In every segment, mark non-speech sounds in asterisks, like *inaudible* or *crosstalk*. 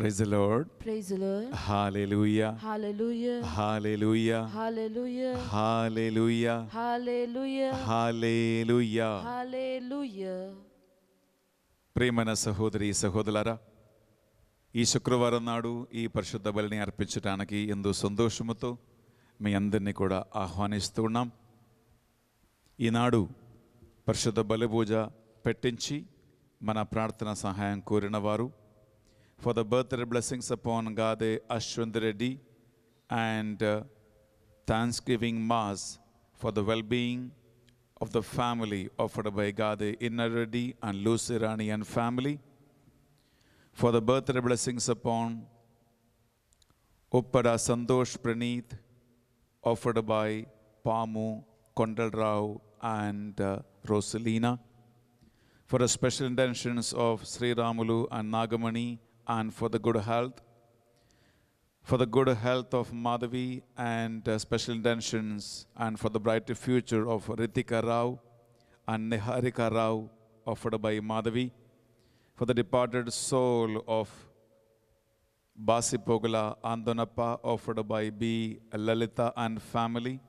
Praise Lord praise Lord hallelujah hallelujah hallelujah hallelujah hallelujah hallelujah hallelujah hallelujah ప్రేమన సహోదరి సహోదరులారా ఈ శుక్రవారం నాడు ఈ పరిశుద్ధ బలిని అర్పించడానికి ఎంతో సంతోషముతో మీ అందరినీ కూడా ఆహ్వానిస్తూ ఉన్నాం ఈనాడు పరిశుద్ధ బలి పూజ పెట్టించి మన ప్రార్థన సహాయం కోరిన వారు for the birthday blessings upon Gade Ashwendra Reddy and uh, Thanksgiving Mass for the well-being of the family offered by Gade Innaradi and Lucy Rani and family, for the birthday blessings upon Uppada Sandosh Praneeth, offered by Pamu, Kondal Rao and uh, Rosalina, for the special intentions of Sri Ramulu and Nagamani, and for the good health. For the good health of Madhavi and uh, special intentions and for the brighter future of Ritika Rao and Niharika Rao offered by Madhavi. For the departed soul of Basi Pogala Andonappa offered by B. Lalita and family.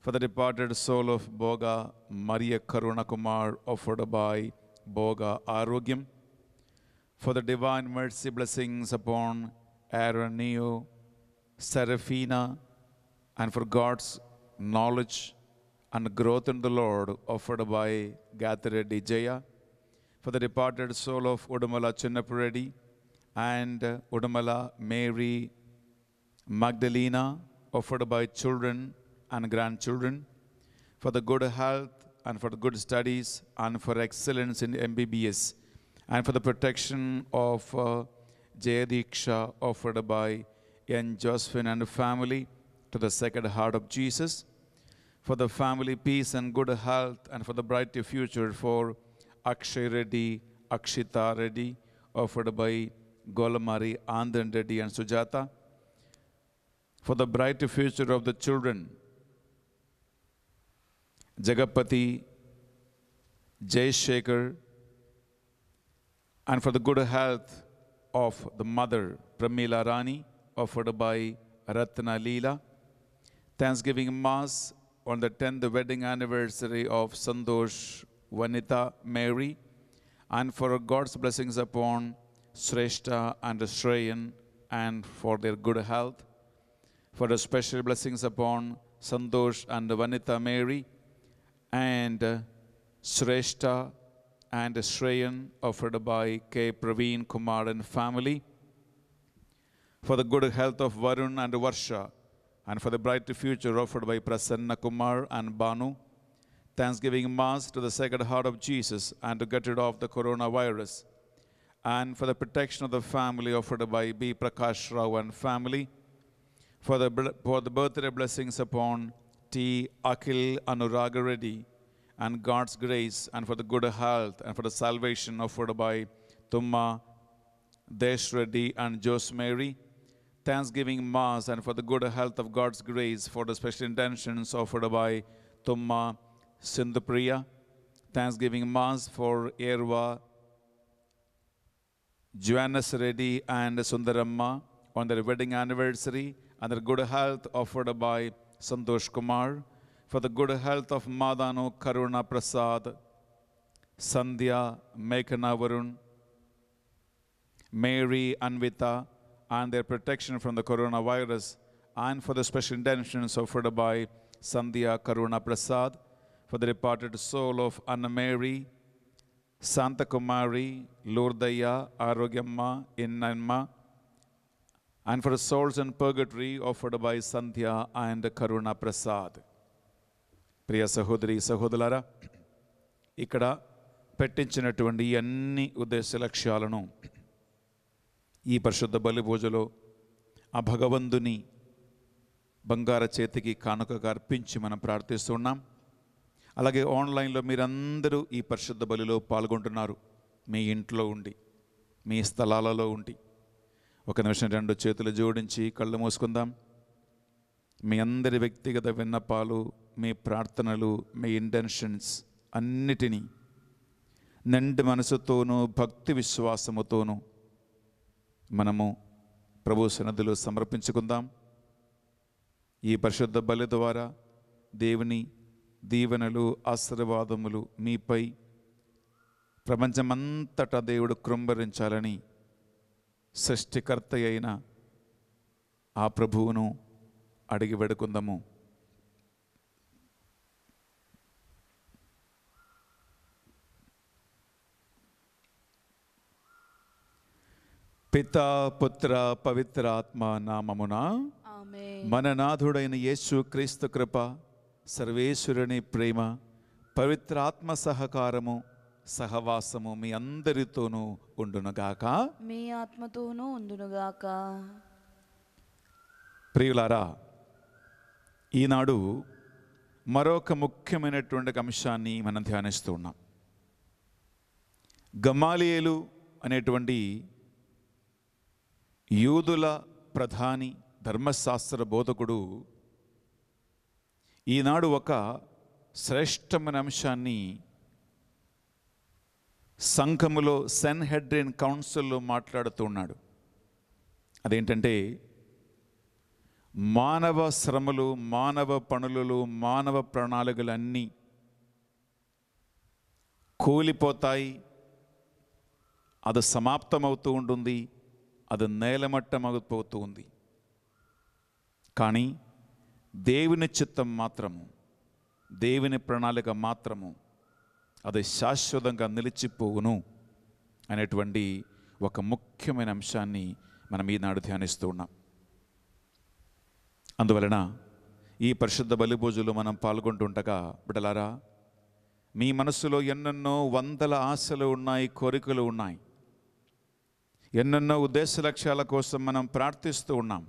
For the departed soul of Boga Maria Karuna Kumar offered by Boga Arugim for the divine mercy blessings upon Aaron, Neo, Seraphina, and for God's knowledge and growth in the Lord offered by Gatharedi Jaya, for the departed soul of Udamala Chinnapuredi and Udamala Mary Magdalena offered by children and grandchildren, for the good health and for good studies and for excellence in MBBS and for the protection of uh, Jayadiksha offered by N. Josephine and family to the Sacred Heart of Jesus, for the family peace and good health, and for the brighter future for Akshay Reddy, Akshita Reddy, offered by Golamari, Andan Reddy, and Sujata, for the brighter future of the children, Jagapati, Jay and for the good health of the mother Pramila Rani offered by Ratna Leela. Thanksgiving Mass on the 10th wedding anniversary of Sandosh Vanita Mary and for God's blessings upon Sreshta and Shrayan and for their good health. For the special blessings upon Sandosh and Vanita Mary and Sreshta and a Shrayan offered by K. Praveen Kumar and family for the good health of Varun and Varsha and for the bright future offered by Prasanna Kumar and Banu. Thanksgiving Mass to the Sacred Heart of Jesus and to get rid of the coronavirus and for the protection of the family offered by B. Prakash Rao and family, for the, for the birthday blessings upon T. Akhil Anuraga Reddy, and God's grace and for the good health and for the salvation offered by Tumma, Deshreddy, and Mary, Thanksgiving Mass and for the good health of God's grace for the special intentions offered by Tumma Sindhupriya. Thanksgiving Mass for Irwa Joannes Reddy, and Sundaramma on their wedding anniversary and their good health offered by Santosh Kumar for the good health of Madano Karuna Prasad, Sandhya Mekana Mary Anvita, and their protection from the coronavirus, and for the special intentions offered by Sandhya Karuna Prasad for the departed soul of Anna Mary, Santa Kumari, Lourdaya, Arogyamma, Innanma, and for the souls in purgatory offered by Sandhya and Karuna Prasad. ప్రియ సహోదరి సహోదరులారా ఇక్కడ పెట్టించినటువంటి అన్ని ఉద్దేశ లక్ష్యాలను ఈ పరిశుద్ధ బలి పూజలో ఆ భగవంతుని బంగార చేతికి కానుకగా అర్పించి మనం ప్రార్థిస్తున్నాం అలాగే ఆన్లైన్లో మీరందరూ ఈ పరిశుద్ధ బలిలో పాల్గొంటున్నారు మీ ఇంట్లో ఉండి మీ స్థలాలలో ఉండి ఒక నిమిషం రెండు చేతులు జోడించి కళ్ళు మూసుకుందాం మీ అందరి వ్యక్తిగత విన్నపాలు మీ ప్రార్థనలు మీ ఇంటెన్షన్స్ అన్నిటినీ నిండి మనసుతోనూ భక్తి విశ్వాసముతోనూ మనము ప్రభు సన్నదిలో సమర్పించుకుందాం ఈ పరిశుద్ధ బలి ద్వారా దేవుని దీవెనలు ఆశీర్వాదములు మీపై ప్రపంచమంతటా దేవుడు కృంభరించాలని సృష్టికర్త అయిన ఆ ప్రభువును అడిగి పెడుకుందాము పిత పుత్ర పవిత్ర ఆత్మ నామమున మన నాథుడైన యేసు క్రీస్తు కృప సర్వేశ్వరుని ప్రేమ పవిత్ర ఆత్మ సహకారము సహవాసము మీ అందరితోనూ ఉండునుగాక మీ ఆత్మతోనూ ఉండునుగాక ప్రియులారా ఈనాడు మరొక ముఖ్యమైనటువంటి అంశాన్ని మనం ధ్యానిస్తూ ఉన్నాం గమాలియేలు అనేటువంటి యూదుల ప్రధాని ధర్మశాస్త్ర బోధకుడు ఈనాడు ఒక శ్రేష్టమైన అంశాన్ని సంఘములో సెన్ హెడ్రిన్ కౌన్సిల్లో మాట్లాడుతూ ఉన్నాడు అదేంటంటే మానవ శ్రమలు మానవ పనులు మానవ ప్రణాళికలన్నీ కూలిపోతాయి అది సమాప్తమవుతూ ఉంటుంది అది నేలమట్టమవుతూ ఉంది కానీ దేవుని చిత్తం మాత్రము దేవుని ప్రణాళిక మాత్రము అది శాశ్వతంగా నిలిచిపోవును అనేటువంటి ఒక ముఖ్యమైన అంశాన్ని మనం ఈనాడు ధ్యానిస్తూ ఉన్నాం అందువలన ఈ పరిశుద్ధ పూజలు మనం పాల్గొంటుండగా బిడలారా మీ మనస్సులో ఎన్నెన్నో వందల ఆశలు ఉన్నాయి కోరికలు ఉన్నాయి ఎన్నెన్నో ఉద్దేశ లక్ష్యాల కోసం మనం ప్రార్థిస్తూ ఉన్నాం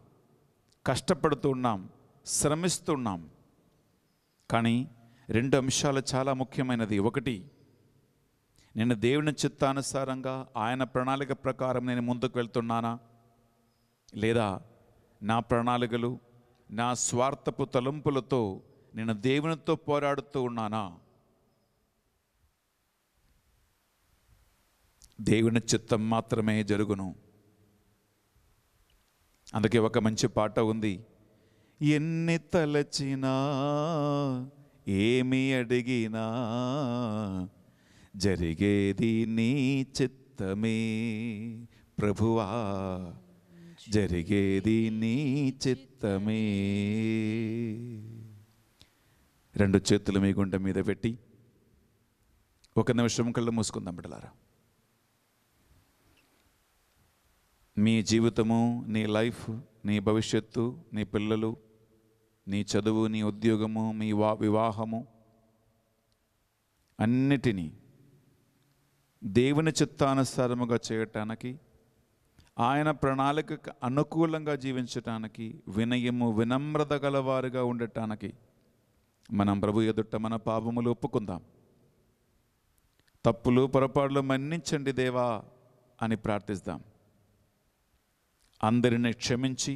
కష్టపడుతూ ఉన్నాం శ్రమిస్తున్నాం కానీ రెండు అంశాలు చాలా ముఖ్యమైనది ఒకటి నేను దేవుని చిత్తానుసారంగా ఆయన ప్రణాళిక ప్రకారం నేను ముందుకు వెళ్తున్నానా లేదా నా ప్రణాళికలు నా స్వార్థపు తలంపులతో నేను దేవునితో పోరాడుతూ ఉన్నానా దేవుని చిత్తం మాత్రమే జరుగును అందుకే ఒక మంచి పాట ఉంది ఎన్ని తలచినా ఏమి అడిగినా జరిగేది నీ చిత్తమే ప్రభువా జరిగేది నీ చిత్తమే రెండు చేతులు మీ గుండె మీద పెట్టి ఒక నిమిషం కళ్ళు మూసుకుందాం బిడలారా మీ జీవితము నీ లైఫ్ నీ భవిష్యత్తు నీ పిల్లలు నీ చదువు నీ ఉద్యోగము మీ వా వివాహము అన్నిటినీ దేవుని చిత్తానుసారముగా చేయటానికి ఆయన ప్రణాళికకు అనుకూలంగా జీవించటానికి వినయము వినమ్రత గలవారుగా ఉండటానికి మనం ప్రభు ఎదుట మన పాపములు ఒప్పుకుందాం తప్పులు పొరపాట్లు మన్నించండి దేవా అని ప్రార్థిస్తాం అందరిని క్షమించి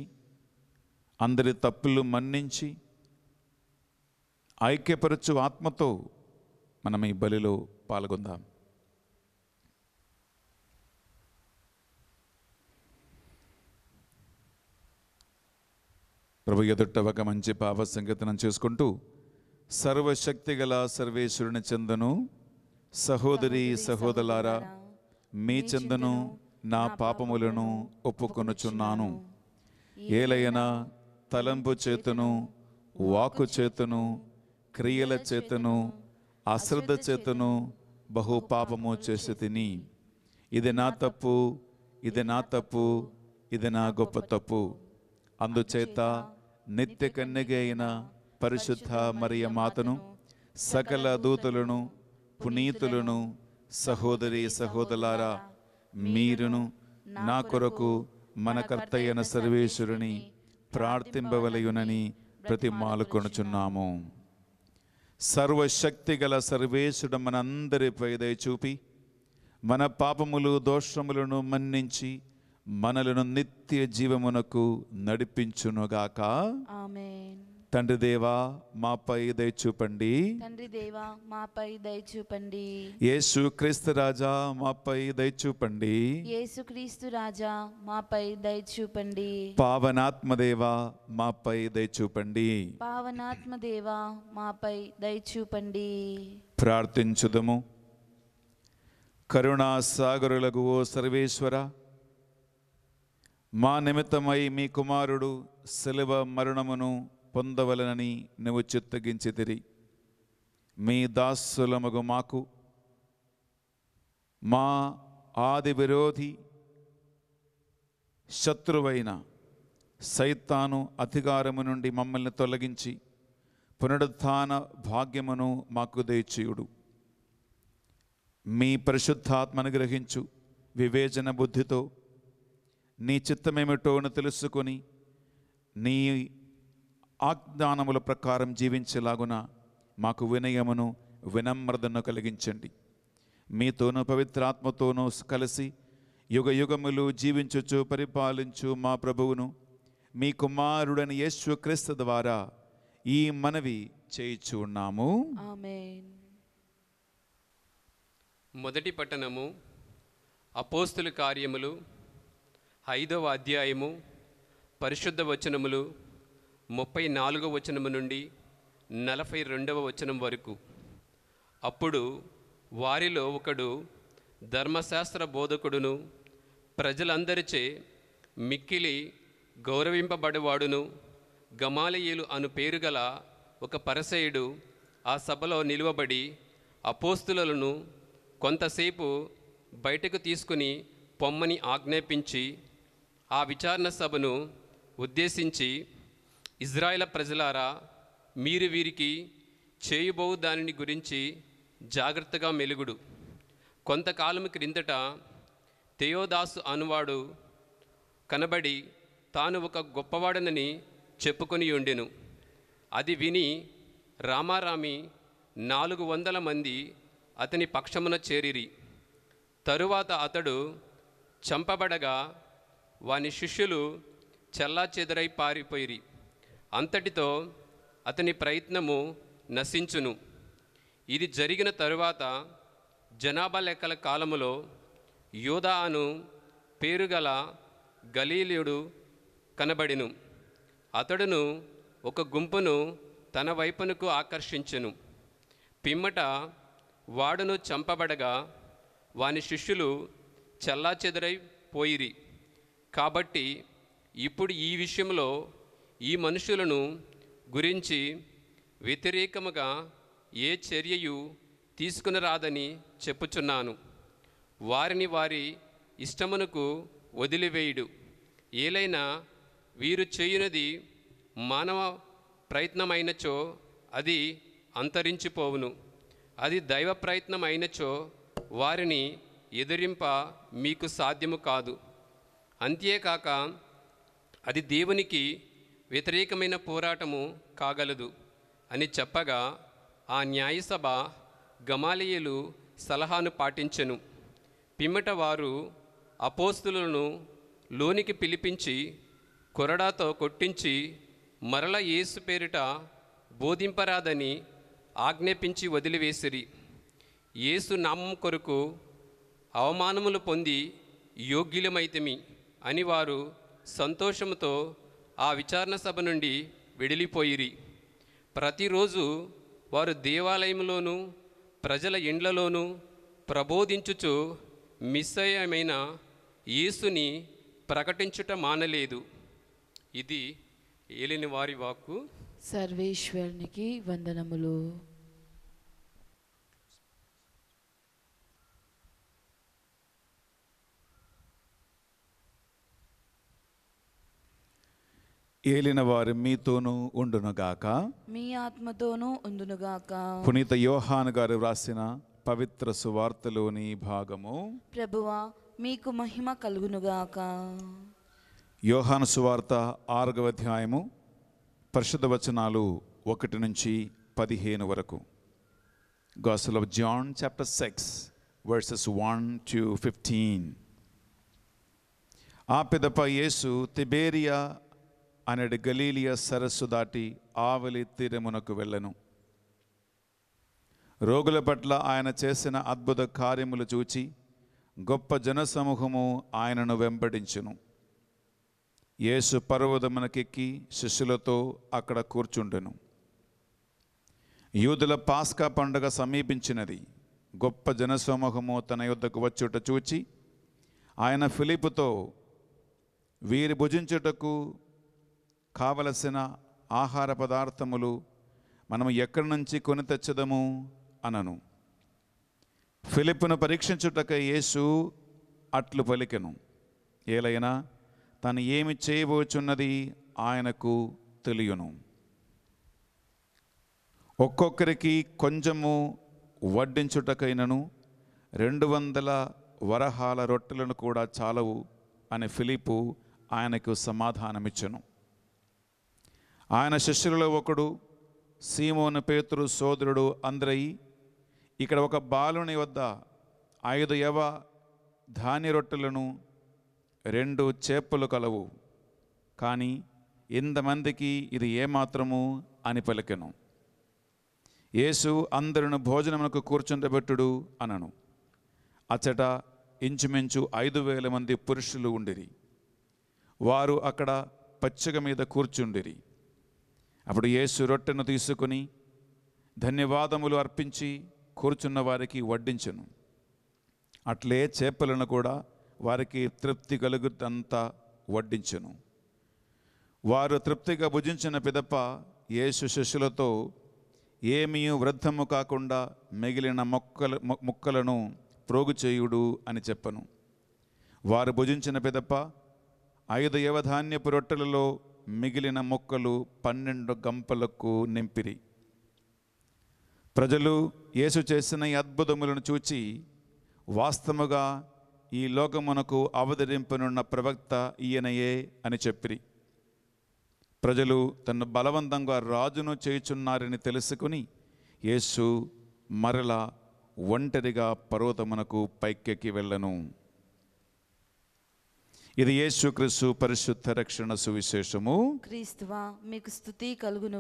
అందరి తప్పులు మన్నించి ఐక్యపరచు ఆత్మతో మనం ఈ బలిలో పాల్గొందాం ప్రభు ఎదుట ఒక మంచి పాప సంగతనం చేసుకుంటూ సర్వశక్తి గల సర్వేశ్వరుని చందను సహోదరి సహోదరులారా మీ చెందను నా పాపములను ఒప్పుకొనుచున్నాను ఏలైనా తలంపు చేతును వాకు చేతును క్రియల చేతను అశ్రద్ధ చేతను బహు పాపము చేసి తిని ఇది నా తప్పు ఇది నా తప్పు ఇది నా గొప్ప తప్పు అందుచేత నిత్య కన్యగైన పరిశుద్ధ మరియ మాతను సకల దూతలను పునీతులను సహోదరి సహోదరారా మీరును నా కొరకు మన కర్తయ్యన సర్వేశ్వరుని ప్రార్థింపవలయునని ప్రతిమాలు కొనుచున్నాము సర్వశక్తి గల సర్వేశ్వరుడు మనందరిపై దయచూపి చూపి మన పాపములు దోషములను మన్నించి మనలను నిత్య జీవమునకు నడిపించునుగాక తండ్రి దేవా మాపై దయ చూపండి తండ్రి దేవా మాపై దయ చూపండి యేసు క్రీస్తు రాజా మాపై దయ చూపండి యేసు క్రీస్తు రాజా మాపై దయ చూపండి పావనాత్మ దేవా మాపై దయ చూపండి పావనాత్మ దేవా మాపై దయ చూపండి ప్రార్థించుదము కరుణా సాగరులకు ఓ సర్వేశ్వరా మా నిమిత్తమై మీ కుమారుడు శిలువ మరణమును పొందవలనని నువ్వు తిరి మీ దాసులమగు మాకు మా ఆది విరోధి శత్రువైన సైతాను అధికారము నుండి మమ్మల్ని తొలగించి పునరుత్థాన భాగ్యమును మాకు దయచేయుడు మీ పరిశుద్ధాత్మను గ్రహించు వివేచన బుద్ధితో నీ అని తెలుసుకొని నీ ఆజ్ఞానముల ప్రకారం జీవించేలాగున మాకు వినయమును వినమ్రతను కలిగించండి మీతోనూ పవిత్రాత్మతోనూ కలిసి యుగ యుగములు జీవించచ్చు పరిపాలించు మా ప్రభువును మీ కుమారుడని యేసు క్రీస్తు ద్వారా ఈ మనవి చేయిచు ఉన్నాము మొదటి పట్టణము అపోస్తుల కార్యములు ఐదవ అధ్యాయము పరిశుద్ధ వచనములు ముప్పై నాలుగవ వచనము నుండి నలభై రెండవ వచనం వరకు అప్పుడు వారిలో ఒకడు ధర్మశాస్త్ర బోధకుడును ప్రజలందరిచే మిక్కిలి గౌరవింపబడేవాడును గమాలయేలు అను పేరు గల ఒక పరసేయుడు ఆ సభలో నిలువబడి అపోస్తులను కొంతసేపు బయటకు తీసుకుని పొమ్మని ఆజ్ఞాపించి ఆ విచారణ సభను ఉద్దేశించి ఇజ్రాయెల్ ప్రజలారా మీరు వీరికి చేయబోవు దానిని గురించి జాగ్రత్తగా మెలుగుడు కొంతకాలం క్రిందట తేయోదాసు అనువాడు కనబడి తాను ఒక గొప్పవాడనని చెప్పుకొని ఉండెను అది విని రామారామి నాలుగు వందల మంది అతని పక్షమున చేరిరి తరువాత అతడు చంపబడగా వాని శిష్యులు చెల్లాచెదరై చెదరై పారిపోయిరి అంతటితో అతని ప్రయత్నము నశించును ఇది జరిగిన తరువాత జనాభా లెక్కల కాలములో యోధా అను పేరుగల గలీలుడు కనబడిను అతడును ఒక గుంపును తన వైపునకు ఆకర్షించెను పిమ్మట వాడును చంపబడగా వాని శిష్యులు చెల్లాచెదరై పోయిరి కాబట్టి ఇప్పుడు ఈ విషయంలో ఈ మనుషులను గురించి వ్యతిరేకముగా ఏ చర్యయు తీసుకుని రాదని చెప్పుచున్నాను వారిని వారి ఇష్టమునకు వదిలివేయుడు ఏలైనా వీరు చేయునది మానవ ప్రయత్నమైనచో అది అంతరించిపోవును అది దైవ ప్రయత్నమైనచో వారిని ఎదిరింప మీకు సాధ్యము కాదు అంతేకాక అది దేవునికి వ్యతిరేకమైన పోరాటము కాగలదు అని చెప్పగా ఆ న్యాయసభ గమాలియలు సలహాను పాటించెను పిమ్మట వారు అపోస్తులను లోనికి పిలిపించి కొరడాతో కొట్టించి మరల యేసు పేరిట బోధింపరాదని ఆజ్ఞాపించి వదిలివేసిరి యేసు నామం కొరకు అవమానములు పొంది యోగ్యులమైతమి అని వారు సంతోషంతో ఆ విచారణ సభ నుండి విడిలిపోయిరి ప్రతిరోజు వారు దేవాలయంలోనూ ప్రజల ఇండ్లలోనూ ప్రబోధించుచు మిస్సయమైన యేసుని ప్రకటించుట మానలేదు ఇది ఏలిని వారి వాక్కు సర్వేశ్వరునికి వందనములు ఏలిన వారు మీతోనూ ఉండునుగాక మీ ఆత్మతోనూ ఉండునుగాక పునీత యోహాన్ గారు వ్రాసిన పవిత్ర సువార్తలోని భాగము ప్రభువా మీకు మహిమ కలుగునుగాక యోహాను సువార్త ఆరుగవ అధ్యాయము పరిశుద్ధ వచనాలు ఒకటి నుంచి పదిహేను వరకు gospel of John chapter six verses one to fifteen ఆ పిదప యేసు తిబేరియా అనేడు గలీలియ సరస్సు దాటి ఆవలి తీరమునకు వెళ్ళను రోగుల పట్ల ఆయన చేసిన అద్భుత కార్యములు చూచి గొప్ప జనసమూహము ఆయనను వెంబడించును యేసు పర్వతమునకెక్కి శిష్యులతో అక్కడ కూర్చుండెను యూదుల పాస్కా పండుగ సమీపించినది గొప్ప జనసమూహము తన యుద్ధకు వచ్చుట చూచి ఆయన ఫిలిపుతో వీరి భుజించుటకు కావలసిన ఆహార పదార్థములు మనము ఎక్కడి నుంచి కొని తెచ్చదము అనను ఫిలిప్ను పరీక్షించుటక యేసు అట్లు పలికెను ఏలైనా తను ఏమి చేయబోచున్నది ఆయనకు తెలియను ఒక్కొక్కరికి కొంచెము వడ్డించుటకైనను రెండు వందల వరహాల రొట్టెలను కూడా చాలవు అని ఫిలిపు ఆయనకు సమాధానమిచ్చను ఆయన శిష్యులలో ఒకడు సీమోను పేతురు సోదరుడు అంద్రయి ఇక్కడ ఒక బాలుని వద్ద ఐదు యవ ధాన్య రొట్టెలను రెండు చేపలు కలవు కానీ ఇంతమందికి ఇది ఏమాత్రము అని పలికెను యేసు అందరిను భోజనమునకు కూర్చుండబెట్టుడు అనను అచ్చట ఇంచుమించు ఐదు వేల మంది పురుషులు ఉండిరి వారు అక్కడ పచ్చిక మీద కూర్చుండిరి అప్పుడు యేసు రొట్టెను తీసుకుని ధన్యవాదములు అర్పించి కూర్చున్న వారికి వడ్డించను అట్లే చేపలను కూడా వారికి తృప్తి కలుగుతంత వడ్డించను వారు తృప్తిగా భుజించిన పిదప్ప యేసు శిష్యులతో ఏమీ వృద్ధము కాకుండా మిగిలిన మొక్కలు ముక్కలను ప్రోగు చేయుడు అని చెప్పను వారు భుజించిన పిదప్ప ఐదు యవధాన్యపు రొట్టెలలో మిగిలిన మొక్కలు పన్నెండు గంపలకు నింపిరి ప్రజలు యేసు చేసిన ఈ అద్భుతములను చూచి వాస్తవముగా ఈ లోకమునకు అవతరింపనున్న ప్రవక్త ఈయనయే అని చెప్పిరి ప్రజలు తను బలవంతంగా రాజును చేయుచున్నారని తెలుసుకుని యేసు మరల ఒంటరిగా పర్వతమునకు పైకెక్కి వెళ్ళను ఇది యేసుక్రీస్తు పరిశుద్ధ రక్షణ సువిశేషము క్రీస్తువా మీకు స్థుతి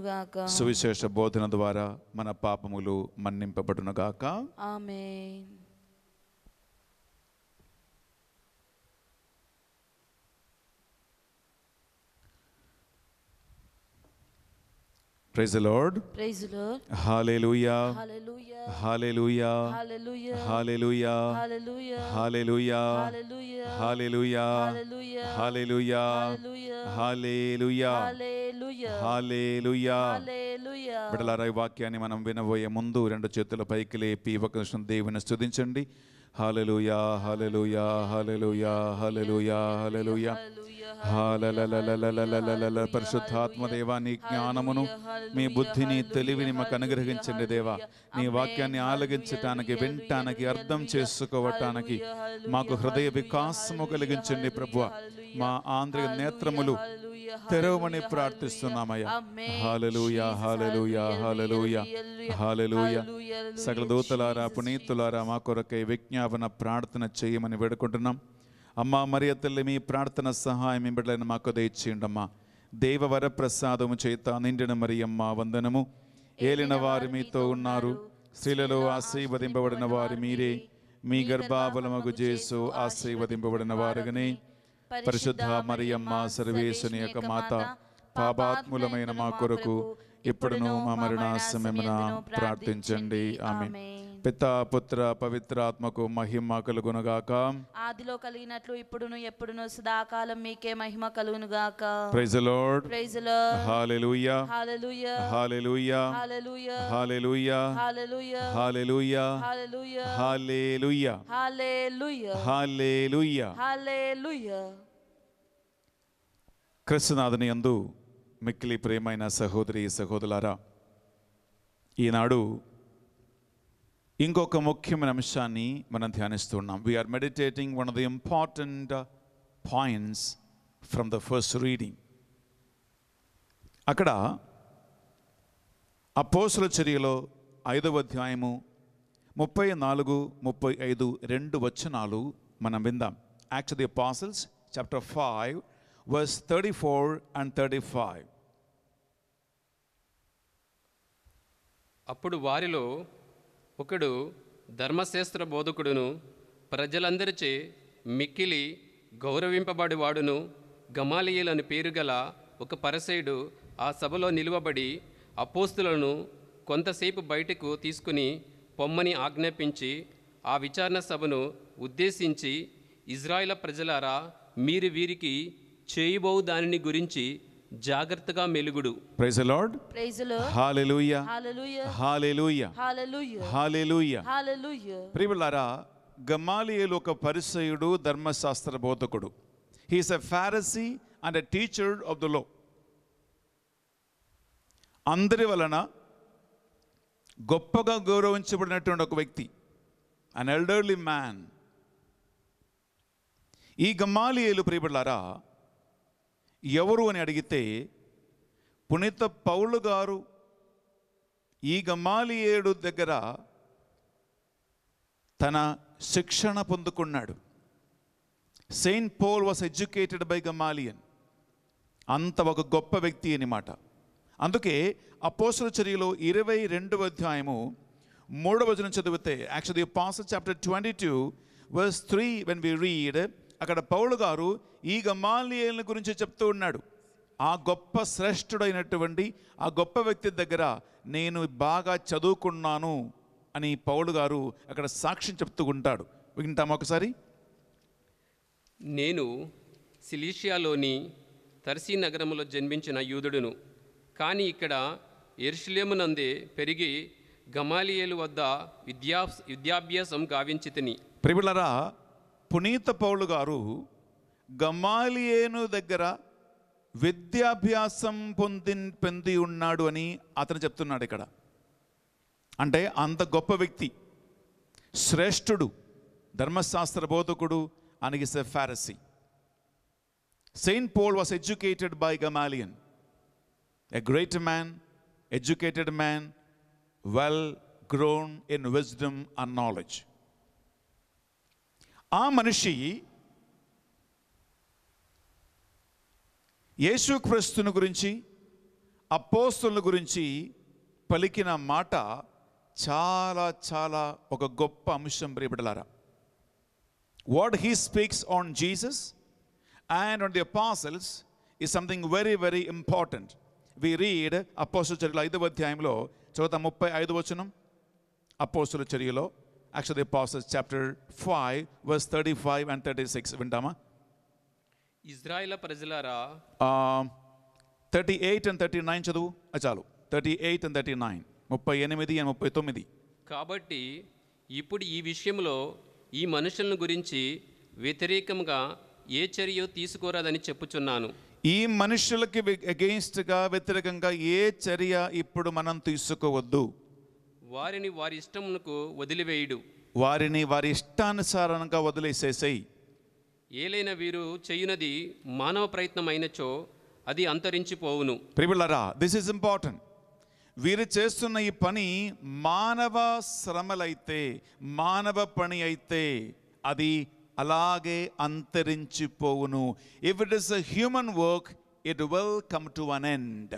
గాక సువిశేష బోధన ద్వారా మన పాపములు గాక ఆమె Praise the Lord. Praise the Lord. Hallelujah. Hallelujah. Hallelujah. Hallelujah. Hallelujah. Hallelujah. Hallelujah. Hallelujah. Hallelujah. Hallelujah. Hallelujah. Hallelujah. Hallelujah. Hallelujah. Hallelujah. Hallelujah. Hallelujah. Hallelujah. బిడ్డలారా ఈ వాక్యాన్ని మనం వినబోయే ముందు రెండు చేతుల పైకి లేపి ఒక దేవుని Hallelujah. Hallelujah. Hallelujah. Hallelujah. Hallelujah. హలలుయా పరిశుద్ధాత్మదేవా నీ జ్ఞానమును మీ బుద్ధిని తెలివిని మాకు అనుగ్రహించండి దేవా నీ వాక్యాన్ని ఆలగించటానికి వింటానికి అర్థం చేసుకోవటానికి మాకు హృదయ వికాసము కలిగించండి ప్రభు మా ఆంధ్ర నేత్రములు తెరవమని ప్రార్థిస్తున్నామయ్యా సకల దూతలారా పునీతులారా మా కొరకై విజ్ఞాపన ప్రార్థన చేయమని వేడుకుంటున్నాం అమ్మ మరియ తల్లి మీ ప్రార్థన సహాయం ఇవ్వడని మాకు దయచేయండమ్మా దేవవర ప్రసాదము చేత నిండిన మరియమ్మ వందనము ఏలిన వారు మీతో ఉన్నారు స్త్రీలలో ఆశీర్వదింపబడిన వారు మీరే మీ గర్భాబలమగు చేసు ఆశీర్వదింపబడిన వారుగానే పరిశుద్ధ మరియమ్మ సర్వేశుని యొక్క మాత పాపాత్ములమైన మా కొరకు ఇప్పుడును మా మరణ సమయమున ప్రార్థించండి ఆమె పిత పుత్ర పవిత్ర ఆత్మకు మహిమ గాక ఆదిలో కలిగినట్లు ఇప్పుడును ఎప్పుడును సదాకాలం మీకే మహిమ కలుగునుగాక praise Lord praise Lord hallelujah hallelujah hallelujah hallelujah hallelujah hallelujah hallelujah hallelujah hallelujah hallelujah hallelujah క్రిస్తునాథుని యందు మిక్కిలి ప్రేమైన సహోదరి సహోదరులారా ఈనాడు ఇంకొక ముఖ్యమైన అంశాన్ని మనం ధ్యానిస్తున్నాం we are meditating one of the important points from the first reading అక్కడ అపోసుల చర్యలో ఐదవ అధ్యాయము ముప్పై నాలుగు ముప్పై ఐదు రెండు వచనాలు మనం విందాం act the apostles chapter five verse thirty four and thirty five అప్పుడు వారిలో ఒకడు ధర్మశాస్త్ర బోధకుడును ప్రజలందరిచే మిక్కిలి గౌరవింపబడివాడును గమాలియలని పేరు గల ఒక పరసేయుడు ఆ సభలో నిలువబడి అపోస్తులను కొంతసేపు బయటకు తీసుకుని పొమ్మని ఆజ్ఞాపించి ఆ విచారణ సభను ఉద్దేశించి ఇజ్రాయిల ప్రజలారా మీరు వీరికి చేయబోవు దానిని గురించి జాగ్రత్తగా మెలుగుడు praise Lord praise Lord hallelujah hallelujah hallelujah hallelujah hallelujah ప్రియులారా గమాలియేలు ఒక పరిసయుడు ధర్మశాస్త్ర బోధకుడు he's a Pharisee and a teacher of the law అందరి వలన గొప్పగా గౌరవించబడినటువంటి ఒక వ్యక్తి అన్ ఎల్డర్లీ మ్యాన్ ఈ గమాలియేలు ప్రియబడ్లారా ఎవరు అని అడిగితే పునీత పౌలు గారు ఈ గమాలియేడు దగ్గర తన శిక్షణ పొందుకున్నాడు Saint Paul was educated by Gamaliel అంత ఒక గొప్ప వ్యక్తి అనమాట అందుకే అపోసల చర్యలో ఇరవై రెండవ అధ్యాయము మూడవ జనం చదివితే యాక్చువల్లీ పాస్ chapter twenty two verse three when we read అక్కడ పౌలు గారు ఈ గమాలియలను గురించి చెప్తూ ఉన్నాడు ఆ గొప్ప శ్రేష్ఠుడైనటువంటి ఆ గొప్ప వ్యక్తి దగ్గర నేను బాగా చదువుకున్నాను అని పౌలు గారు అక్కడ సాక్ష్యం చెప్తూ ఉంటాడు వింటాము ఒకసారి నేను సిలీషియాలోని తర్సీ నగరంలో జన్మించిన యూదుడును కానీ ఇక్కడ ఎర్షులేమునందే పెరిగి గమాలియేలు వద్ద విద్యా విద్యాభ్యాసం గావించి తిని పునీత పౌలు గారు గమాలియేను దగ్గర విద్యాభ్యాసం పొంది పొంది ఉన్నాడు అని అతను చెప్తున్నాడు ఇక్కడ అంటే అంత గొప్ప వ్యక్తి శ్రేష్ఠుడు ధర్మశాస్త్ర బోధకుడు అనిగి సెఫారసీ Saint Paul was educated by Gamaliel a great man educated man well grown in wisdom and knowledge ఆ మనిషి యేసుక్రీస్తుని గురించి అపోస్తుల గురించి పలికిన మాట చాలా చాలా ఒక గొప్ప అంశం రేపటలారా what he speaks on Jesus and on the apostles is something very very important we read అపోస్తుల చర్యలో ఐదవ అధ్యాయంలో చదువుతా ముప్పై ఐదు వచనం అపోస్తుల చర్యలో Actually, Apostles chapter 5, verse 35 and 36. Vindama. ఇజ్రాయిల ప్రజలారా 38 and 39 చదువు చాలు 38 and 39 38 and 39 కాబట్టి ఇప్పుడు ఈ విషయంలో ఈ మనుషులను గురించి వ్యతిరేకంగా ఏ చర్య తీసుకోరాదని చెప్పుచున్నాను ఈ మనుషులకి అగెయిన్స్ట్గా వ్యతిరేకంగా ఏ చర్య ఇప్పుడు మనం తీసుకోవద్దు వారిని వారి ఇష్టమునకు వదిలివేయుడు వారిని వారి ఇష్టానుసారంగా వదిలేసేసేయి ఏలైన వీరు చేయునది మానవ ప్రయత్నం అయినచో అది అంతరించిపోవును ప్రిబులరా దిస్ ఇస్ ఇంపార్టెంట్ వీరు చేస్తున్న ఈ పని మానవ శ్రమలైతే మానవ పని అయితే అది అలాగే అంతరించిపోవును if it is a human work it will come to an end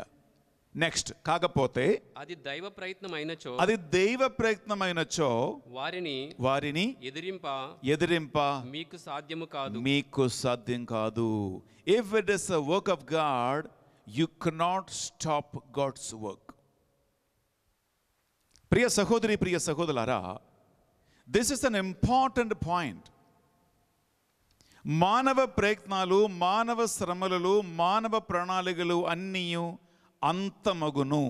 next కాకపోతే అది దైవ ప్రయత్నం అయినచో అది దైవ ప్రయత్నం అయినచో వారిని వారిని ఎదిరింప ఎదిరింప మీకు సాధ్యము కాదు మీకు సాధ్యం కాదు if it is a work of God you cannot stop God's work ప్రియ సహోదరి ప్రియ సహోదరులారా this is an important point మానవ ప్రయత్నాలు మానవ శ్రమలు మానవ ప్రణాళికలు అన్నీ antamagunu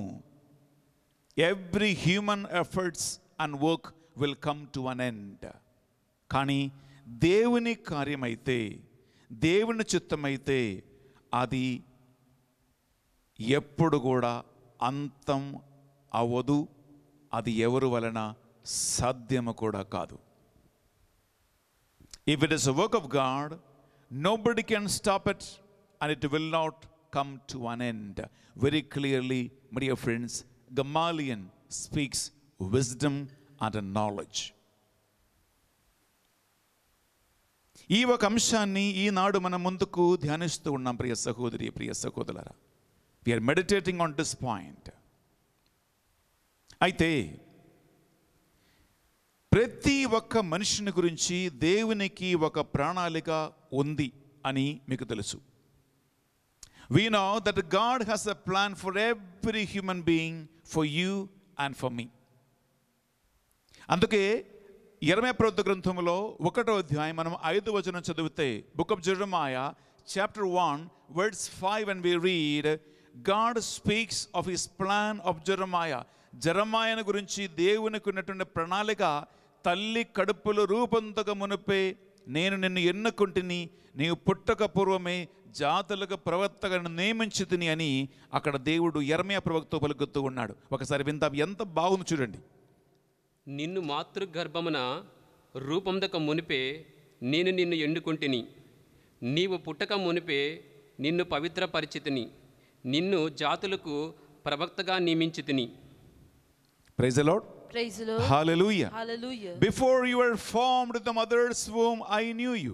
every human efforts and work will come to an end kani devuni karyamaithe devuni chittamaithe adi eppudu kuda antam avadu adi evaru valana sadhyamu kuda kaadu if it is a work of god nobody can stop it and it will not come to an end. Very clearly, my dear friends, Gamaliel speaks wisdom and knowledge. ఈ ఒక అంశాన్ని ఈనాడు మన ముందుకు ధ్యానిస్తూ ఉన్నాం ప్రియ సహోదరి ప్రియ సహోదరులరా we are meditating on this point అయితే ప్రతి ఒక్క మనిషిని గురించి దేవునికి ఒక ప్రణాళిక ఉంది అని మీకు తెలుసు We know that God has a plan for every human being, for you and for me. అందుకే ఇరవై ప్రవృత్త గ్రంథంలో ఒకటో అధ్యాయం మనం ఐదు వచనం చదివితే book of Jeremiah chapter one verse five and we read God speaks of his plan of Jeremiah జరమాయన గురించి దేవునికి ఉన్నటువంటి ప్రణాళిక తల్లి కడుపులు రూపొందక మునిపే నేను నిన్ను ఎన్నుకుంటుని నీవు పుట్టక పూర్వమే జాతులకు ప్రవర్తకను తిని అని అక్కడ దేవుడు ఎర్మయ ప్రవక్త పలుకుతూ ఉన్నాడు ఒకసారి వింత ఎంత బాగుంది చూడండి నిన్ను మాతృగర్భమున రూపందక మునిపే నేను నిన్ను ఎండుకుంటుని నీవు పుట్టక మునిపే నిన్ను పవిత్ర పరిచితిని నిన్ను జాతులకు ప్రవక్తగా నియమించితిని praise the praise Hallelujah. Hallelujah. Before you were formed in the mother's womb, I knew you.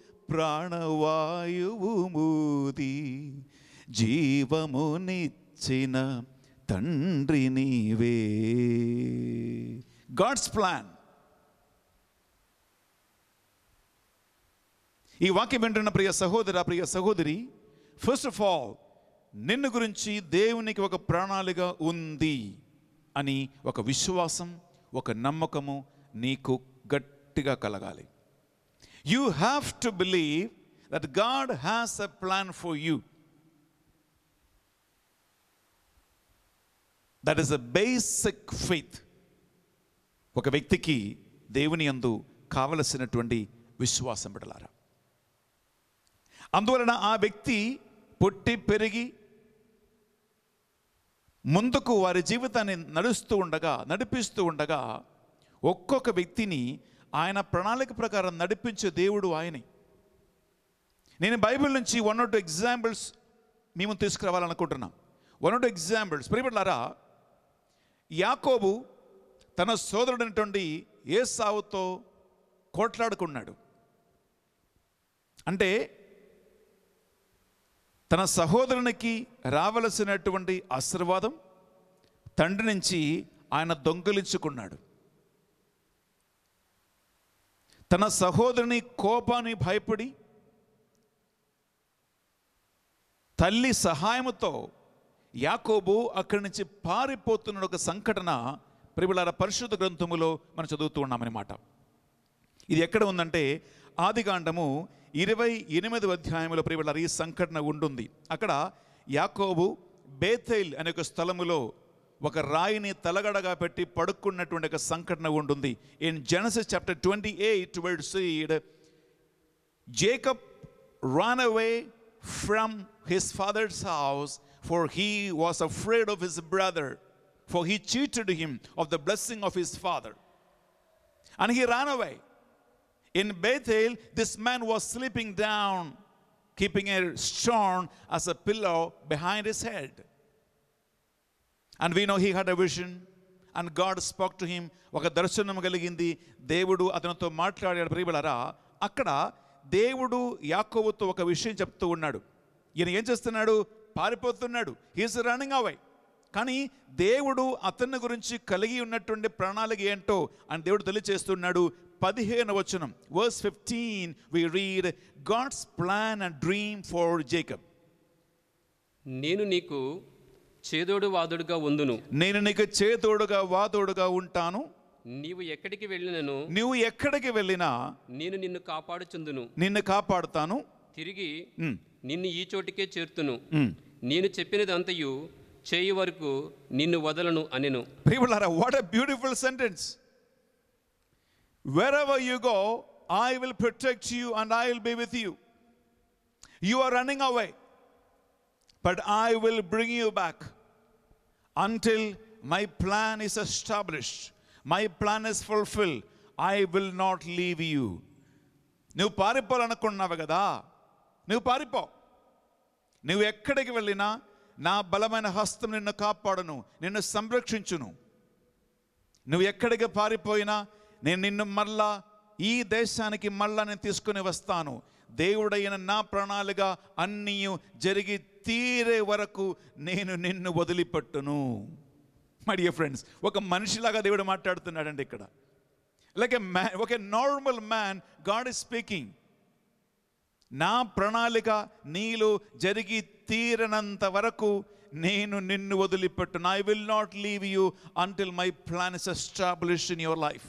ప్రాణవాయువు మూది జీవమునిచ్చిన తండ్రి నీవే గాడ్స్ ప్లాన్ ఈ వాక్యం వింటున్న ప్రియ సహోదర ప్రియ సహోదరి ఫస్ట్ ఆఫ్ ఆల్ నిన్ను గురించి దేవునికి ఒక ప్రణాళిక ఉంది అని ఒక విశ్వాసం ఒక నమ్మకము నీకు గట్టిగా కలగాలి you have to believe that God has a plan for you that is a basic faith ఒక వ్యక్తికి దేవుని అందు కావలసినటువంటి విశ్వాసం బిడలారా అందువలన ఆ వ్యక్తి పుట్టి పెరిగి ముందుకు వారి జీవితాన్ని నడుస్తూ ఉండగా నడిపిస్తూ ఉండగా ఒక్కొక్క వ్యక్తిని ఆయన ప్రణాళిక ప్రకారం నడిపించే దేవుడు ఆయనే నేను బైబిల్ నుంచి వన్ ఆర్ టూ ఎగ్జాంపుల్స్ మేము తీసుకురావాలనుకుంటున్నాం వన్ ఆర్ టూ ఎగ్జాంపుల్స్ ప్రియపడ్లారా యాకోబు తన సోదరుడైనటువంటి సావుతో కోట్లాడుకున్నాడు అంటే తన సహోదరునికి రావలసినటువంటి ఆశీర్వాదం తండ్రి నుంచి ఆయన దొంగిలించుకున్నాడు తన సహోదరుని కోపాన్ని భయపడి తల్లి సహాయంతో యాకోబు అక్కడి నుంచి పారిపోతున్న ఒక సంఘటన ప్రిబులార పరిశుద్ధ గ్రంథములో మనం చదువుతూ ఉన్నామన్నమాట ఇది ఎక్కడ ఉందంటే ఆదికాండము ఇరవై ఎనిమిది అధ్యాయంలో ప్రిబులార ఈ సంఘటన ఉంటుంది అక్కడ యాకోబు బేతైల్ అనే ఒక స్థలములో ఒక రాయిని తలగడగా పెట్టి పడుకున్నటువంటి ఒక సంఘటన ఉంటుంది in Genesis chapter twenty eight verse seed Jacob ran away from his father's house for he was afraid of his brother for he cheated him of the blessing of his father and he ran away in Bethel this man was sleeping down keeping a stone as a pillow behind his head. And we know he had a vision. And God spoke to him. ఒక దర్శనం కలిగింది దేవుడు అతనితో మాట్లాడాడు ప్రియబలరా అక్కడ దేవుడు యాకోబుతో ఒక విషయం చెప్తూ ఉన్నాడు ఈయన ఏం చేస్తున్నాడు పారిపోతున్నాడు హీస్ రన్నింగ్ అవై కానీ దేవుడు అతని గురించి కలిగి ఉన్నటువంటి ప్రణాళిక ఏంటో అని దేవుడు తెలియచేస్తున్నాడు పదిహేను వచనం verse fifteen we read God's plan and dream for Jacob నేను నీకు చేదోడు వాదుడుగా ఉందును నేను నీకు చేదోడుగా వాదోడుగా ఉంటాను నీవు ఎక్కడికి వెళ్ళినను నీవు ఎక్కడికి వెళ్ళినా నేను నిన్ను కాపాడుచుందును నిన్ను కాపాడుతాను తిరిగి నిన్ను ఈ చోటికే చేరుతును నేను చెప్పినదంతయు చేయి వరకు నిన్ను వదలను అనిను ప్రియులారా what a beautiful sentence wherever you go I will protect you and I will be with you you are running away but I will bring you back until my plan is establish my plan is fulfil I will not leave you నువ్వు పారిపోవాలనుకున్నావు కదా నువ్వు పారిపో నువ్వు ఎక్కడికి వెళ్ళినా నా బలమైన హస్తం నిన్ను కాపాడను నిన్ను సంరక్షించును నువ్వు ఎక్కడికి పారిపోయినా నేను నిన్ను మళ్ళా ఈ దేశానికి మళ్ళా నేను తీసుకుని వస్తాను దేవుడైన నా ప్రణాళిక అన్నీ జరిగి తీరే వరకు నేను నిన్ను వదిలిపెట్టును మై డియర్ ఫ్రెండ్స్ ఒక మనిషిలాగా దేవుడు మాట్లాడుతున్నాడండి ఇక్కడ లైక్ ఎ మ్యాన్ ఒక normal man God is speaking నా ప్రణాళిక నీలో జరిగి తీరనంత వరకు నేను నిన్ను వదిలిపెట్టును I will not leave you until my plan is establish in your life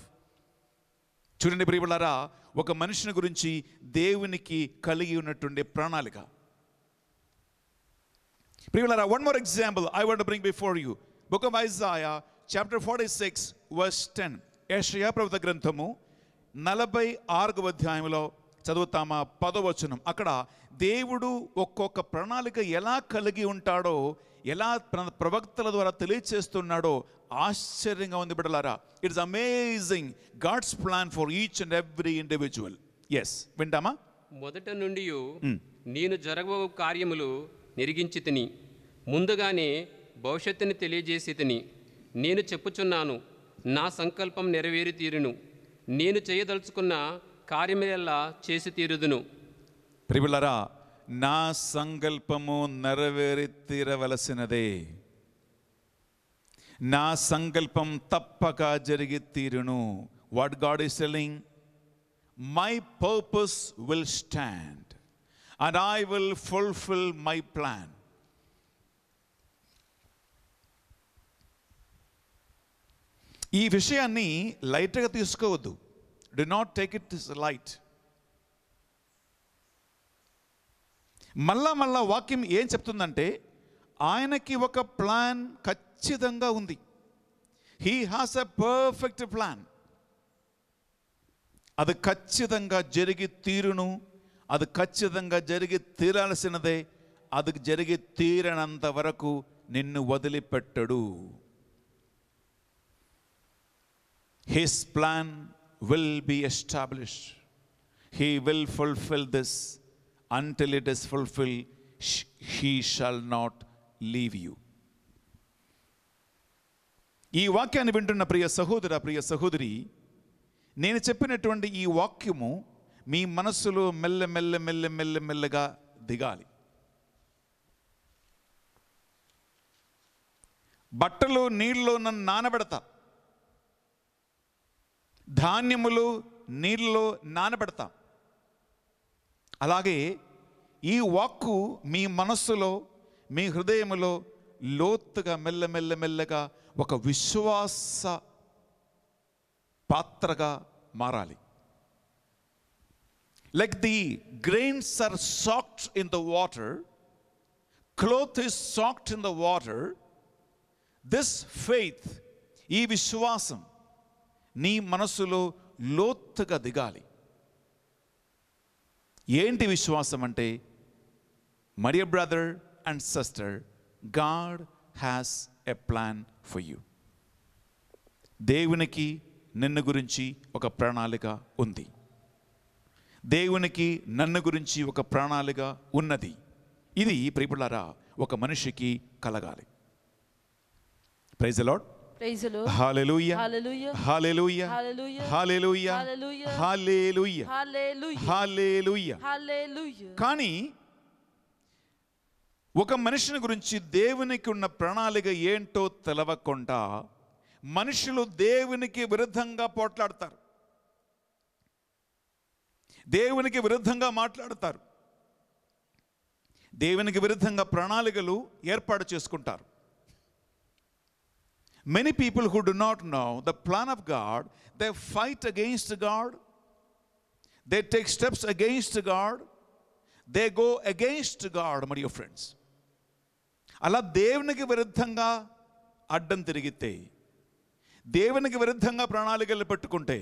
చూడండి ప్రియులారా ఒక మనిషిని గురించి దేవునికి కలిగి ఉన్నట్టుండే ప్రణాళిక Priyulara, one more example I want to bring before you. Book of Isaiah, chapter 46, verse 10. యషయా ప్రవత గ్రంథము నలభై ఆరుగవ అధ్యాయంలో చదువుతామా పదవచనం అక్కడ దేవుడు ఒక్కొక్క ప్రణాళిక ఎలా కలిగి ఉంటాడో ఎలా ప్రవక్తల ద్వారా తెలియచేస్తున్నాడో ఆశ్చర్యంగా ఉంది బిడలారా it's amazing God's plan for each and every individual ఎస్ వింటామా మొదట నుండి hmm. నేను జరగబో కార్యములు నిరిగించితిని ముందుగానే భవిష్యత్తుని తెలియజేసితిని నేను చెప్పుచున్నాను నా సంకల్పం నెరవేరి తీరును నేను చేయదలుచుకున్న కార్యమేలా చేసి తీరుదును ప్రిబులరా నా సంకల్పము నెరవేరి తీరవలసినదే నా సంకల్పం తప్పక జరిగి తీరును what God is telling my purpose will stand and I will fulfill my plan. ఈ విషయాన్ని లైట్గా తీసుకోవద్దు do not take it this light మళ్ళా మళ్ళా వాక్యం ఏం చెప్తుందంటే ఆయనకి ఒక ప్లాన్ ఖచ్చితంగా ఉంది he has a perfect plan అది ఖచ్చితంగా జరిగి తీరును అది ఖచ్చితంగా జరిగి తీరాల్సినదే అది జరిగి తీరనంత వరకు నిన్ను వదిలిపెట్టడు his plan will be establish he will fulfil this until it is fulfil he shall not leave you ఈ వాక్యాన్ని వింటున్న ప్రియ సహోదర ప్రియ సహోదరి నేను చెప్పినటువంటి ఈ వాక్యము మీ మనస్సులో మెల్ల మెల్ల మెల్ల మెల్ల మెల్లగా దిగాలి బట్టలు నీళ్ళలో నన్ను నానబెడతా ధాన్యములు నీళ్ళలో నానబెడతా అలాగే ఈ వాక్కు మీ మనస్సులో మీ హృదయములో లోతుగా మెల్లమెల్లమెల్లగా ఒక విశ్వాస పాత్రగా మారాలి like the grains are soaked in the water, cloth is soaked in the water, this faith, e vishwasam, ni manasulo lothaga digali. Yenti vishwasamante, my dear brother and sister, God has a plan for you. Devuniki, ninnagurinchi, oka pranalika undi. దేవునికి నన్ను గురించి ఒక ప్రాణాలిక ఉన్నది ఇది ప్రియపులారా ఒక మనిషికి కలగాలి praise lord కానీ ఒక మనిషిని గురించి దేవునికి ఉన్న ప్రణాళిక ఏంటో తెలవకుండా మనుషులు దేవునికి విరుద్ధంగా పోట్లాడతారు దేవునికి విరుద్ధంగా మాట్లాడతారు దేవునికి విరుద్ధంగా ప్రణాళికలు ఏర్పాటు చేసుకుంటారు many people who do not know the plan of God they fight against God they take steps against God they go against God మరియు ఫ్రెండ్స్ అలా దేవునికి విరుద్ధంగా అడ్డం తిరిగితే దేవునికి విరుద్ధంగా ప్రణాళికలు పెట్టుకుంటే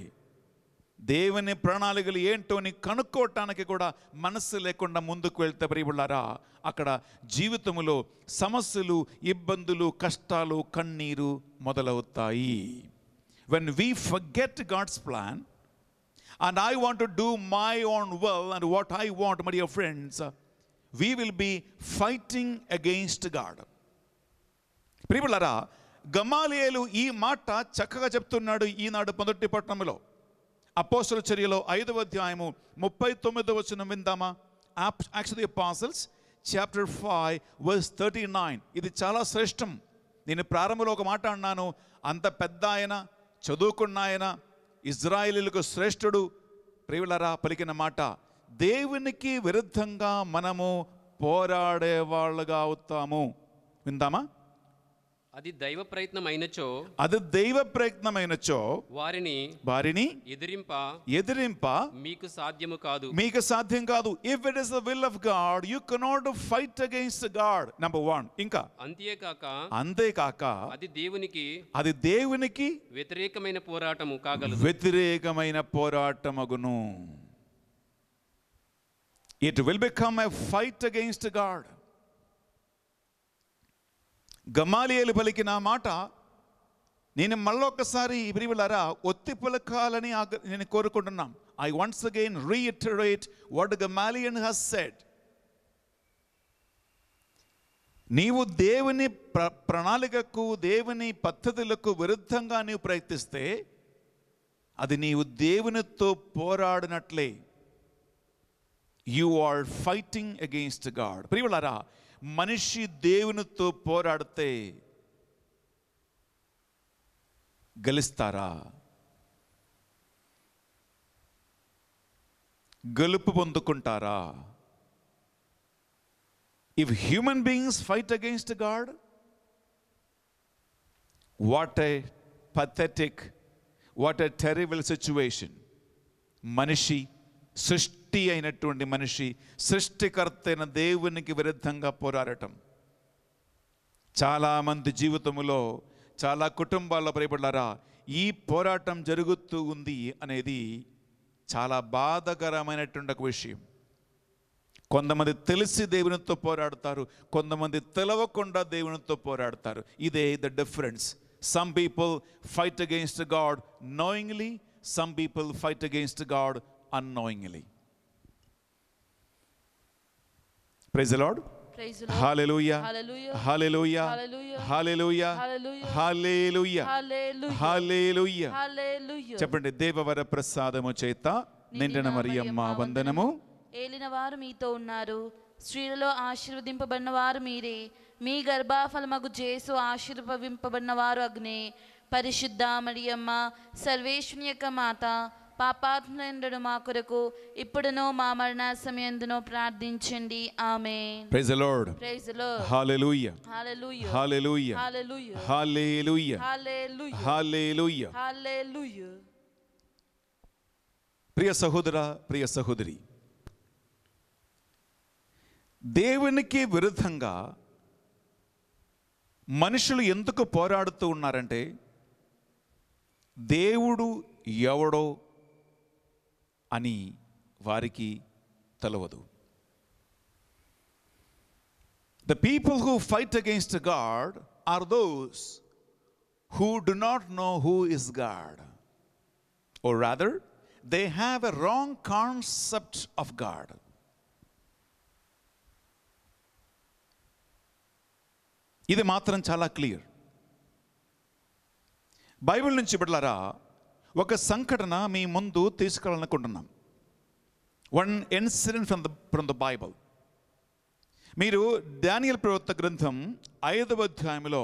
దేవుని ప్రణాళికలు ఏంటో అని కనుక్కోవటానికి కూడా మనస్సు లేకుండా ముందుకు వెళ్తే ప్రియులారా అక్కడ జీవితంలో సమస్యలు ఇబ్బందులు కష్టాలు కన్నీరు మొదలవుతాయి when we forget God's plan and I want do my own well and what I want మరి your friends we will be fighting against God ప్రియులారా గమాలియలు ఈ మాట చక్కగా చెప్తున్నాడు ఈనాడు మొదటి పట్టణంలో అపోసల చర్యలో ఐదవ అధ్యాయము ముప్పై తొమ్మిదవ వచనం విందామా Acts the apostles chapter five verse thirty nine ఇది చాలా శ్రేష్టం నేను ప్రారంభంలో ఒక మాట అన్నాను అంత పెద్ద ఆయన చదువుకున్న ఆయన ఇజ్రాయిలీలకు శ్రేష్ఠుడు ప్రియులరా పలికిన మాట దేవునికి విరుద్ధంగా మనము పోరాడే వాళ్ళుగా అవుతాము విందామా అది దైవ ప్రయత్నమైనచో అది దైవ ప్రయత్నమైనచో వారిని వారిని ఎదిరింప ఎదిరింప మీకు సాధ్యము కాదు మీకు సాధ్యం కాదు if it is the will of God you cannot fight against God number one ఇంకా అంతేకాక అంతేకాక అది దేవునికి అది దేవునికి వ్యతిరేకమైన పోరాటము కాగలదు వ్యతిరేకమైన పోరాటమగును it will become a fight against God గమాలియలు పలికిన మాట నేను ఒకసారి ఇబ్రివులారా ఒత్తి పలకాలని నేను కోరుకుంటున్నాను I once again reiterate what Gamaliel has said నీవు దేవుని ప్ర ప్రణాళికకు దేవుని పద్ధతులకు విరుద్ధంగా నీవు ప్రయత్నిస్తే అది నీవు దేవునితో పోరాడినట్లే you are fighting against God ప్రియులారా మనిషి దైవన తో పోరాడతై గలిస్తారా గలుపు పొందుకుంటారా if human beings fight against the God what a pathetic what a terrible situation మనిషి శిష్ట సృష్టి అయినటువంటి మనిషి సృష్టికర్త అయిన దేవునికి విరుద్ధంగా పోరాడటం చాలామంది జీవితంలో చాలా కుటుంబాల్లో భయపడ్డారా ఈ పోరాటం జరుగుతూ ఉంది అనేది చాలా బాధకరమైనటువంటి ఒక విషయం కొంతమంది తెలిసి దేవునితో పోరాడతారు కొంతమంది తెలవకుండా దేవునితో పోరాడతారు ఇదే the difference some people fight against God knowingly some people fight against God unknowingly praise Lord hallelujah hallelujah hallelujah hallelujah hallelujah చెప్పండి దేవవర ప్రసాదము చేత నిండిన మరియమ్మ వందనము ఏలిన వారు మీతో ఉన్నారు స్త్రీలలో ఆశీర్వదింపబడిన వారు మీరే మీ గర్భాఫలమగు చేసు ఆశీర్వదింపబడిన వారు అగ్నే పరిశుద్ధ మరియమ్మ సర్వేశ్వని యొక్క మాత పాపాత్ములందరూ మా కొరకు ఇప్పుడును మా మరణ సమయందును ప్రార్థించండి ఆమె praise Lord praise Lord hallelujah hallelujah hallelujah hallelujah hallelujah hallelujah hallelujah ప్రియ సహోదర ప్రియ సహోదరి దేవునికి విరుద్ధంగా మనుషులు ఎందుకు పోరాడుతూ ఉన్నారంటే దేవుడు ఎవడో అని వారికి తెలవదు the people who fight against God are those who do not know who is God or rather they have a wrong concept of God ఇది మాత్రం చాలా క్లియర్ బైబిల్ నుంచి బిడ్డలారా ఒక సంఘటన మీ ముందు తీసుకెళ్ళాలనుకుంటున్నాం one incident from the from the Bible మీరు డానియల్ ప్రవర్త గ్రంథం ఐదవ అధ్యాయంలో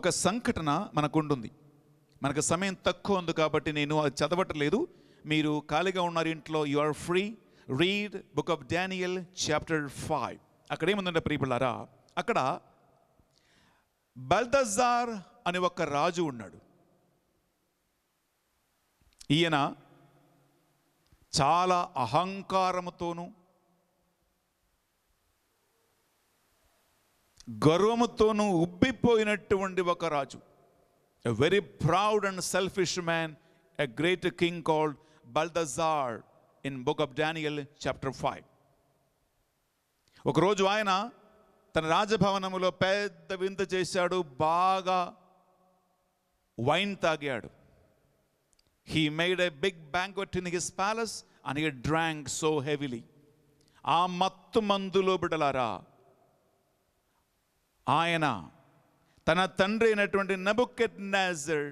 ఒక సంఘటన మనకు ఉంటుంది మనకు సమయం తక్కువ ఉంది కాబట్టి నేను అది చదవట్లేదు మీరు ఖాళీగా ఉన్నారు ఇంట్లో you are free read book of Daniel chapter five అక్కడ ఏముందంటే ప్రియపిల్లారా అక్కడ బల్దజార్ అనే ఒక రాజు ఉన్నాడు ఈయన చాలా అహంకారముతోనూ గర్వముతోనూ ఉబ్బిపోయినటువంటి ఒక రాజు a very proud and selfish man a great king called Belshazzar in book of Daniel chapter five ఒకరోజు ఆయన తన రాజభవనంలో పెద్ద వింత చేశాడు బాగా వైన్ తాగాడు he made a big banquet in his palace and he drank so heavily ఆ మత్తు మందులో బిడలారా ఆయన తన తండ్రి అయినటువంటి నబుకెట్ నాజర్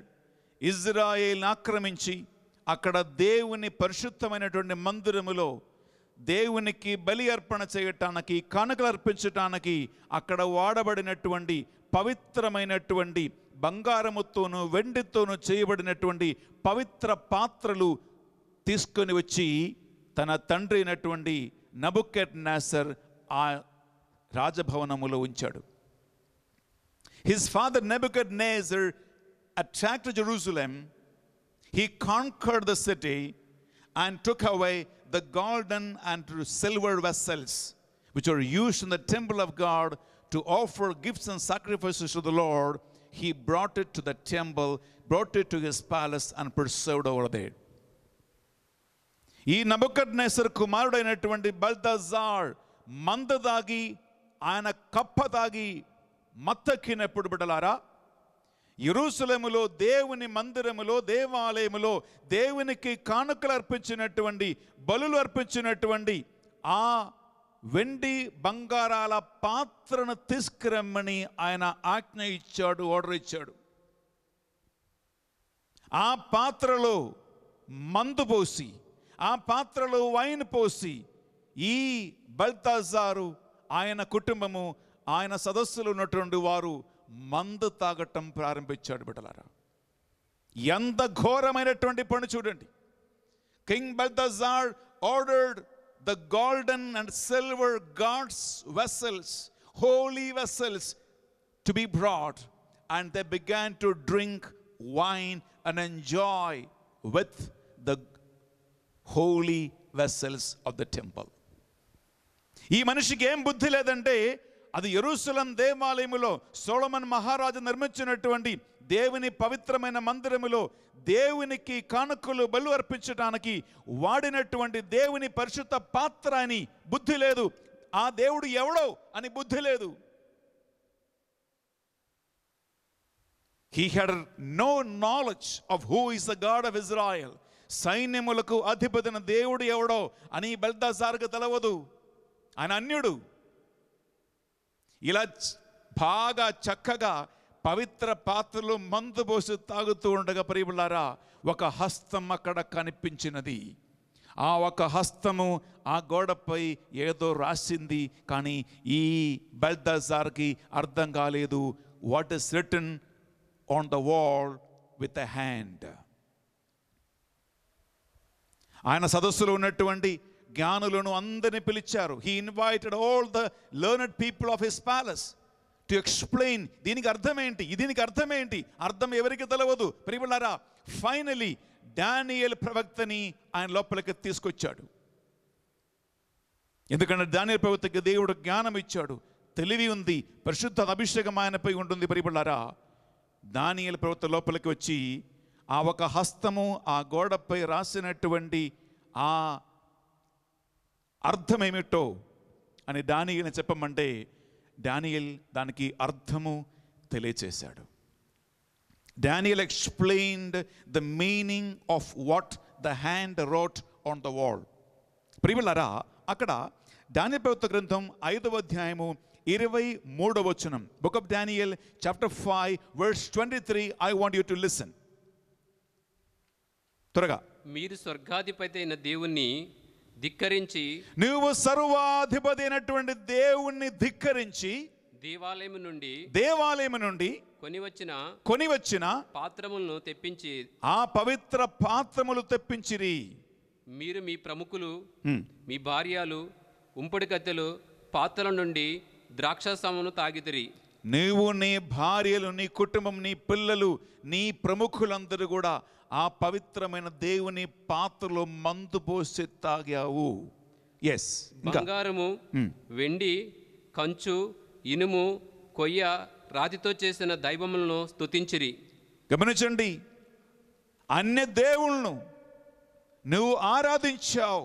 ఇజ్రాయేల్ ఆక్రమించి అక్కడ దేవుని పరిశుద్ధమైనటువంటి మందిరములో దేవునికి బలి అర్పణ చేయటానికి కానుకలు అర్పించటానికి అక్కడ వాడబడినటువంటి పవిత్రమైనటువంటి బంగారముతోనూ వెండితోనూ చేయబడినటువంటి పవిత్ర పాత్రలు తీసుకొని వచ్చి తన తండ్రి అయినటువంటి నబుకెట్ నాసర్ ఆ రాజభవనములో ఉంచాడు his father Nebuchadnezzar attacked Jerusalem he conquered the city and took away the golden and silver vessels which are used in the temple of God to offer gifts and sacrifices to the Lord he brought it to the temple, brought it to his palace, and preserved over there. ఈ నబుకడ్నేసర్ కుమారుడైనటువంటి బల్దజార్ మంద దాగి ఆయన కప్ప దాగి మత్తక్కినప్పుడు బిడ్డలారా ఎరుసలములో దేవుని మందిరములో దేవాలయములో దేవునికి కానుకలు అర్పించినటువంటి బలులు అర్పించినటువంటి వెండి బంగారాల పాత్రను తీసుకురమ్మని ఆయన ఆజ్ఞ ఇచ్చాడు ఆర్డర్ ఇచ్చాడు ఆ పాత్రలో మందు పోసి ఆ పాత్రలో వైన్ పోసి ఈ బల్తాజారు ఆయన కుటుంబము ఆయన సదస్సులు ఉన్నటువంటి వారు మందు తాగటం ప్రారంభించాడు బిడ్డలారా ఎంత ఘోరమైనటువంటి పని చూడండి king Belshazzar ordered the golden and silver God's vessels, holy vessels, to be brought. And they began to drink wine and enjoy with the holy vessels of the temple. ఈ మనిషికి ఏం బుద్ధి లేదంటే అది ఎరుసలం దేవాలయములో సోళమన్ మహారాజు నిర్మించినటువంటి దేవుని పవిత్రమైన మందిరములో దేవునికి కానుకలు బలు అర్పించడానికి వాడినటువంటి దేవుని పరిశుద్ధ పాత్ర అని బుద్ధి లేదు ఆ దేవుడు ఎవడో అని బుద్ధి లేదు he had no knowledge of who is the God of Israel సైన్యములకు అధిపతిన దేవుడు ఎవడో అని బెల్దాసార్కు తెలవదు ఆయన అన్యుడు ఇలా బాగా చక్కగా పవిత్ర పాత్రలు మందు పోసి తాగుతూ ఉండగా ప్రియులారా ఒక హస్తం అక్కడ కనిపించినది ఆ ఒక హస్తము ఆ గోడపై ఏదో రాసింది కానీ ఈ బెల్దార్కి అర్థం కాలేదు what is written on the wall with a hand ఆయన సదస్సులో ఉన్నటువంటి జ్ఞానులను అందరిని పిలిచారు he invited all the learned people of his palace to explain దీనికి అర్థం ఏంటి దీనికి అర్థం ఏంటి అర్థం ఎవరికి తెలియదు ప్రియులారా ఫైనలీ డానియల్ ప్రవక్తని ఆయన లోపలికి తీసుకొచ్చాడు ఎందుకంటే డానియల్ ప్రవక్తకి దేవుడు జ్ఞానం ఇచ్చాడు తెలివి ఉంది పరిశుద్ధ అభిషేకం ఆయనపై ఉంటుంది ప్రియులారా దానియల ప్రవక్త లోపలికి వచ్చి ఆ ఒక హస్తము ఆ గోడపై రాసినటువంటి ఆ అర్థమేమిటో అని దానియని చెప్పమంటే డానియల్ దానికి అర్థము తెలియచేశాడు Daniel explained the meaning of what the hand wrote on the wall ప్రిమిలరా అక్కడ డానియ ప్రవక్త గ్రంథం ఐదవ అధ్యాయము ఇరవై మూడవ వచనం book of Daniel chapter five verse twenty three I want you to listen త్వరగా మీరు స్వర్గాధిపతి అయిన దేవుణ్ణి ధిక్కరించి నువ్వు సర్వాధిపతి అయినటువంటి దేవుణ్ణి ధిక్కరించి దేవాలయం నుండి దేవాలయం నుండి కొనివచ్చిన కొనివచ్చిన పాత్రములను తెప్పించి ఆ పవిత్ర పాత్రములు తెప్పించిరి మీరు మీ ప్రముఖులు మీ భార్యలు ఉంపడి కత్తెలు పాత్రల నుండి సమను తాగితిరి నీవు నీ భార్యలు నీ కుటుంబం నీ పిల్లలు నీ ప్రముఖులందరూ కూడా ఆ పవిత్రమైన దేవుని పాత్రలో మందు పోసి తాగావు ఎస్ బంగారము hmm. వెండి కంచు ఇనుము కొయ్య రాతితో చేసిన దైవములను స్తుతించిరి గమనించండి అన్య దేవుళ్ళను నువ్వు ఆరాధించావు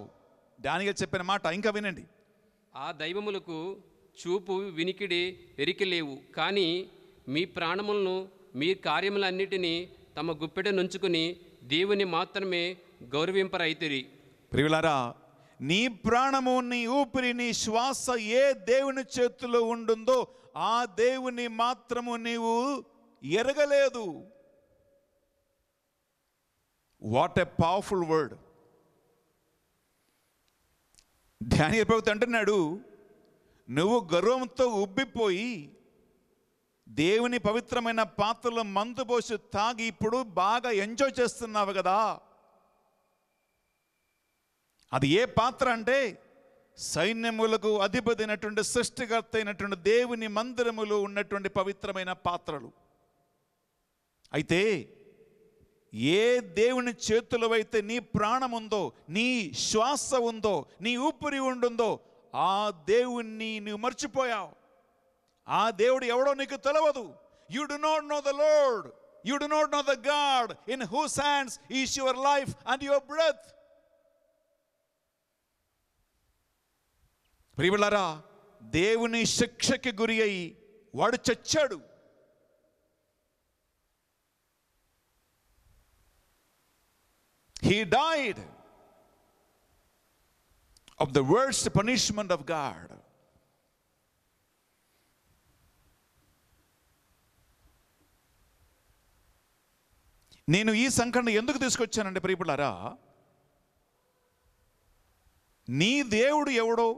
దానిగా చెప్పిన మాట ఇంకా వినండి ఆ దైవములకు చూపు వినికిడి ఎరికి లేవు కానీ మీ ప్రాణములను మీ కార్యములన్నిటినీ తమ గుప్పెట నుంచుకుని దేవుని మాత్రమే గౌరవింపరైతిరి ప్రియులారా నీ ప్రాణము నీ ఊపిరి నీ శ్వాస ఏ దేవుని చేతిలో ఉంటుందో ఆ దేవుని మాత్రము నీవు ఎరగలేదు వాట్ ఎ పవర్ఫుల్ వర్డ్ ధ్యాని ప్రభుత్వం అంటున్నాడు నువ్వు గర్వంతో ఉబ్బిపోయి దేవుని పవిత్రమైన పాత్రలు మందు పోసి తాగి ఇప్పుడు బాగా ఎంజాయ్ చేస్తున్నావు కదా అది ఏ పాత్ర అంటే సైన్యములకు అధిపతి అయినటువంటి సృష్టికర్త అయినటువంటి దేవుని మందిరములు ఉన్నటువంటి పవిత్రమైన పాత్రలు అయితే ఏ దేవుని చేతులు అయితే నీ ప్రాణం ఉందో నీ శ్వాస ఉందో నీ ఊపిరి ఉండుందో ఆ దేవుణ్ణి నువ్వు మర్చిపోయావు ఆ దేవుడు ఎవడో నీకు తెలియదు you do not know the Lord you do not know the God in whose hands is your life and your breath ప్రియులరా దేవుని శిక్షకి గురి అయి వాడు చచ్చాడు he died of the worst punishment of God నేను ఈ సంఘటన ఎందుకు తీసుకొచ్చానండి ప్రియులారా నీ దేవుడు ఎవడో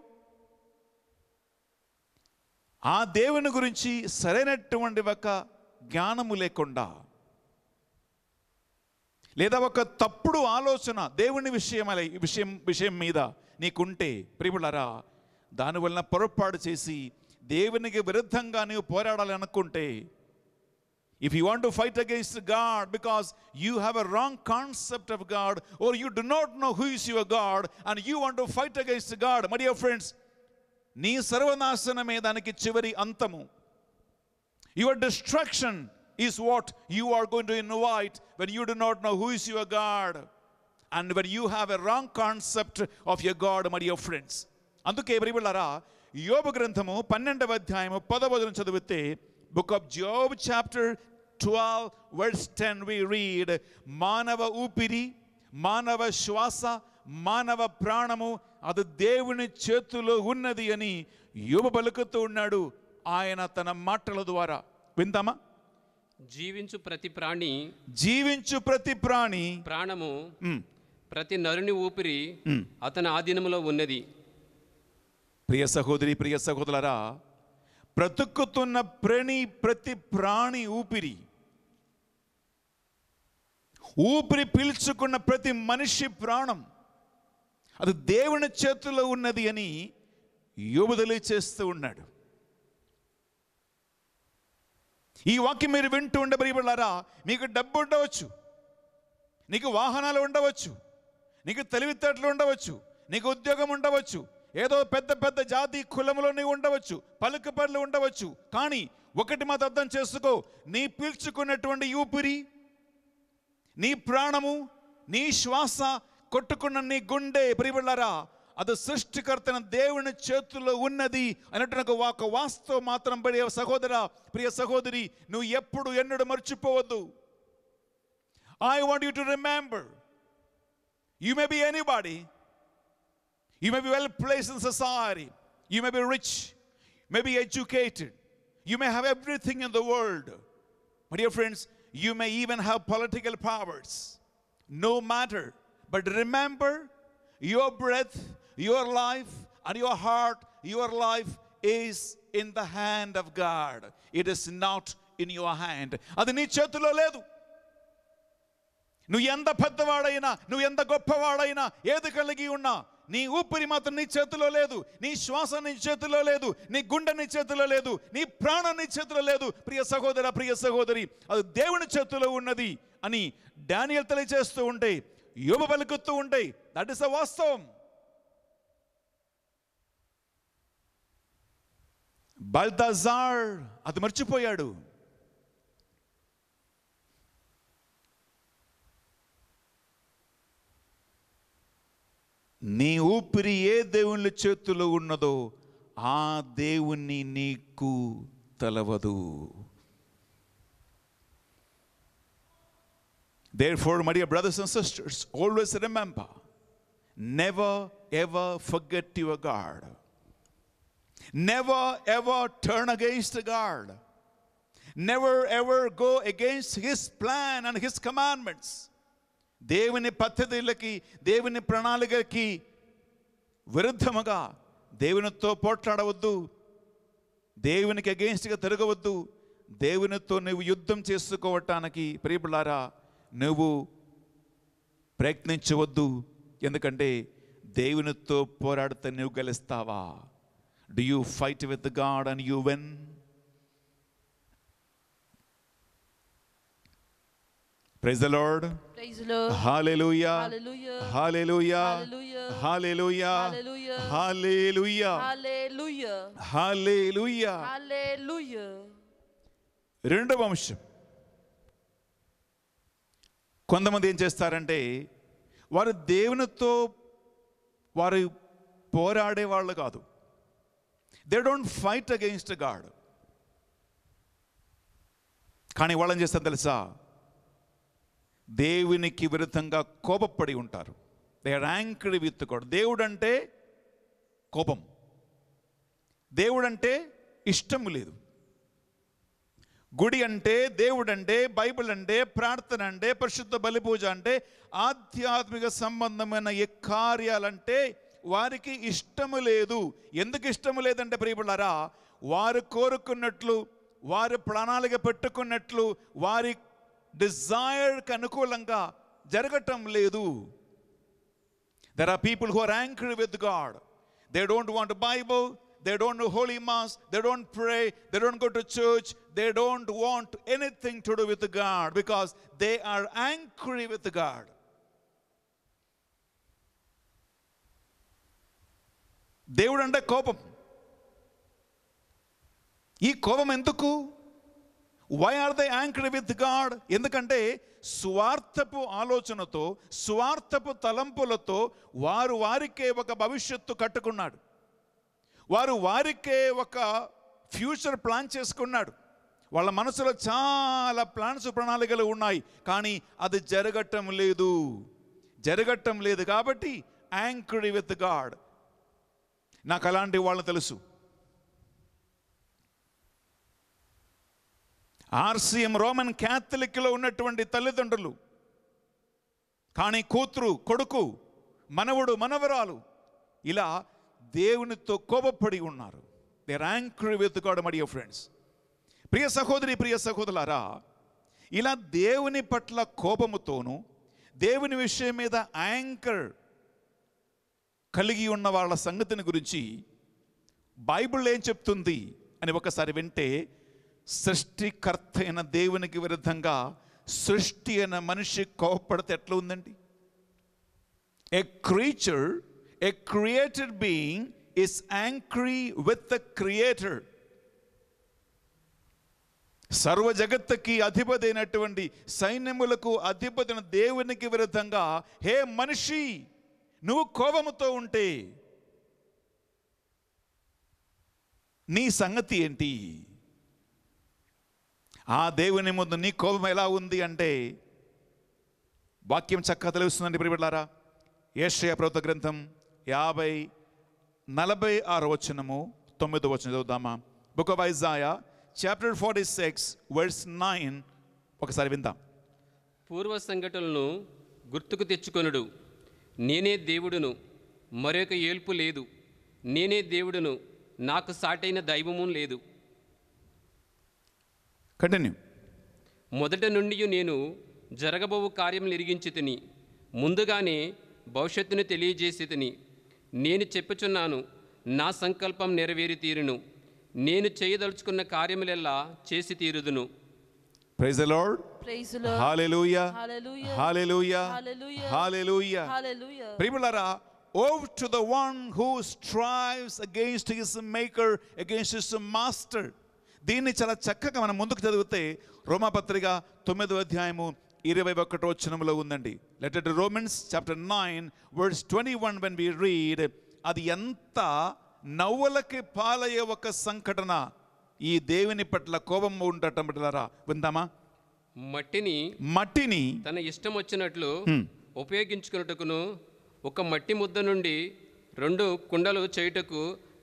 ఆ దేవుని గురించి సరైనటువంటి ఒక జ్ఞానము లేకుండా లేదా ఒక తప్పుడు ఆలోచన దేవుని విషయమై విషయం విషయం మీద నీకుంటే ప్రియులరా దానివల్ల పొరపాటు చేసి దేవునికి విరుద్ధంగా నీవు పోరాడాలి అనుకుంటే If you want to fight against God because you have a wrong concept of God or you do not know who is your God and you want to fight against God, my dear friends, your destruction is what you are going to invite when you do not know who is your God and when you have a wrong concept of your God, my dear friends. And the Kabri Villara, Yobagranthamu, Pandandavadhyamu, Padavadan Chadavite book of Job, chapter 12, verse 10, we read Manava upiri, Manava shwasa, manava pranamu. అది దేవుని చేతుల్లో ఉన్నది అని యువ పలుకుతూ ఉన్నాడు ఆయన తన మాటల ద్వారా విందామా జీవించు ప్రతి ప్రాణి జీవించు ప్రతి ప్రాణి ప్రాణము ప్రతి నరుని ఊపిరి అతని ఆధీనంలో ఉన్నది బ్రతుకుతున్న ప్రణి ప్రతి ప్రాణి ఊపిరి ఊపిరి పీల్చుకున్న ప్రతి మనిషి ప్రాణం అది దేవుని చేతుల్లో ఉన్నది అని యువదలి చేస్తూ ఉన్నాడు ఈ వాక్యం మీరు వింటూ ఉండబడిబడారా మీకు డబ్బు ఉండవచ్చు నీకు వాహనాలు ఉండవచ్చు నీకు తెలివితేటలు ఉండవచ్చు నీకు ఉద్యోగం ఉండవచ్చు ఏదో పెద్ద పెద్ద జాతి కులంలోనే ఉండవచ్చు పలుకుబడులు ఉండవచ్చు కానీ ఒకటి మాత్రం అర్థం చేసుకో నీ పీల్చుకున్నటువంటి ఊపిరి నీ ప్రాణము నీ శ్వాస కొట్టుకున్న నీ గుండె ప్రియబిళ్ళరా అది సృష్టికర్తన దేవుని చేతుల్లో ఉన్నది అన్నట్టు ఒక వాస్తవం మాత్రం ప్రియ సహోదర ప్రియ సహోదరి నువ్వు ఎప్పుడు ఎన్నడూ మర్చిపోవద్దు I want you to remember you may be anybody you may be well placed in society. You may be rich, may be educated. You may have everything in the world. My dear friends, you may even have political powers. No matter. But remember, your breath, your life, and your heart, your life is in the hand of God. It is not in your hand. అది నీ చేతిలో లేదు నువ్వు ఎంత పెద్దవాడైనా నువ్వు నీ ఊపిరి మాత్రం నీ చేతిలో లేదు నీ శ్వాస నీ చేతిలో లేదు నీ గుండె నీ చేతిలో లేదు నీ ప్రాణం నీ చేతిలో లేదు ప్రియ సహోదర ప్రియ సహోదరి అది దేవుని చేతిలో ఉన్నది అని డానియల్ తెలియజేస్తూ ఉంటే యువ పలుకుతూ ఉంటే దట్ ఇస్ అ వాస్తవం బల్తాజార్ అది మర్చిపోయాడు నీ ఊపిరి ఏ దేవుని చేతిలో ఉన్నదో ఆ దేవుణ్ణి నీకు తెలవదు Therefore, my dear brothers and sisters, always remember, never ever forget your God. Never ever turn against God. Never ever go against His plan and His commandments. దేవుని పద్ధతులకి దేవుని ప్రణాళికకి విరుద్ధముగా దేవునితో పోట్లాడవద్దు దేవునికి అగేన్స్ట్గా తిరగవద్దు దేవునితో నువ్వు యుద్ధం చేసుకోవటానికి ప్రియబులారా నువ్వు ప్రయత్నించవద్దు ఎందుకంటే దేవునితో పోరాడితే నువ్వు గెలుస్తావా do you fight with God and you win praise the Lord hallelujah hallelujah hallelujah hallelujah hallelujah రెండవ అంశం కొంతమంది ఏం చేస్తారంటే వారు దేవునితో వారు పోరాడే వాళ్ళు కాదు they don't fight against God కానీ వాళ్ళని చేస్తారు తెలుసా దేవునికి విరుద్ధంగా కోపపడి ఉంటారు దే ర్యాంక్డ్ విత్ గాడ్ దేవుడు అంటే కోపం దేవుడు అంటే ఇష్టం లేదు గుడి అంటే దేవుడు అంటే బైబిల్ అంటే ప్రార్థన అంటే పరిశుద్ధ బలిపూజ అంటే ఆధ్యాత్మిక సంబంధమైన ఏ కార్యాలంటే వారికి ఇష్టము లేదు ఎందుకు ఇష్టము లేదంటే ప్రియపడారా వారు కోరుకున్నట్లు వారు ప్రణాళిక పెట్టుకున్నట్లు వారి desire kanukulanga jaragatam ledu. There are people who are angry with God. They don't want a Bible. They don't know holy mass. They don't pray. They don't go to church. They don't want anything to do with God because they are angry with God. They would under kopam. E kopam enduku? Why are they angry with God ఎందుకంటే స్వార్థపు ఆలోచనతో స్వార్థపు తలంపులతో వారు వారికే ఒక భవిష్యత్తు కట్టుకున్నాడు వారు వారికే ఒక ఫ్యూచర్ ప్లాన్ చేసుకున్నాడు వాళ్ళ మనసులో చాలా ప్లాన్స్ ప్రణాళికలు ఉన్నాయి కానీ అది జరగటం లేదు జరగటం లేదు కాబట్టి యాంకర్ విత్ గాడ్ నాకు అలాంటి వాళ్ళు తెలుసు ఆర్సీఎం రోమన్ క్యాథలిక్లో ఉన్నటువంటి తల్లిదండ్రులు కానీ కూతురు కొడుకు మనవడు మనవరాలు ఇలా దేవునితో కోపపడి ఉన్నారు they angry with God friends ప్రియ సహోదరి ప్రియ సహోదరులారా ఇలా దేవుని పట్ల కోపముతోనూ దేవుని విషయం మీద యాంకర్ కలిగి ఉన్న వాళ్ళ సంగతిని గురించి బైబిల్ ఏం చెప్తుంది అని ఒకసారి వింటే సృష్టికర్త అయిన దేవునికి విరుద్ధంగా సృష్టి అయిన మనిషి కోపడితే ఎట్లా ఉందండి a creature a created being is angry with the creator సర్వ జగత్తుకి అధిపతి అయినటువంటి సైన్యములకు అధిపతిన దేవునికి విరుద్ధంగా హే మనిషి నువ్వు కోపముతో ఉంటే నీ సంగతి ఏంటి ఆ దేవుని ముందు నీ కోపం ఎలా ఉంది అంటే వాక్యం చక్కగా తెలుస్తుందండి ప్రిబిడ్లారా ఏషయ ప్రభుత్వ గ్రంథం యాభై నలభై ఆరు వచనము తొమ్మిదో వచనం చదువుదామా book of Isaiah chapter forty six verse nine ఒకసారి విందాం పూర్వ సంఘటనలను గుర్తుకు తెచ్చుకొనుడు నేనే దేవుడును మరొక ఏల్పు లేదు నేనే దేవుడును నాకు సాటైన దైవము లేదు కంటిన్యూ మొదట నుండి నేను జరగబోవు కార్యములు ఎరిగించి తిని ముందుగానే భవిష్యత్తును తెలియజేసి తిని నేను చెప్పుచున్నాను నా సంకల్పం నెరవేరి తీరును నేను చేయదలుచుకున్న కార్యములెల్లా చేసి తీరుదును praise Lord praise Lord hallelujah hallelujah hallelujah hallelujah hallelujah ప్రియులారా Woe to the one who strives against his maker, against his master. దీన్ని చాలా చక్కగా మనం ముందుకు చదివితే రోమాపత్రిక తొమ్మిదో అధ్యాయము ఇరవై ఒకటో వచనంలో ఉందండి letter to Romans chapter nine words twenty one when we read అది ఎంత నవ్వులకి పాలయ్యే ఒక సంఘటన ఈ దేవుని పట్ల కోపం ఉండటం పట్లరా విందామా మట్టిని మట్టిని తన ఇష్టం వచ్చినట్లు ఉపయోగించుకున్నట్టుకును ఒక మట్టి ముద్ద నుండి రెండు కుండలు చేయుటకు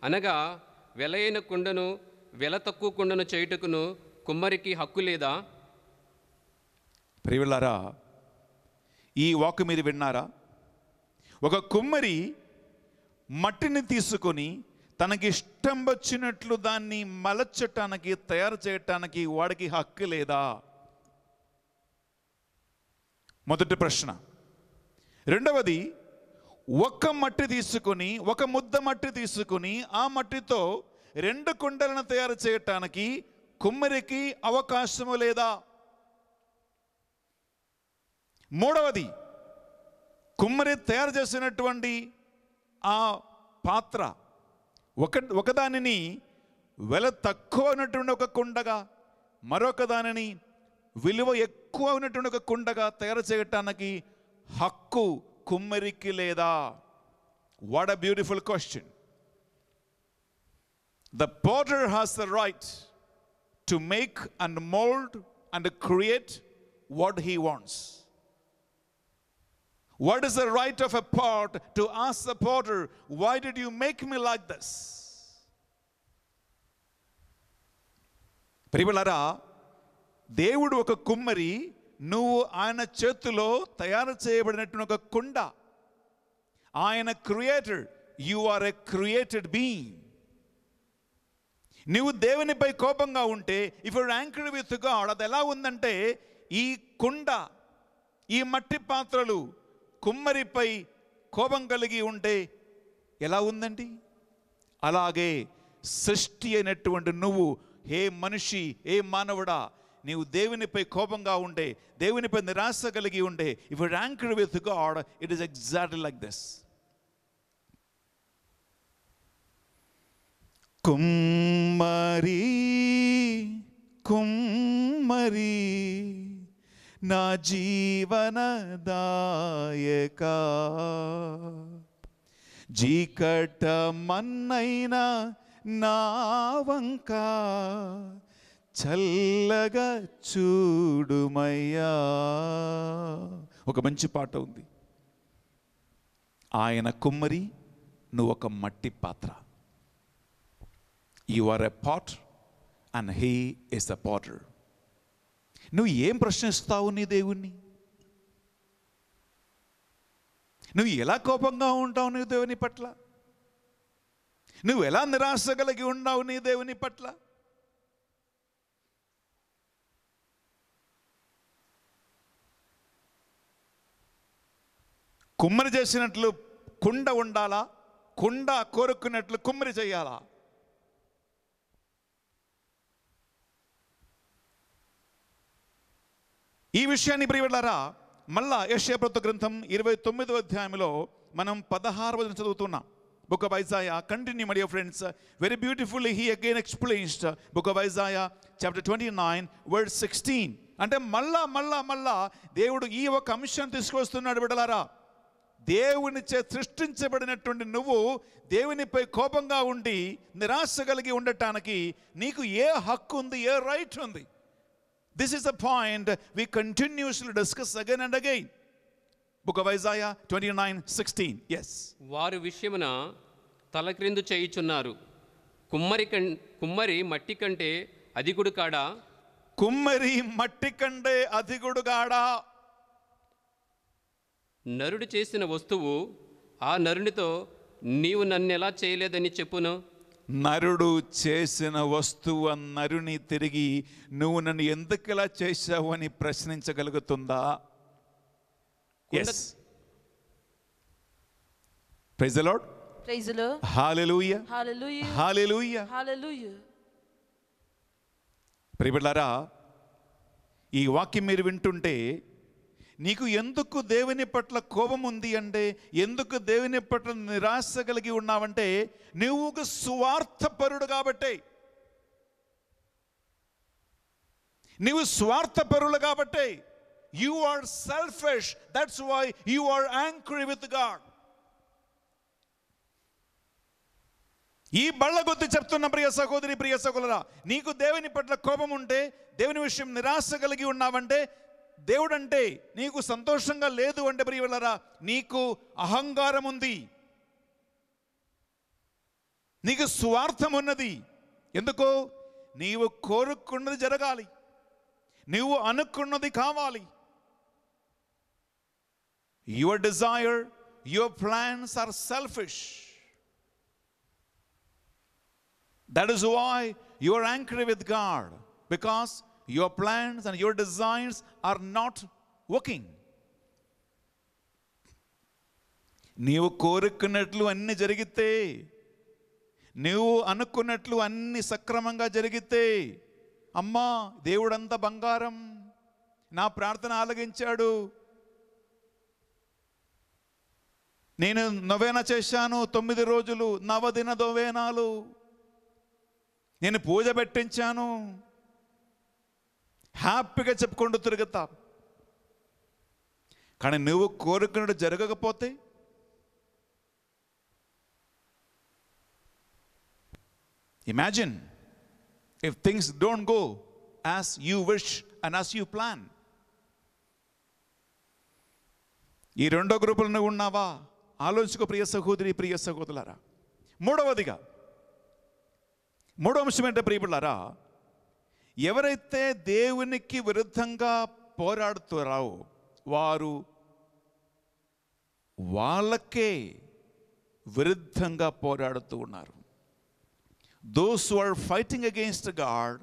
అనగా వెలయైన కుండను వెల తక్కువ కుండను చేయుటకును కుమ్మరికి హక్కు లేదా ప్రియులారా ఈ వాక్ మీరు విన్నారా ఒక కుమ్మరి మట్టిని తీసుకొని తనకిష్టం వచ్చినట్లు దాన్ని మలచటానికి తయారు చేయటానికి వాడికి హక్కు లేదా మొదటి ప్రశ్న రెండవది ఒక్క మట్టి తీసుకొని ఒక ముద్ద మట్టి తీసుకొని ఆ మట్టితో రెండు కుండలను తయారు చేయటానికి కుమ్మరికి అవకాశము లేదా మూడవది కుమ్మరి తయారు చేసినటువంటి ఆ పాత్ర ఒక ఒకదానిని వెల తక్కువ ఉన్నటువంటి ఒక కుండగా మరొక దానిని విలువ ఎక్కువ ఉన్నటువంటి ఒక కుండగా తయారు చేయటానికి హక్కు కుమ్మరికి లేదా what a beautiful question The potter has the right to make and mold and create what he wants. What is the right of a pot to ask the potter, Why did you make me like this? ప్రియులరా దేవుడు ఒక కుమ్మరి నువ్వు ఆయన చేతిలో తయారు చేయబడినటువంటి ఒక కుండ ఆయన created you are a created being నువ్వు దేవునిపై కోపంగా ఉంటే ఇఫ్ యాంకర్ విత్ గాడ్ అది ఎలా ఉందంటే ఈ కుండ ఈ మట్టి పాత్రలు కుమ్మరిపై కోపం కలిగి ఉంటే ఎలా ఉందండి అలాగే సృష్టి అయినటువంటి నువ్వు హే మనిషి ఏ మానవుడా నీవు దేవునిపై కోపంగా ఉండే దేవునిపై నిరాశ కలిగి ఉండే if angry with God it is exactly like this కుమ్మరి కుమ్మరి నా జీవనదాయక జీకట మన్నైనా నా వంక చల్లగా చూడుమయ్యా ఒక మంచి పాట ఉంది ఆయన కుమ్మరి నువ్వు ఒక మట్టి పాత్ర you are a pot and he is a potter నువ్వు ఏం ప్రశ్నిస్తావు నీ దేవుణ్ణి నువ్వు ఎలా కోపంగా ఉంటావు నీ దేవుని పట్ల నువ్వు ఎలా నిరాశ కలిగి ఉన్నావు నీ దేవుని పట్ల కుమ్మరి చేసినట్లు కుండ ఉండాలా కుండ కోరుకున్నట్లు కుమ్మరి చేయాలా ఈ విషయాన్ని ప్రియలారా మళ్ళా యశ్యప్రత గ్రంథం ఇరవై తొమ్మిదవ అధ్యాయంలో మనం పదహారవ చదువుతున్నాం book of Isaiah continue my friends very beautiful he again explains book of Isaiah chapter twenty nine word sixteen అంటే మళ్ళా మళ్ళా మళ్ళా దేవుడు ఈ ఒక అంశం తీసుకొస్తున్నాడు దేవుని దేవునిచే సృష్టించబడినటువంటి నువ్వు దేవునిపై కోపంగా ఉండి నిరాశ కలిగి ఉండటానికి నీకు ఏ హక్కు ఉంది ఏ రైట్ ఉంది This is a point we continuously discuss again and again. Book of Isaiah 29:16. Yes. Varu Vishimana Talakrindu Chaichunaru. Kummari Kummari Matikante Adikudukada. Kummari Matikande Adikudukada. నరుడు చేసిన వస్తువు ఆ నరునితో నీవు నన్ను ఎలా చేయలేదని చెప్పును నరుడు చేసిన వస్తువు నరుని తిరిగి నువ్వు నన్ను ఎందుకు ఇలా చేశావు అని ప్రశ్నించగలుగుతుందా ఎస్ ప్రైజ్ లార్డ్ ఈ వాక్యం మీరు వింటుంటే నీకు ఎందుకు దేవుని పట్ల కోపం ఉంది అంటే ఎందుకు దేవుని పట్ల నిరాశ కలిగి ఉన్నావంటే నువ్వు ఒక స్వార్థపరుడు కాబట్టే నీవు స్వార్థపరులు కాబట్టే you are selfish that's why you are angry with God ఈ బళ్ళ గుర్తు చెప్తున్న ప్రియ సహోదరి ప్రియ సహోదరా నీకు దేవుని పట్ల కోపం ఉంటే దేవుని విషయం నిరాశ కలిగి ఉన్నావంటే దేవుడంటే నీకు సంతోషంగా లేదు అంటే ప్రియవల్లారా నీకు అహంకారం ఉంది నీకు స్వార్థం ఉన్నది ఎందుకో నీవు కోరుకున్నది జరగాలి నీవు అనుకున్నది కావాలి your desire your plans are selfish that is why you are angry with god because your plans and your designs are not working నీవు కోరుకున్నట్లు అన్ని జరిగితే నీవు అనుకున్నట్లు అన్ని సక్రమంగా జరిగితే అమ్మా దేవుడంత బంగారం నా ప్రార్థన ఆలగించాడు నేను నవేన చేశాను తొమ్మిది రోజులు నవదిన దొవేనాలు నేను పూజ పెట్టించాను హ్యాపీగా చెప్పుకుంటూ తిరుగుతాం కానీ నువ్వు కోరుకున్నట్టు జరగకపోతే imagine if things don't go as you wish and as you plan ఈ రెండో గ్రూపులు నువ్వు ఉన్నావా ఆలోచించుకో ప్రియ సహోదరి ప్రియ సహోదరులారా మూడవదిగా మూడో అంశం ఏంటంటే ప్రియపులారా ఎవరైతే దేవునికి విరుద్ధంగా పోరాడుతారో వారు వాళ్ళకే విరుద్ధంగా పోరాడుతూ ఉన్నారు those are fighting against God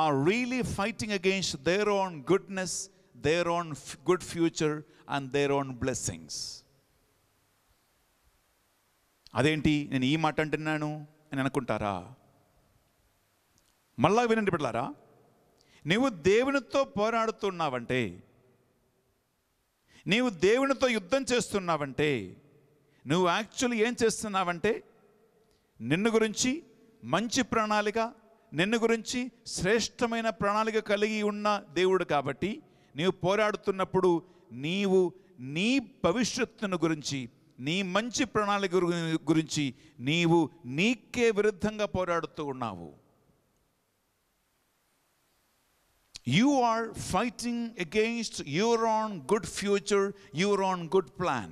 are really fighting against their own goodness their own good future and their own blessings అదేంటి నేను ఈ మాట అంటున్నాను అని అనుకుంటారా మళ్ళా వినండి బిడ్డారా నీవు దేవునితో పోరాడుతున్నావంటే నీవు దేవునితో యుద్ధం చేస్తున్నావంటే నువ్వు యాక్చువల్లీ ఏం చేస్తున్నావంటే నిన్ను గురించి మంచి ప్రణాళిక నిన్ను గురించి శ్రేష్టమైన ప్రణాళిక కలిగి ఉన్న దేవుడు కాబట్టి నీవు పోరాడుతున్నప్పుడు నీవు నీ భవిష్యత్తును గురించి నీ మంచి ప్రణాళిక గురించి నీవు నీకే విరుద్ధంగా పోరాడుతూ ఉన్నావు you are fighting against your own good future, your own good plan.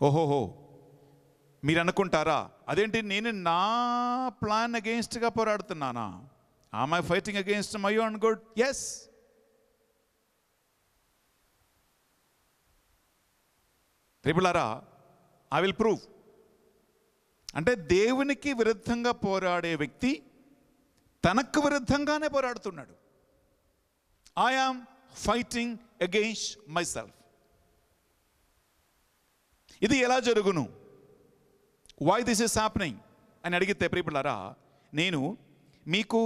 Oh ho ho. Miranakuntara. Adenti nin na plan against Kaparatanana. Am I fighting against my own good? Yes. Tribulara, I will prove. And a Devuniki Viratanga Porade Victi. తనకు విరుద్ధంగానే పోరాడుతున్నాడు I am fighting against myself ఇది ఎలా జరుగును why this is happening అని అడిగితే ప్రియపులారా నేను మీకు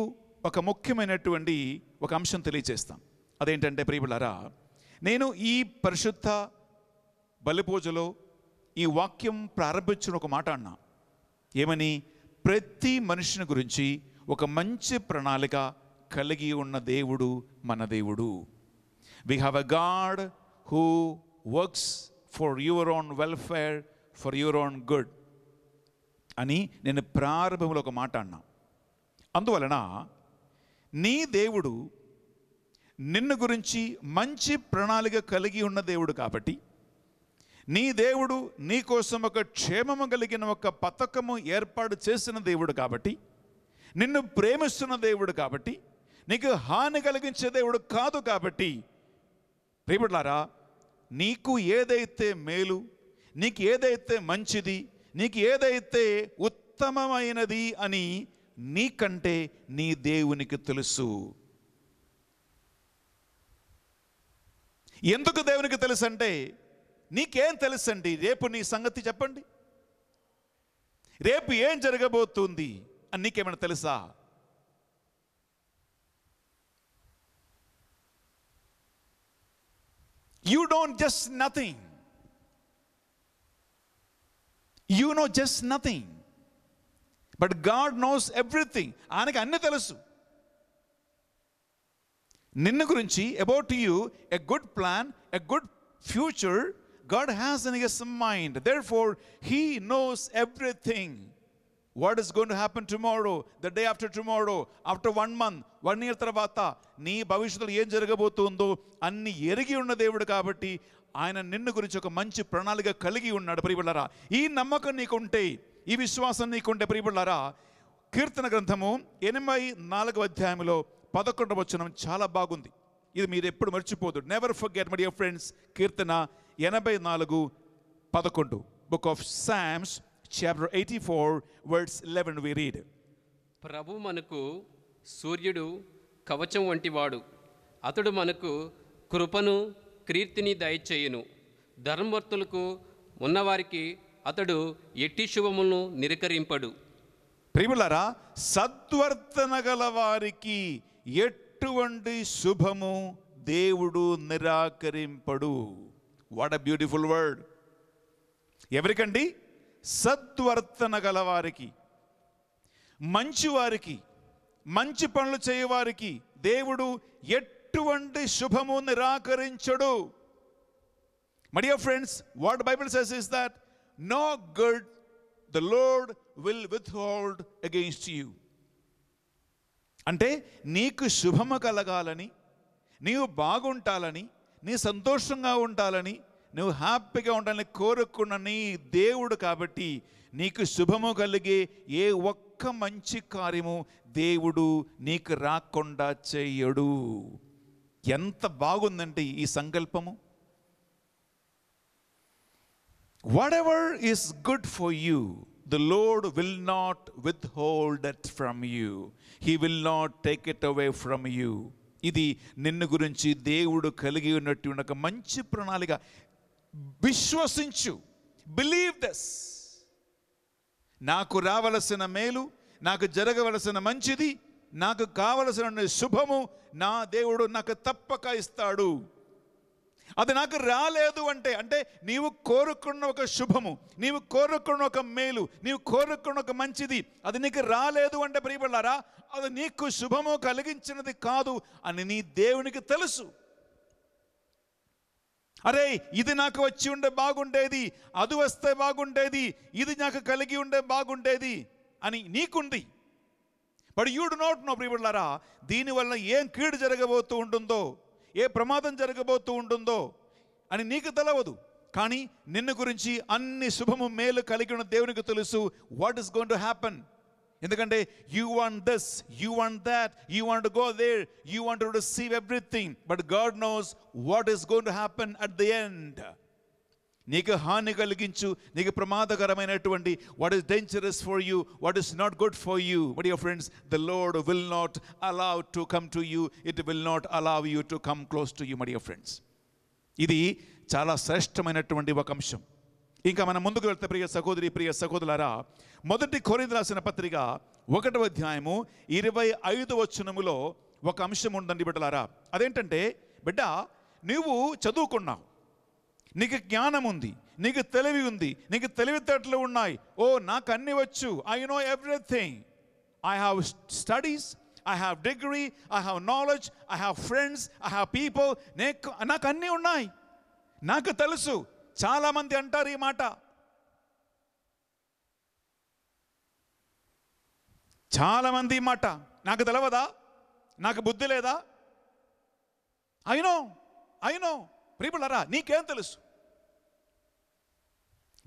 ఒక ముఖ్యమైనటువంటి ఒక అంశం తెలియజేస్తాం అదేంటంటే ప్రియపులారా నేను ఈ పరిశుద్ధ బలిపూజలో ఈ వాక్యం ప్రారంభించిన ఒక మాట అన్నా ఏమని ప్రతి మనిషిని గురించి ఒక మంచి ప్రణాళిక కలిగి ఉన్న దేవుడు మన దేవుడు we have a God who works for your own welfare for your own good అని నేను ప్రారంభంలో ఒక మాట అన్నా అందువలన నీ దేవుడు నిన్ను గురించి మంచి ప్రణాళిక కలిగి ఉన్న దేవుడు కాబట్టి నీ దేవుడు నీ కోసం ఒక క్షేమము కలిగిన ఒక పథకము ఏర్పాటు చేసిన దేవుడు కాబట్టి నిన్ను ప్రేమిస్తున్న దేవుడు కాబట్టి నీకు హాని కలిగించే దేవుడు కాదు కాబట్టి ప్రియపడ్లారా నీకు ఏదైతే మేలు నీకు ఏదైతే మంచిది నీకు ఏదైతే ఉత్తమమైనది అని నీకంటే నీ దేవునికి తెలుసు ఎందుకు దేవునికి తెలుసు అంటే నీకేం తెలుసండి రేపు నీ సంగతి చెప్పండి రేపు ఏం జరగబోతుంది నీకేమైనా తెలుసా you don't just nothing you know just nothing but God knows everything ఆయనకి అన్నీ తెలుసు నిన్ను గురించి about you a good plan a good future God has in his mind therefore he knows everything what is going to happen tomorrow the day after tomorrow after one month one year తర్వాత నీ భవిష్యత్తులో ఏం జరగబోతుందో అన్ని ఎరిగి ఉన్న దేవుడు కాబట్టి ఆయన నిన్ను గురించి ఒక మంచి ప్రణాళిక కలిగి ఉన్నాడు ప్రియబిళ్ళారా ఈ నమ్మకం నీకుంటే ఈ విశ్వాసం నీకుంటే ప్రియబిళ్ళారా కీర్తన గ్రంథము ఎనభై నాలుగవ అధ్యాయంలో పదకొండవ వచనం చాలా బాగుంది ఇది మీరు ఎప్పుడు మర్చిపోదు never forget my dear friends కీర్తన ఎనభై నాలుగు పదకొండు book of Psalms chapter 84, verse 11, we read. Prabhu manaku suryudu kavacham vanti vadu. Atudu manaku krupanu kirtini dai chayinu. Dharmavartulku unnavariki atadu yetti shubamulnu nirikarimpadu. Prabhulara, sadvartanagalavariki yettu vandi subhamu devudu padu. What a beautiful word. Every kandi? సద్వర్తన గలవారికి మంచివారికి మంచి పనులు చేయవారికి దేవుడు ఎటువంటి శుభము నిరాకరించడు my dear friends what Bible says is that no good the Lord will withhold against you అంటే నీకు శుభము కలగాలని నీవు బాగుంటాలని నీ సంతోషంగా ఉండాలని నువ్వు హ్యాపీగా ఉండాలని కోరుకున్న నీ దేవుడు కాబట్టి నీకు శుభము కలిగే ఏ ఒక్క మంచి కార్యము దేవుడు నీకు రాకుండా చేయడు ఎంత బాగుందంటే ఈ సంకల్పము whatever is good for you the Lord will not withhold it from you he will not take it away from you ఇది నిన్ను గురించి దేవుడు కలిగి ఉన్నటువంటి ఒక మంచి ప్రణాళిక విశ్వసించు బిలీవ్ దస్ నాకు రావలసిన మేలు నాకు జరగవలసిన మంచిది నాకు కావలసిన శుభము నా దేవుడు నాకు తప్పక ఇస్తాడు అది నాకు రాలేదు అంటే అంటే నీవు కోరుకున్న ఒక శుభము నీవు కోరుకున్న ఒక మేలు నీవు కోరుకున్న ఒక మంచిది అది నీకు రాలేదు అంటే ప్రియపడారా అది నీకు శుభము కలిగించినది కాదు అని నీ దేవునికి తెలుసు అరే ఇది నాకు వచ్చి ఉండే బాగుండేది అది వస్తే బాగుండేది ఇది నాకు కలిగి ఉండే బాగుండేది అని నీకుంది but you do not know ప్రియుడులారా దీనివల్ల ఏం కీడు జరగబోతూ ఉంటుందో ఏ ప్రమాదం జరగబోతూ ఉంటుందో అని నీకు తెలవదు కానీ నిన్ను గురించి అన్ని శుభము మేలు కలిగి ఉన్న దేవునికి తెలుసు what is going to happen ఎందుకంటే you want this you want that you want go there you want receive everything but God knows what is going to happen at the end నీకు హాని కలిగించు నీకు ప్రమాదకరమైనటువంటి what is dangerous for you what is not good for you but your friends the Lord will not allow to come to you it will not allow you to come close to you my dear friends ఇది చాలా శ్రేష్టమైనటువంటి ఒక అంశం ఇంకా మనం ముందుకు వెళ్తే ప్రియ సహోదరి ప్రియ సహోదరులారా మొదటి కోరింది రాసిన పత్రిక ఒకటవ అధ్యాయము ఇరవై ఐదు వచనములో ఒక అంశం ఉందండి బిడ్డలారా అదేంటంటే బిడ్డ నీవు చదువుకున్నావు నీకు జ్ఞానం ఉంది నీకు తెలివి ఉంది నీకు తెలివితేటలు ఉన్నాయి ఓ నాకు అన్ని వచ్చు I know everything I have studies I have degree I have knowledge I have friends I have people నాకు అన్నీ ఉన్నాయి నాకు తెలుసు చాలా మంది అంటారు ఈ మాట చాలామంది ఈ మాట నాకు తెలవదా నాకు బుద్ధి లేదా అయినో అయినో ప్రిపులరా నీకేం తెలుసు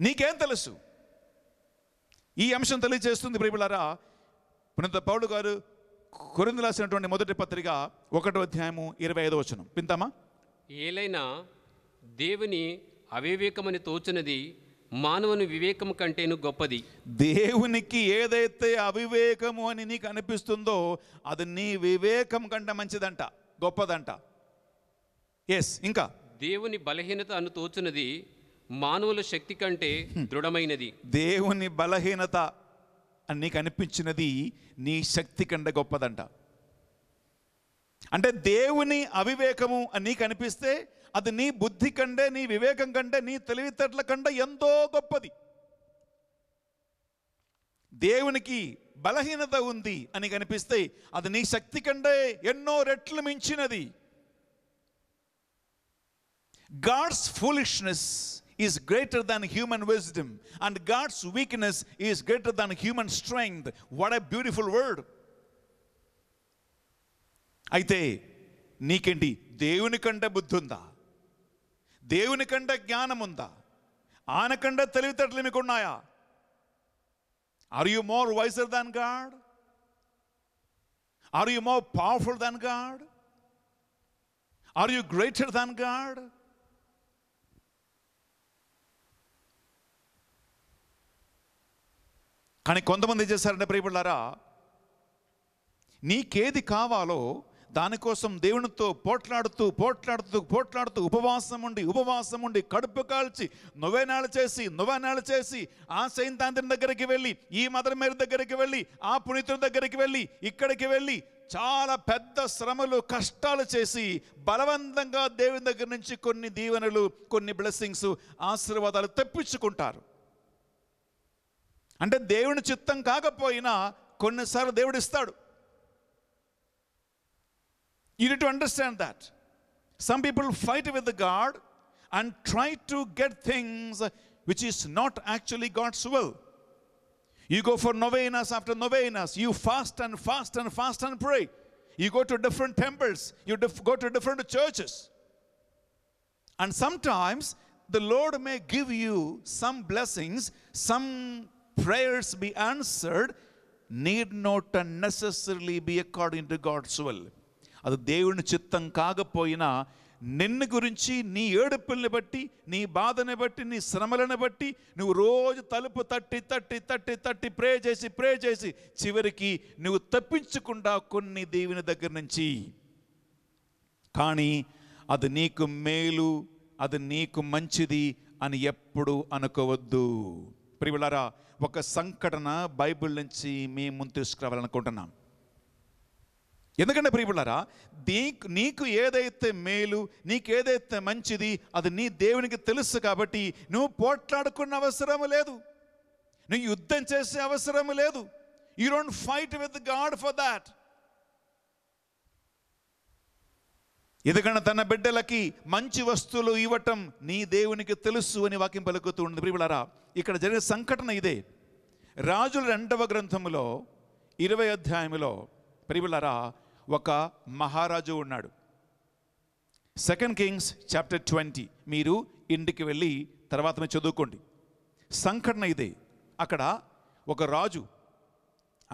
నీకేం తెలుసు ఈ అంశం తెలియజేస్తుంది ప్రిపులరా పునంత పౌడు గారు కొరింది రాసినటువంటి మొదటి పత్రిక ఒకటో అధ్యాయము ఇరవై ఐదో వచనం వింతామా ఏలైనా దేవుని అవివేకమని తోచినది మానవుని వివేకం కంటేను గొప్పది దేవునికి ఏదైతే అవివేకము అని నీకు అనిపిస్తుందో అది నీ వివేకం కంటే మంచిదంట గొప్పదంట ఎస్ ఇంకా దేవుని బలహీనత అను తోచునది మానవుల శక్తి కంటే hmm. దృఢమైనది దేవుని బలహీనత అని నీకు అనిపించినది నీ శక్తి కంటే గొప్పదంట అంటే దేవుని అవివేకము అని నీకు అనిపిస్తే అది నీ బుద్ధి కంటే నీ వివేకం కంటే నీ తెలివితేటల కంటే ఎంతో గొప్పది దేవునికి బలహీనత ఉంది అని కనిపిస్తే అది నీ శక్తి కంటే ఎన్నో రెట్లు మించినది God's foolishness is greater than human wisdom and God's weakness is greater than human strength what a beautiful word అయితే నీకేంటి దేవుని కంటే బుద్ధి ఉందా దేవుని కంటే జ్ఞానం ఉందా ఆయన కంటే తెలివితేటలు ఉన్నాయా are you more wiser than God are you more powerful than God are you greater than God కానీ కొంతమంది ఏం చేస్తారంటే ప్రియపడ్డారా నీకేది కావాలో దానికోసం దేవునితో పోట్లాడుతూ పోట్లాడుతూ పోట్లాడుతూ ఉపవాసం ఉండి ఉపవాసం ఉండి కడుపు కాల్చి నువ్వేనాలు చేసి నువ్వేనాలు చేసి ఆ సైంతాంతిని దగ్గరికి వెళ్ళి ఈ మదర్ మేరు దగ్గరికి వెళ్ళి ఆ పునీతుని దగ్గరికి వెళ్ళి ఇక్కడికి వెళ్ళి చాలా పెద్ద శ్రమలు కష్టాలు చేసి బలవంతంగా దేవుని దగ్గర నుంచి కొన్ని దీవెనలు కొన్ని బ్లెస్సింగ్స్ ఆశీర్వాదాలు తెప్పించుకుంటారు అంటే దేవుని చిత్తం కాకపోయినా కొన్నిసార్లు దేవుడు ఇస్తాడు You need to understand that. Some people fight with the God and try to get things which is not actually God's will. You go for novenas after novenas. You fast and fast and fast and pray. You go to different temples. You go to different churches. And sometimes the Lord may give you some blessings, some prayers be answered, need not necessarily be according to God's will. అది దేవుని చిత్తం కాకపోయినా నిన్ను గురించి నీ ఏడుపుల్ని బట్టి నీ బాధని బట్టి నీ శ్రమలను బట్టి నువ్వు రోజు తలుపు తట్టి తట్టి తట్టి తట్టి ప్రే చేసి ప్రే చేసి చివరికి నువ్వు తప్పించకుండా కొన్ని దేవుని దగ్గర నుంచి కానీ అది నీకు మేలు అది నీకు మంచిది అని ఎప్పుడు అనుకోవద్దు ప్రియులారా ఒక సంఘటన బైబిల్ నుంచి మేము తీసుకురావాలనుకుంటున్నాం ఎందుకంటే ప్రియపడారా దీ నీకు ఏదైతే మేలు నీకు ఏదైతే మంచిది అది నీ దేవునికి తెలుసు కాబట్టి నువ్వు పోట్లాడుకున్న అవసరం లేదు నువ్వు యుద్ధం చేసే అవసరం లేదు you don't fight with God for that ఎందుకంటే తన బిడ్డలకి మంచి వస్తువులు ఇవ్వటం నీ దేవునికి తెలుసు అని వాక్యం పలుకుతూ ఉంది ప్రియులారా ఇక్కడ జరిగిన సంఘటన ఇదే రాజుల రెండవ గ్రంథములో ఇరవై అధ్యాయములో ప్రియులారా ఒక మహారాజు ఉన్నాడు సెకండ్ కింగ్స్ చాప్టర్ ట్వంటీ మీరు ఇంటికి వెళ్ళి తర్వాత చదువుకోండి సంఘటన ఇదే అక్కడ ఒక రాజు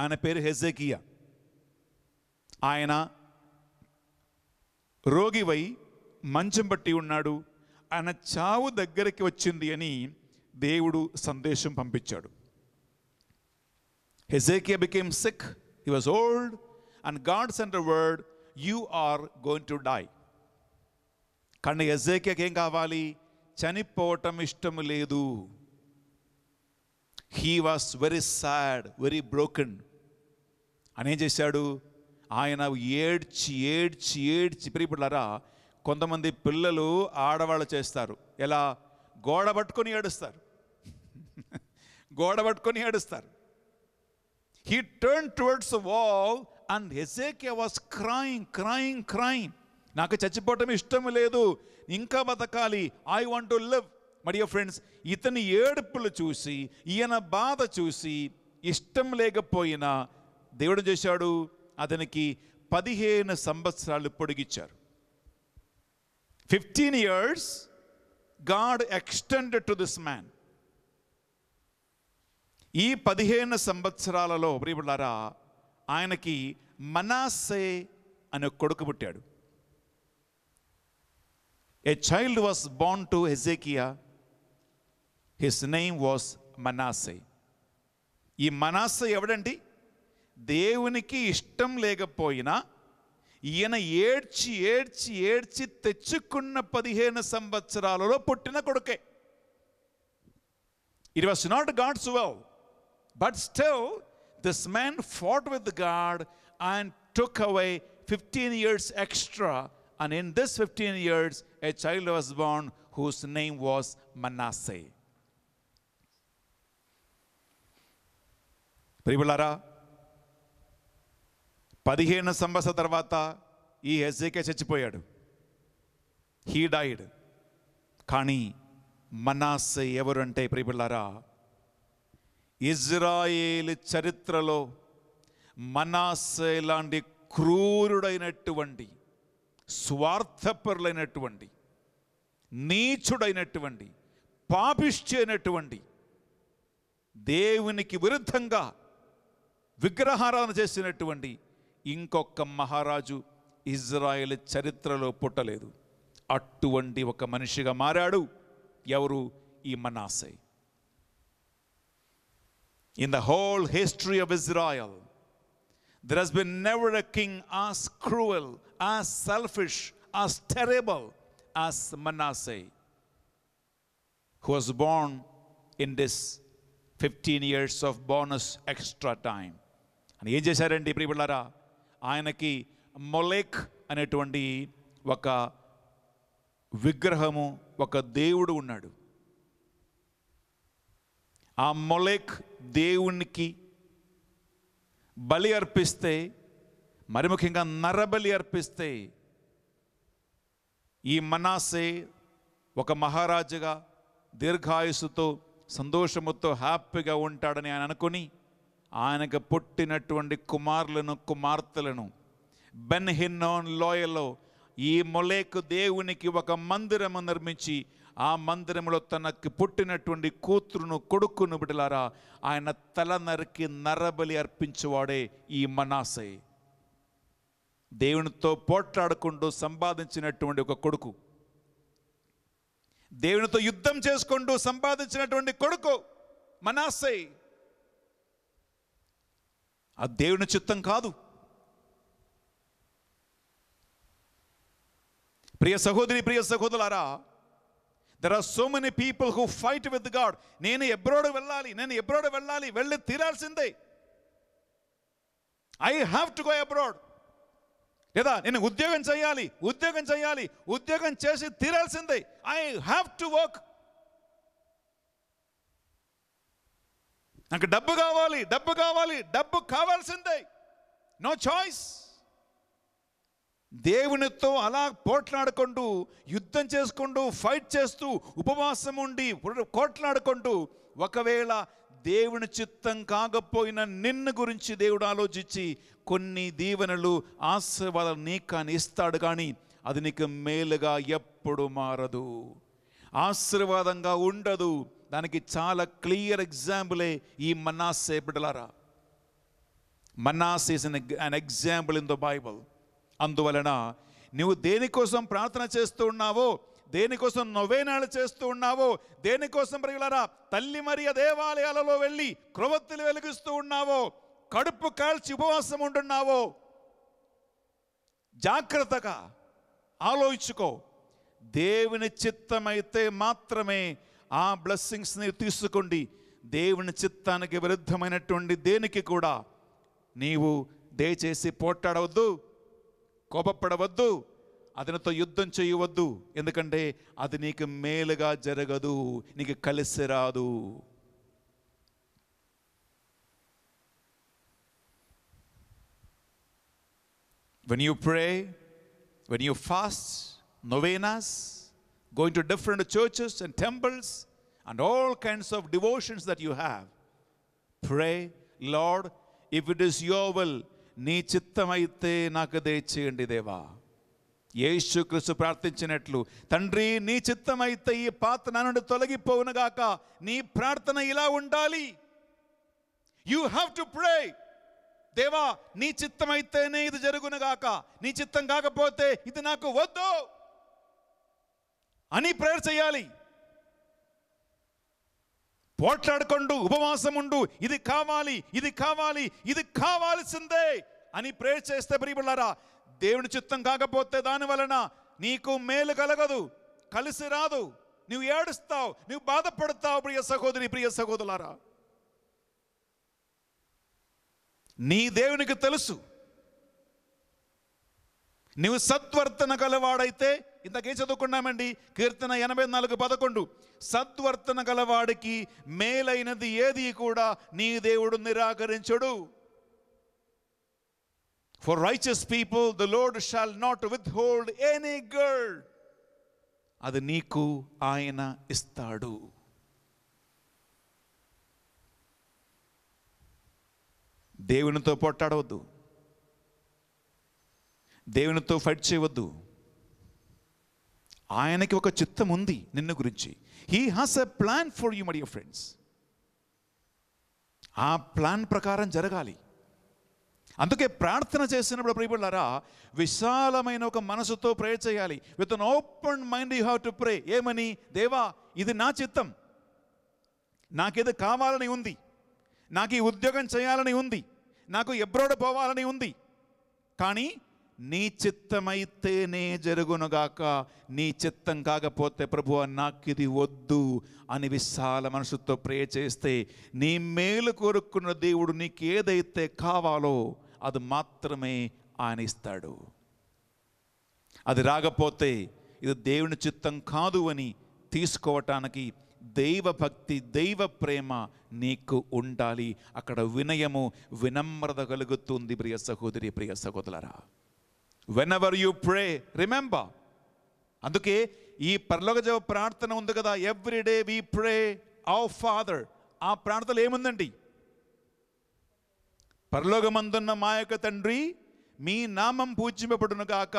ఆయన పేరు హెజేకియా ఆయన రోగివై మంచం పట్టి ఉన్నాడు ఆయన చావు దగ్గరికి వచ్చింది అని దేవుడు సందేశం పంపించాడు Hezekiah became sick he was old and God sent a word you are are to die కానీ ఎజేకేకి ఏం కావాలి చనిపోవటం ఇష్టం లేదు he was very sad very broken అని ఏం చేశాడు ఆయన ఏడ్చి ఏడ్చి ఏడ్చి ప్రిపడారా కొంతమంది పిల్లలు ఆడవాళ్ళు చేస్తారు ఎలా గోడ పట్టుకొని ఏడుస్తారు *laughs* గోడ పట్టుకొని ఏడుస్తారు he turn towards wall and Hezekiah was crying crying crying నాకు చచ్చిపోవటం ఇష్టం లేదు ఇంకా బతకాలి ఐ వాంట్ టు లివ్ మరి ఫ్రెండ్స్ ఇతని ఏడుపులు చూసి ఈయన బాధ చూసి ఇష్టం లేకపోయినా దేవుడు చేశాడు అతనికి పదిహేను సంవత్సరాలు పొడిగిచ్చారు fifteen years God extended to this man ఈ పదిహేను సంవత్సరాలలో ప్రియులారా ఆయనకి మనాసే అనే కొడుకు పుట్టాడు a child was born to Hezekiah his name was Manasseh ఈ మనాస ఎవడండి దేవునికి ఇష్టం లేకపోయినా ఈయన ఏడ్చి ఏడ్చి ఏడ్చి తెచ్చుకున్న పదిహేను సంవత్సరాలలో పుట్టిన కొడుకే it was not God's will but stove This man fought with God and took away 15 years extra. And in this 15 years, a child was born whose name was Manasseh. ప్రియులారా పదిహేను సంవత్సరం తర్వాత ఈ హెజ్జేకే చచ్చిపోయాడు హీ డైడ్ కానీ మనాస్ ఎవరు అంటే ప్రియులారా ఇజ్రాయేల్ చరిత్రలో మనాసే లాంటి క్రూరుడైనటువంటి స్వార్థపరులైనటువంటి నీచుడైనటువంటి పాపిష్టి దేవునికి విరుద్ధంగా విగ్రహారాధన చేసినటువంటి ఇంకొక మహారాజు ఇజ్రాయెల్ చరిత్రలో పుట్టలేదు అటువంటి ఒక మనిషిగా మారాడు ఎవరు ఈ Manasseh in the whole history of Israel. There has been never a king as cruel, as selfish, as terrible as Manasseh, who was born in this 15 years of bonus extra time. And extra time said, ఏం చేశారండి ప్రియబిళ్ళారా ఆయనకి మొలేక్ అనేటువంటి vaka vigrahamu vaka దేవుడు ఉన్నాడు ఆ మొలేక్ దేవునికి బలి అర్పిస్తే మరి ముఖ్యంగా నరబలి అర్పిస్తే ఈ మనాసే ఒక మహారాజుగా దీర్ఘాయుసుతో సంతోషముతో హ్యాపీగా ఉంటాడని ఆయన అనుకుని ఆయనకు పుట్టినటువంటి కుమారులను కుమార్తెలను బెన్హిన్నోన్ లోయలో ఈ మొలేకు దేవునికి ఒక మందిరము నిర్మించి ఆ మందిరంలో తనకు పుట్టినటువంటి కూతురును కొడుకును బిడలారా ఆయన తల నరికి నరబలి అర్పించేవాడే ఈ మనాసే దేవునితో పోట్లాడుకుంటూ సంపాదించినటువంటి ఒక కొడుకు దేవునితో యుద్ధం చేసుకుంటూ సంపాదించినటువంటి కొడుకు మనాసై ఆ దేవుని చిత్తం కాదు ప్రియ సహోదరి ప్రియ సహోదరులారా there are so many people who fight with God నేను ఎబ్రోడ్ వెళ్ళాలి నేను ఎబ్రోడ్ వెళ్ళాలి వెళ్ళి తీరాల్సిందే I have to go abroad లేదా నేను ఉద్యోగం చేయాలి ఉద్యోగం చేయాలి ఉద్యోగం చేసి తీరాల్సిందే ఐ హ్యావ్ టు వర్క్ నాకు డబ్బు కావాలి డబ్బు కావాలి డబ్బు కావాల్సిందే నో చాయిస్ దేవునితో అలా పోట్లాడుకుంటూ యుద్ధం చేసుకుంటూ ఫైట్ చేస్తూ ఉపవాసం ఉండి కోట్లాడుకుంటూ ఒకవేళ దేవుని చిత్తం కాకపోయిన నిన్ను గురించి దేవుడు ఆలోచించి కొన్ని దీవెనలు ఆశీర్వాదాలు నీకు కానీ ఇస్తాడు కానీ అది నీకు మేలుగా ఎప్పుడు మారదు ఆశీర్వాదంగా ఉండదు దానికి చాలా క్లియర్ ఎగ్జాంపులే ఈ మన్నాసే బిడ్డలారా Manasseh is an example in the Bible అందువలన నువ్వు దేనికోసం ప్రార్థన చేస్తూ ఉన్నావో దేనికోసం నొవేనాలు చేస్తూ ఉన్నావో దేనికోసం ప్రజలరా తల్లి మరియ దేవాలయాలలో వెళ్ళి క్రొవత్తులు వెలిగిస్తూ ఉన్నావో కడుపు కాల్చి ఉపవాసం ఉంటున్నావో జాగ్రత్తగా ఆలోచించుకో దేవుని చిత్తమైతే మాత్రమే ఆ బ్లెస్సింగ్స్ని తీసుకోండి దేవుని చిత్తానికి విరుద్ధమైనటువంటి దేనికి కూడా నీవు దయచేసి పోట్టాడవద్దు when you pray, when you fast, novenas, going to different churches and temples, and all kinds of devotions that you have, pray, Lord, if it is your will, నీ చిత్తమైతే నాకు దయచేయండి దేవా యేసుక్రీస్తు ప్రార్థించినట్లు తండ్రి నీ చిత్తమైతే ఈ పాత నన్ను నుండి తొలగిపోవునుగాక నీ ప్రార్థన ఇలా ఉండాలి యూ హ్యావ్ టు ప్రే దేవా నీ చిత్తమైతేనే ఇది జరుగునుగాక నీ చిత్తం కాకపోతే ఇది నాకు వద్దు అని ప్రేయర్ చేయాలి పోట్లాడుకోండు ఉపవాసం ఉండు ఇది కావాలి ఇది కావాలి ఇది కావాల్సిందే అని ప్రేర్ చేస్తే ప్రియులారా దేవుని చిత్తం కాకపోతే దాని వలన నీకు మేలు కలగదు కలిసి రాదు నువ్వు ఏడుస్తావు నువ్వు బాధపడతావు ప్రియ సహోదరి ప్రియ సహోదరులారా నీ దేవునికి తెలుసు నువ్వు సత్వర్తన గలవాడైతే ఇంతకే చదువుకున్నామండి కీర్తన ఎనభై నాలుగు పదకొండు సద్వర్తన గలవాడికి మేలైనది ఏది కూడా నీ దేవుడు నిరాకరించడు for righteous people the Lord shall not withhold any good అది నీకు ఆయన ఇస్తాడు దేవునితో పొట్టాడవద్దు దేవునితో ఫైట్ చేయవద్దు ఆయనకి ఒక చిత్తం ఉంది నిన్ను గురించి he has a plan for you my friends ఆ ప్లాన్ ప్రకారం జరగాలి అందుకే ప్రార్థన చేసినప్పుడు ప్రియపడారా విశాలమైన ఒక మనసుతో ప్రే చేయాలి with an open mind you have to pray ఏమని దేవా ఇది నా చిత్తం నాకేదో కావాలని ఉంది నాకు ఈ ఉద్యోగం చేయాలని ఉంది నాకు ఎబ్రోడ్ పోవాలని ఉంది కానీ నీ చిత్తమైతేనే జరుగునుగాక నీ చిత్తం కాకపోతే ప్రభు నాకు ఇది వద్దు అని విశాల మనసుతో ప్రే చేస్తే నీ మేలు కోరుకున్న దేవుడు నీకు ఏదైతే కావాలో అది మాత్రమే ఆయన ఇస్తాడు అది రాకపోతే ఇది దేవుని చిత్తం కాదు అని తీసుకోవటానికి దైవభక్తి దైవ ప్రేమ నీకు ఉండాలి అక్కడ వినయము వినమ్రత కలుగుతుంది ప్రియ సహోదరి ప్రియ సహోదరరా whenever you pray remember అందుకే ఈ పరలోక జవ ప్రార్థన ఉంది కదా ఎవ్రీ డే వీ ప్రే ఆ ఫాదర్ ఆ ప్రార్థనలు ఏముందండి పరలోకమందున్న మా యొక్క తండ్రి మీ నామం పూజింపబడును గాక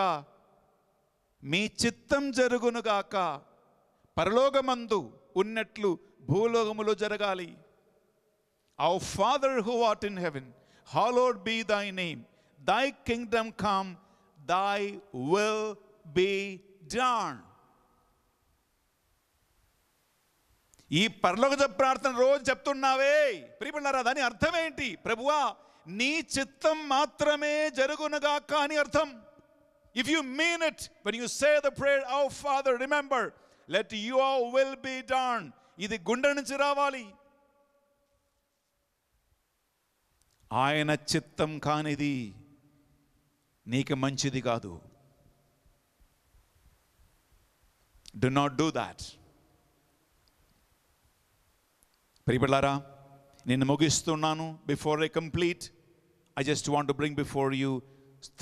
మీ చిత్తం జరుగును గాక పరలోకమందు ఉన్నట్లు భూలోకములో జరగాలి our Father who art in heaven hallowed be thy name thy kingdom come thy will be done. ఈ పరలోక ప్రార్థన రోజు చెప్తున్నావే ప్రియపడినారా దాని అర్థం ఏంటి ప్రభువా నీ చిత్తం మాత్రమే జరుగునుగా కానీ అర్థం if you mean it when you say the prayer our Father remember let your will be done ఇది గుండె నుంచి రావాలి ఆయన చిత్తం కానిది నీకు మంచిది కాదు డు నాట్ డూ దాట్ ప్రియపడారా నేను ముగిస్తున్నాను before I complete I just want bring before you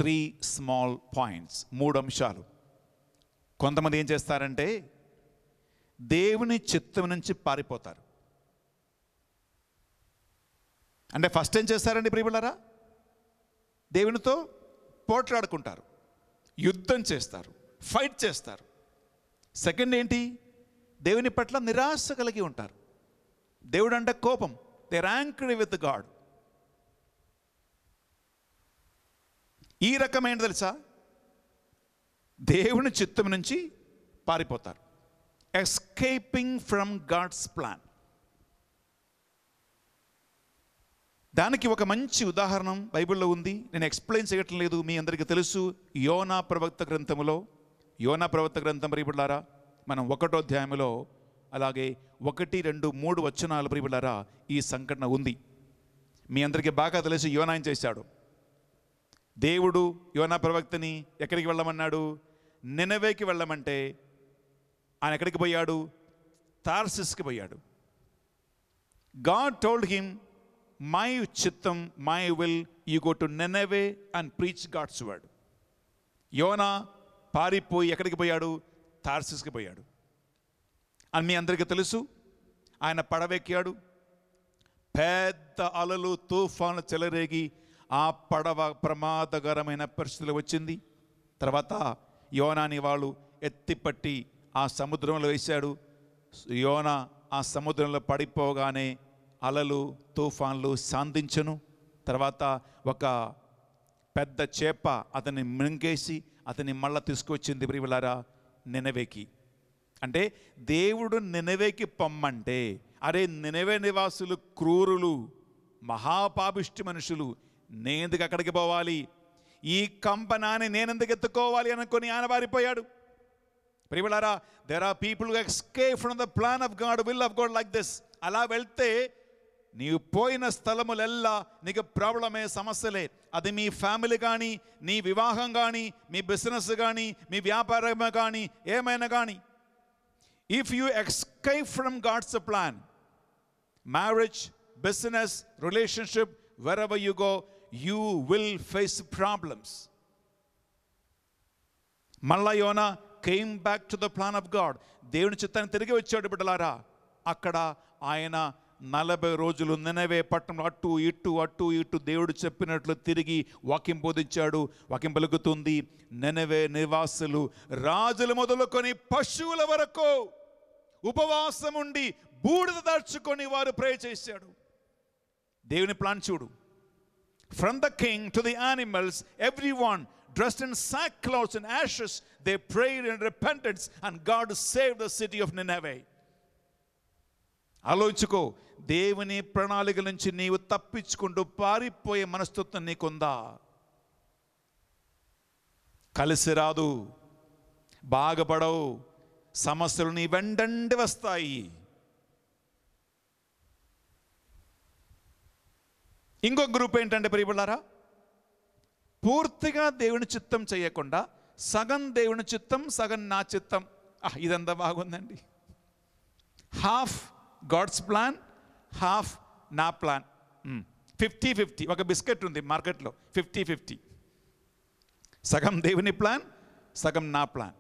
three small points మూడు అంశాలు కొంతమంది ఏం చేస్తారంటే దేవుని చిత్తం నుంచి పారిపోతారు అంటే ఫస్ట్ ఏం చేస్తారండి ప్రియపడారా దేవునితో పోట్లాడుకుంటారు యుద్ధం చేస్తారు ఫైట్ చేస్తారు సెకండ్ ఏంటి దేవుని పట్ల నిరాశ కలిగి ఉంటారు దేవుడు అంటే కోపం దే ర్యాంక్డ్ విత్ గాడ్ ఈ రకమైన తెలుసా దేవుని చిత్తం నుంచి పారిపోతారు ఎస్కేపింగ్ ఫ్రమ్ గాడ్స్ ప్లాన్ దానికి ఒక మంచి ఉదాహరణ బైబిల్లో ఉంది నేను ఎక్స్ప్లెయిన్ చేయటం లేదు మీ అందరికీ తెలుసు యోనా ప్రవక్త గ్రంథములో యోనా ప్రవక్త గ్రంథం ప్రియబులారా మనం ఒకటో అధ్యాయంలో అలాగే ఒకటి రెండు మూడు వచనాలు ప్రియబులారా ఈ సంఘటన ఉంది మీ అందరికీ బాగా తెలిసి యోనా ఏం చేశాడు దేవుడు యోనా ప్రవక్తని ఎక్కడికి వెళ్ళమన్నాడు నినవేకి వెళ్ళమంటే ఆయన ఎక్కడికి పోయాడు తార్సిస్కి పోయాడు గాడ్ టోల్డ్ హిమ్ మై చిత్తం my will you go to Nineveh and preach God's word యోనా పారిపోయి ఎక్కడికి పోయాడు తార్సిస్కి పోయాడు అని మీ అందరికీ తెలుసు ఆయన పడవెక్కాడు పెద్ద అలలు తుఫాను చెలరేగి ఆ పడవ ప్రమాదకరమైన పరిస్థితులు వచ్చింది తర్వాత యోనాని వాళ్ళు ఎత్తిపట్టి ఆ సముద్రంలో వేశాడు యోన ఆ సముద్రంలో పడిపోగానే అలలు తుఫాన్లు సాధించను తర్వాత ఒక పెద్ద చేప అతన్ని మృంగేసి అతన్ని మళ్ళా తీసుకొచ్చింది ప్రియులారా నినవేకి అంటే దేవుడు నినవేకి పొమ్మంటే అరే నినవే నివాసులు క్రూరులు మహాపాపిష్టి మనుషులు నేనెందుకు అక్కడికి పోవాలి ఈ కంపనాన్ని నేనెందుకు ఎత్తుకోవాలి అనుకొని ఆనవారిపోయాడు ప్రియులారా there are people escape from the plan of God will of God like this అలా వెళ్తే నీవు పోయిన స్థలములెల్లా నీకు ప్రాబ్లమే సమస్యలే అది మీ ఫ్యామిలీ కానీ నీ వివాహం కానీ మీ బిజినెస్ కానీ మీ వ్యాపారమే కానీ ఏమైనా కానీ if you escape from God's plan marriage business relationship wherever you go you will face problems మళ్ళా యోన came back to the plan of God దేవుని చిత్తాన్ని తిరిగి వచ్చాడు బిడ్డలారా అక్కడ ఆయన నలభై రోజులు నినవే పట్టణం అటు ఇటు అటు ఇటు దేవుడు చెప్పినట్లు తిరిగి వాక్యం బోధించాడు వాక్యం పలుకుతుంది నెనవే నివాసులు రాజులు మొదలుకొని పశువుల వరకు ఉపవాసం ఉండి బూడిద దాచుకొని వారు ప్రే చేశాడు దేవుని ప్లాన్ చూడు from the king to the animals everyone in sack sackcloths in ashes they prayer in repentance and God save the city of Nineveh. ఆలోచించుకో దేవుని ప్రణాళిక నుంచి నీవు తప్పించుకుంటూ పారిపోయే మనస్తత్వం నీకుందా కలిసి రాదు బాగపడవు సమస్యలు నీ వెండండి వస్తాయి ఇంకొక గ్రూప్ ఏంటంటే ప్రియబుళ్ళారా పూర్తిగా దేవుని చిత్తం చేయకుండా సగం దేవుని చిత్తం సగం నా చిత్తం ఇదంతా బాగుందండి హాఫ్ గాడ్స్ ప్లాన్ హాఫ్ నా ప్లాన్ ఫిఫ్టీ ఫిఫ్టీ ఒక బిస్కెట్ ఉంది మార్కెట్లో ఫిఫ్టీ ఫిఫ్టీ సగం దేవుని ప్లాన్ సగం నా plan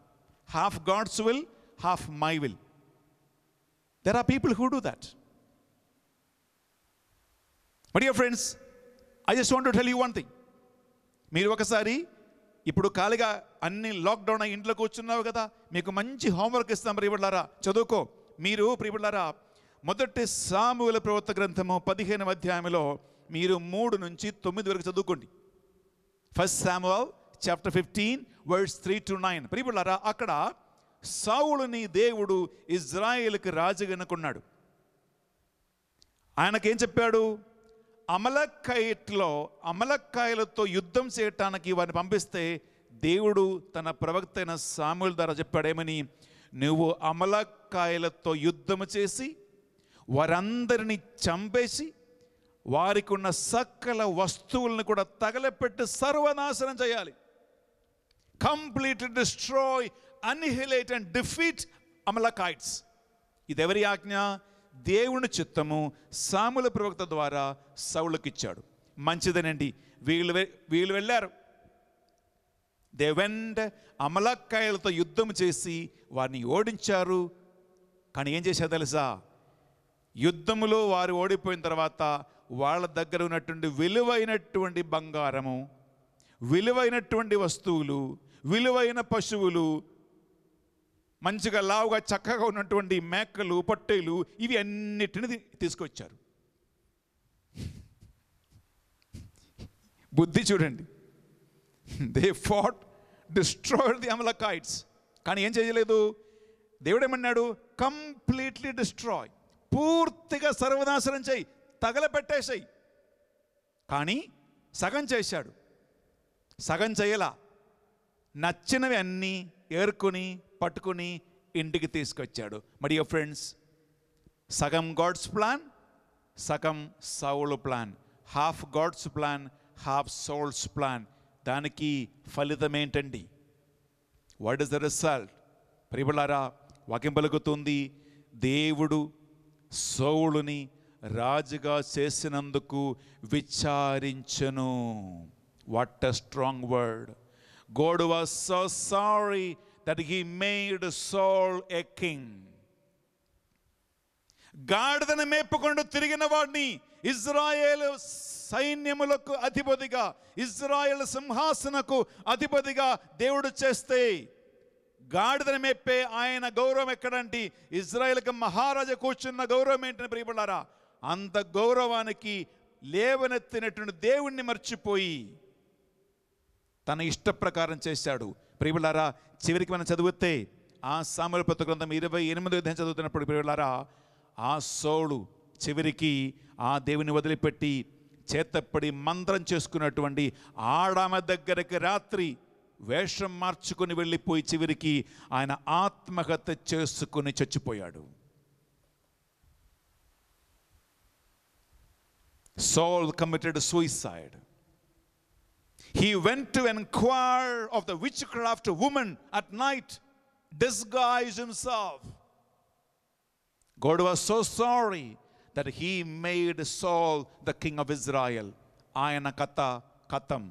half God's will half my will there are people who do that మరి friends I just want to tell you one thing మీరు ఒకసారి ఇప్పుడు ఖాళీగా అన్ని లాక్డౌన్ అయ్యి ఇంట్లో కూర్చున్నావు కదా మీకు మంచి హోంవర్క్ ఇస్తాం ప్రియబడ్లారా చదువుకో మీరు ప్రియబడ్లారా మొదటి సామువుల ప్రవర్త గ్రంథము పదిహేను అధ్యాయంలో మీరు మూడు నుంచి తొమ్మిది వరకు చదువుకోండి first Samuel chapter fifteen words three to nine ప్రియులారా అక్కడ సావులని దేవుడు ఇజ్రాయేల్కి రాజుగనుకున్నాడు ఆయనకేం చెప్పాడు అమలక్కాయట్లో అమలక్కాయలతో యుద్ధం చేయటానికి వారిని పంపిస్తే దేవుడు తన ప్రవక్త అయిన సాముల ద్వారా చెప్పాడేమని నువ్వు అమలక్కాయలతో యుద్ధము చేసి వారందరినీ చంపేసి వారికి ఉన్న సకల వస్తువులను కూడా తగలపెట్టి సర్వనాశనం చేయాలి completely destroy annihilate and defeat Amalekites ఇది ఎవరి ఆజ్ఞ దేవుని చిత్తము సాముల ప్రవక్త ద్వారా సౌళ్ళకిచ్చాడు మంచిదేనండి వీళ్ళు వీళ్ళు వెళ్ళారు దే వెంట్ అమలక్కాయలతో యుద్ధం చేసి వారిని ఓడించారు కానీ ఏం చేశారు తెలుసా యుద్ధములో వారు ఓడిపోయిన తర్వాత వాళ్ళ దగ్గర ఉన్నటువంటి విలువైనటువంటి బంగారము విలువైనటువంటి వస్తువులు విలువైన పశువులు మంచిగా లావుగా చక్కగా ఉన్నటువంటి మేకలు పొట్టేలు ఇవి అన్నిటిని తీసుకొచ్చారు బుద్ధి చూడండి they fought destroyed the Amalekites కానీ ఏం చేయలేదు దేవుడేమన్నాడు కంప్లీట్లీ డిస్ట్రాయ్ పూర్తిగా సర్వనాశనం చేయి తగలపెట్టేసేయి కానీ సగం చేశాడు సగం చేయలా నచ్చినవి అన్నీ ఏర్కొని పట్టుకుని ఇంటికి తీసుకొచ్చాడు మరి ఫ్రెండ్స్ సగం గాడ్స్ ప్లాన్ సగం Saul plan half God's plan half Saul's plan దానికి ఫలితం ఏంటండి వాట్ ఇస్ ద రిసల్ట్ ప్రిబులారా వకింపలుగుతుంది దేవుడు సౌలుని రాజుగా చేసినందుకు విచారించను what a strong word God was so sorry that he made Saul a king గాడిదను మేపుకుంటూ తిరిగిన వాడిని ఇజ్రాయేల్ సైన్యములకు అధిపతిగా ఇజ్రాయేల్ సింహాసనకు అధిపతిగా దేవుడు చేస్తే గాడిదని మెప్పే ఆయన గౌరవం ఎక్కడంటి ఇజ్రాయెల్కి మహారాజా కూర్చున్న గౌరవం ఏంటని ప్రియపడారా అంత గౌరవానికి లేవనెత్తినటువంటి దేవుణ్ణి మర్చిపోయి తన ఇష్ట ప్రకారం చేశాడు ప్రియులారా చివరికి మనం చదివితే ఆ సామల పత్ర గ్రంథం ఇరవై ఎనిమిది విధంగా చదువుతున్నప్పుడు ప్రియులారా ఆ సోడు చివరికి ఆ దేవుని వదిలిపెట్టి చేతపడి మంత్రం చేసుకున్నటువంటి ఆడామ దగ్గరికి రాత్రి వేషం మార్చుకొని వెళ్ళిపోయి చివరికి ఆయన ఆత్మహత్య చేసుకొని చచ్చిపోయాడు Saul committed suicide. He went to inquire of the witchcraft woman at night, disguise himself. God was so sorry that he made Saul the king of Israel. Ayana kata katam.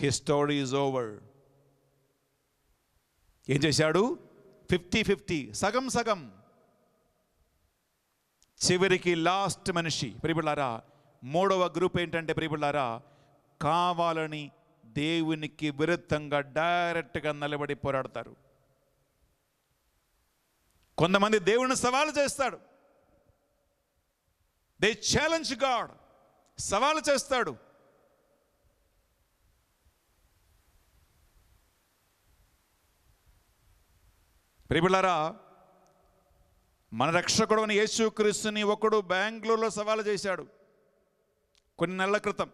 His story is over ఏం చేశాడు fifty fifty సగం సగం చివరికి last మనిషి ప్రిబులారా మూడవ group ఏంటంటే ప్రిబులారా కావాలని దేవునికి విరుద్ధంగా డైరెక్ట్గా నిలబడి పోరాడతారు కొంతమంది దేవుని సవాలు చేస్తాడు దే ఛాలెంజ్ గాడ్ సవాలు చేస్తాడు ప్రిబులరా మన రక్షకుడు అని క్రీస్తుని ఒకడు బెంగళూరులో సవాలు చేశాడు కొన్ని నెలల క్రితం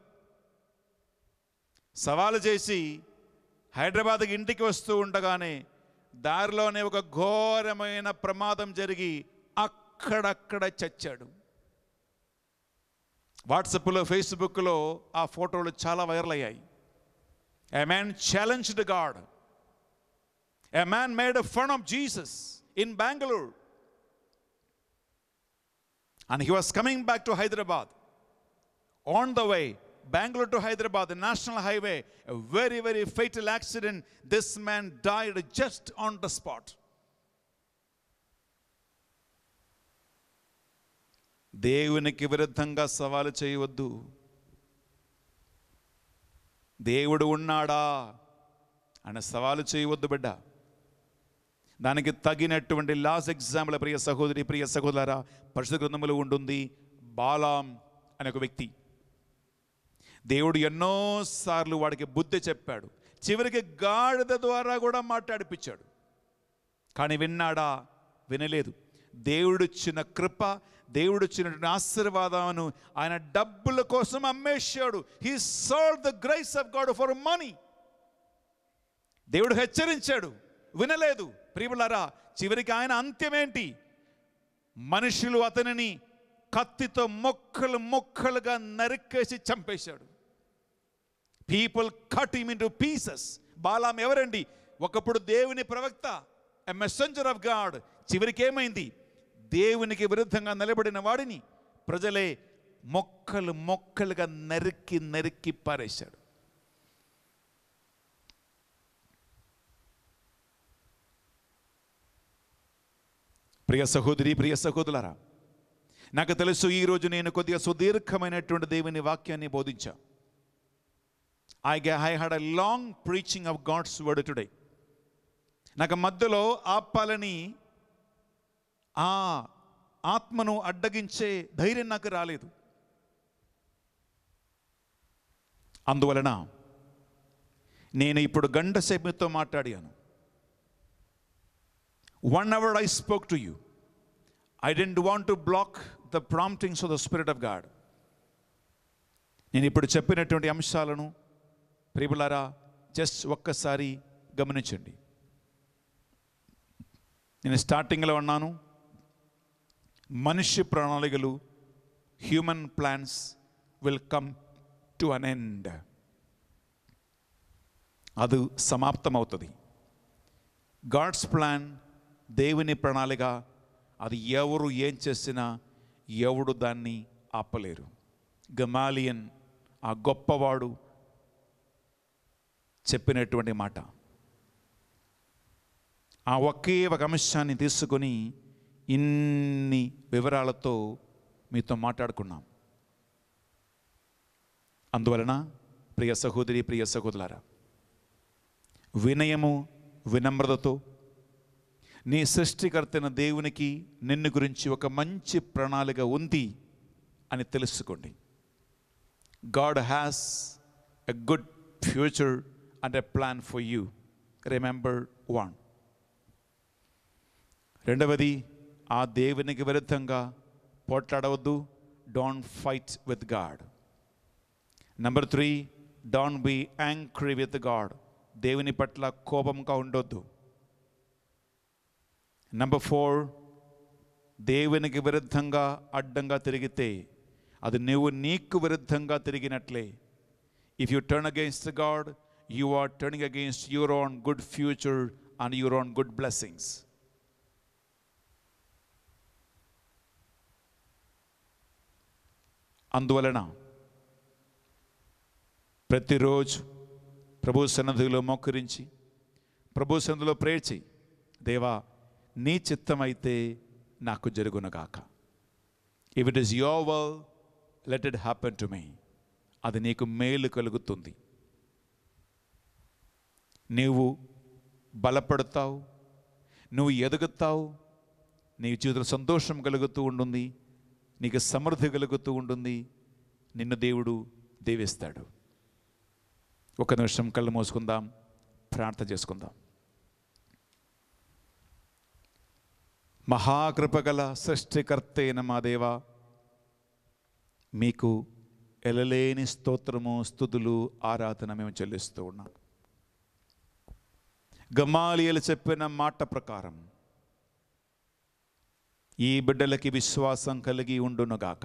సవాలు చేసి హైదరాబాద్కి ఇంటికి వస్తూ ఉండగానే దారిలోనే ఒక ఘోరమైన ప్రమాదం జరిగి అక్కడక్కడ చచ్చాడు వాట్సాప్లో ఫేస్బుక్లో ఆ ఫోటోలు చాలా వైరల్ అయ్యాయి I man challenged God A man made a fun of Jesus in Bangalore. And he was coming back to Hyderabad. On the way, Bangalore to Hyderabad, the national highway, a very, very fatal accident. This man died just on the spot. దేవునికి విరుద్ధంగా సవాలు చేయవద్దు దేవుడు ఉన్నాడా అని సవాలు చేయవద్దు బిడ్డ దానికి తగినటువంటి లాస్ట్ ఎగ్జాంపుల్ ప్రియ సహోదరి ప్రియ సహోదర పరిశుద్ధ గ్రంథంలో ఉంటుంది బాలాం అనే ఒక వ్యక్తి దేవుడు ఎన్నోసార్లు వాడికి బుద్ధి చెప్పాడు చివరికి గాడిద ద్వారా కూడా మాట్లాడిపించాడు కానీ విన్నాడా వినలేదు దేవుడిచ్చిన కృప దేవుడు ఇచ్చినటువంటి ఆశీర్వాదాలను ఆయన డబ్బుల కోసం అమ్మేశాడు he sold the grace of God for money దేవుడు హెచ్చరించాడు వినలేదు ప్రియులరా చివరికి ఆయన అంత్యమేంటి మనుషులు అతనిని కత్తితో మొక్కలు మొక్కలుగా నరికేసి చంపేశాడు people cut him into pieces Balaam ఎవరండి ఒకప్పుడు దేవుని ప్రవక్త ఎ మెసెంజర్ ఆఫ్ గాడ్ చివరికి ఏమైంది దేవునికి విరుద్ధంగా నిలబడిన వాడిని ప్రజలే మొక్కలు మొక్కలుగా నరికి నరికి పారేశాడు ప్రియ సహోదరి ప్రియ సహోదరులారా నాకు తెలుసు ఈరోజు నేను కొద్దిగా సుదీర్ఘమైనటువంటి దేవుని వాక్యాన్ని బోధించా I gave I had a long preaching of God's word today నాకు మధ్యలో ఆపాలని ఆ ఆత్మను అడ్డగించే ధైర్యం నాకు రాలేదు అందువలన నేను ఇప్పుడు గంట సేపుతో మాట్లాడాను One hour I spoke to you. I didn't want to block the promptings of the spirit of God నేను ఇప్పుడు చెప్పినటువంటి అంశాలను ప్రియులారా జస్ట్ ఒక్కసారి గమనించండి నేను స్టార్టింగ్లో ఉన్నాను మనిషి ప్రణాళికలు human plans will come to an end అది సమాప్తం అవుతుంది గాడ్స్ ప్లాన్ దేవుని ప్రణాళిక అది ఎవరు ఏం చేసినా ఎవడు దాన్ని ఆపలేరు గమాలియన్ ఆ గొప్పవాడు చెప్పినటువంటి మాట ఆ ఒకే ఒక అంశాన్ని తీసుకొని ఇన్ని వివరాలతో మీతో మాట్లాడుకున్నాం అందువలన ప్రియ సహోదరి ప్రియ సహోదరులారా వినయము వినమ్రతతో నీ సృష్టికర్తైన దేవునికి నిన్ను గురించి ఒక మంచి ప్రణాళిక ఉంది అని తెలుసుకోండి God has a good future and a plan for you remember one రెండవది ఆ దేవునికి విరుద్ధంగా పోట్లాడవద్దు don't fight with God number three don't be angry with God దేవుని పట్ల కోపంగా ఉండొద్దు నెంబర్ ఫోర్ దేవునికి విరుద్ధంగా అడ్డంగా తిరిగితే అది నువ్వు నీకు విరుద్ధంగా తిరిగినట్లే if you turn against God you are turning against your own good future and your own good blessings అందువలన ప్రతిరోజు ప్రభు సన్నధిలో మోకరించి ప్రభు సన్నధిలో ప్రేర్చి దేవా నీ చిత్తమైతే నాకు జరుగునగాక if it is your will let it happen to me అది నీకు మేలు కలుగుతుంది నీవు బలపడతావు నువ్వు ఎదుగుతావు నీ జీవితంలో సంతోషం కలుగుతూ ఉంటుంది నీకు సమృద్ధి కలుగుతూ ఉంటుంది నిన్ను దేవుడు దీవిస్తాడు ఒక నిమిషం కళ్ళు మోసుకుందాం ప్రార్థన చేసుకుందాం మహాకృపగల సృష్టికర్త అయిన మా దేవ మీకు ఎలలేని స్తోత్రము స్థుతులు ఆరాధన మేము చెల్లిస్తూ ఉన్నాం గమాలియలు చెప్పిన మాట ప్రకారం ఈ బిడ్డలకి విశ్వాసం కలిగి ఉండునుగాక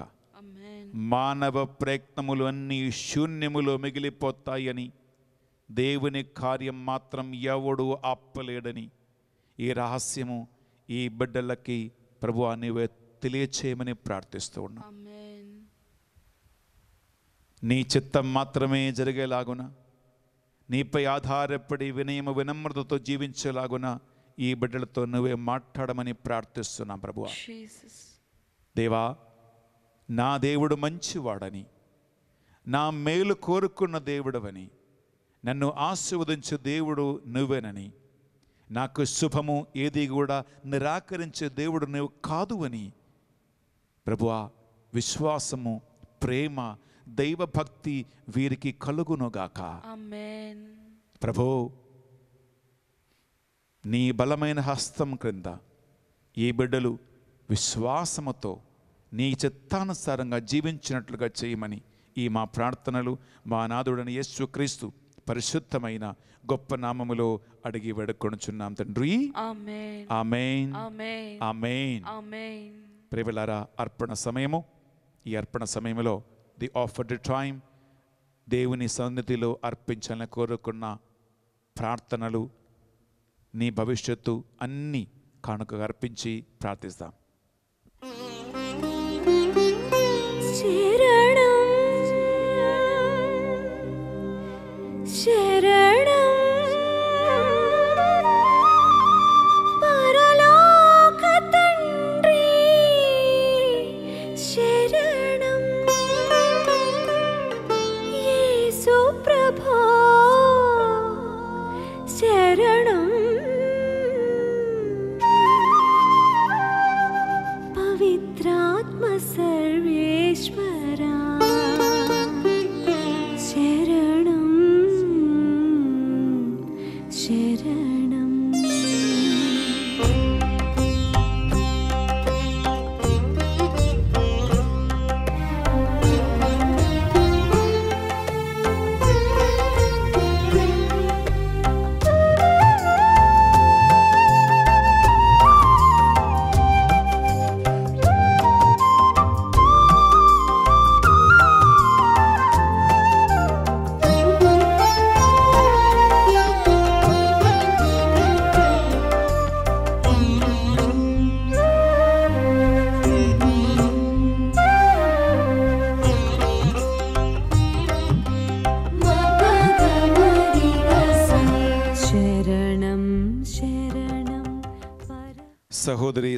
మానవ ప్రయత్నములు అన్నీ శూన్యములో మిగిలిపోతాయని దేవుని కార్యం మాత్రం ఎవడు ఆపలేడని ఈ రహస్యము ఈ బిడ్డలకి ప్రభు నీవే తెలియచేయమని ప్రార్థిస్తూ నీ చిత్తం మాత్రమే జరిగేలాగున నీపై ఆధారపడి వినయము వినమ్రతతో జీవించేలాగున ఈ బిడ్డలతో నువ్వే మాట్లాడమని ప్రార్థిస్తున్నాం ప్రభు దేవా నా దేవుడు మంచివాడని నా మేలు కోరుకున్న దేవుడవని నన్ను ఆశీర్వదించే దేవుడు నువ్వేనని నాకు శుభము ఏది కూడా నిరాకరించే దేవుడు నువ్వు కాదు అని ప్రభువా విశ్వాసము ప్రేమ దైవభక్తి వీరికి కలుగునుగాక ప్రభు నీ బలమైన హస్తం క్రింద ఈ బిడ్డలు విశ్వాసముతో నీ చిత్తానుసారంగా జీవించినట్లుగా చేయమని ఈ మా ప్రార్థనలు మా నాదుడని యేసుక్రీస్తు పరిశుద్ధమైన గొప్ప నామములో అడిగి వేడుకొనుచున్నాం తండ్రి ప్రేమిలారా అర్పణ సమయము ఈ అర్పణ సమయంలో ది ఆఫర్డ్ టైమ్ దేవుని సన్నిధిలో అర్పించాలని కోరుకున్న ప్రార్థనలు నీ భవిష్యత్తు అన్నీ కానుక అర్పించి ప్రార్థిస్తాం ಶರಣ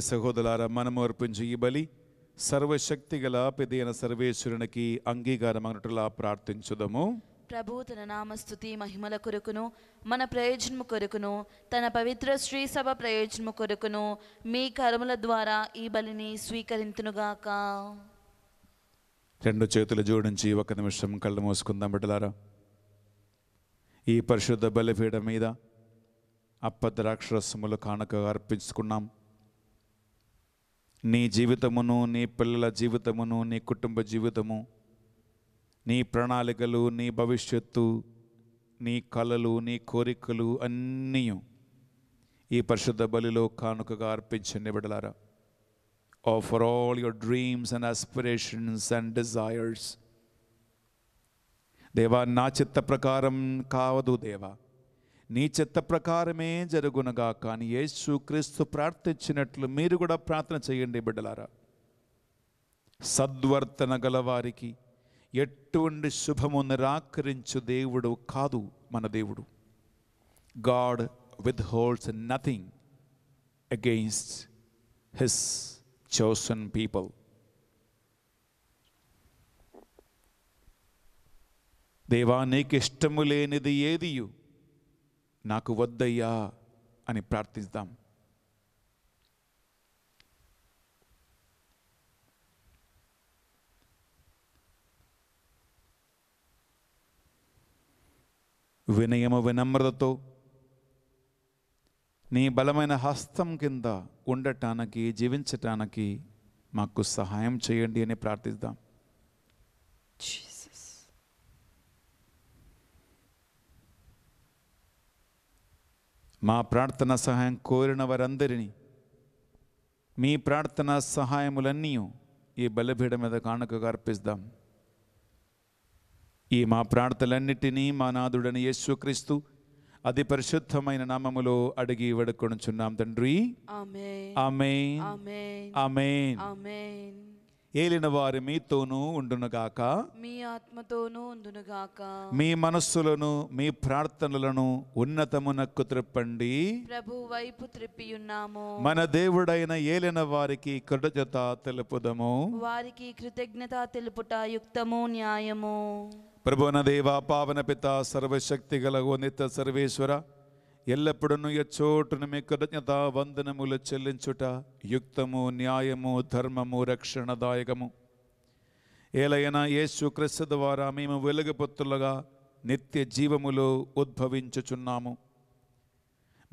సహోదరులారా మనము అర్పించి ఈ బలి సర్వశక్తి గల పెదైన సర్వేశ్వరునికి అంగీకారమనటులా ప్రార్థించుదము ప్రభు తన నామస్తుతి మహిమల కొరకును మన ప్రయోజనము కొరకును తన పవిత్ర శ్రీ సభ ప్రయోజనము కొరకును మీ కర్మల ద్వారా ఈ బలిని స్వీకరింతునుగాక రెండు చేతులు జోడించి ఒక నిమిషం కళ్ళు మూసుకుందాం బిడ్డలారా ఈ పరిశుద్ధ బలిపీఠ మీద అప్పద్రాక్షరసములు కానుక అర్పించుకున్నాం నీ జీవితమును నీ పిల్లల జీవితమును నీ కుటుంబ జీవితము నీ ప్రణాళికలు నీ భవిష్యత్తు నీ కళలు నీ కోరికలు అన్నీ ఈ పరిశుద్ధ బలిలో కానుకగా అర్పించండి బిడలారా offer all your dreams and aspirations and desires దేవా నా చిత్త ప్రకారం కావదు దేవా నీ చిత్త ప్రకారమే జరుగునగా కానీ యేసు క్రీస్తు ప్రార్థించినట్లు మీరు కూడా ప్రార్థన చేయండి బిడ్డలారా సద్వర్తన గలవారికి ఎటువంటి శుభము నిరాకరించు దేవుడు కాదు మన దేవుడు God withholds nothing against his chosen people దేవా నీకు ఇష్టము లేనిది ఏదియు నాకు వద్దయ్యా అని ప్రార్థిస్తాం వినయము వినమ్రతతో నీ బలమైన హస్తం కింద ఉండటానికి జీవించటానికి మాకు సహాయం చేయండి అని ప్రార్థిద్దాం మా ప్రార్థన సహాయం కోరిన వారందరినీ మీ ప్రార్థన సహాయములన్నీ ఈ బలిపీఠ మీద కానుకగా అర్పిస్తాం ఈ మా ప్రార్థనలన్నిటినీ మా నాదుడని యేసుక్రీస్తు అది పరిశుద్ధమైన నామములో అడిగి వడుకొనుచున్నాం తండ్రి ఆమె ఆమె ఆమెన్ ఏలిన వారి మీతోనూ ఉండునుగాక మీ ఆత్మతోనూ ఉండునుగాక మీ మనస్సులను మీ ప్రార్థనలను ఉన్నతమునకు త్రిప్పండి ప్రభు వైపు త్రిప్పి ఉన్నాము మన దేవుడైన ఏలిన వారికి కృతజ్ఞత తెలుపుదము వారికి కృతజ్ఞత తెలుపుట యుక్తము న్యాయము ప్రభున దేవ పావన పిత సర్వశక్తి గలగో నిత్య సర్వేశ్వర ఎల్లప్పుడూ ఎచ్చోటును మీ కృతజ్ఞత వందనములు చెల్లించుట యుక్తము న్యాయము ధర్మము రక్షణదాయకము ఏలైనా క్రిస్తు ద్వారా మేము వెలుగుపొత్తులుగా నిత్య జీవములు ఉద్భవించుచున్నాము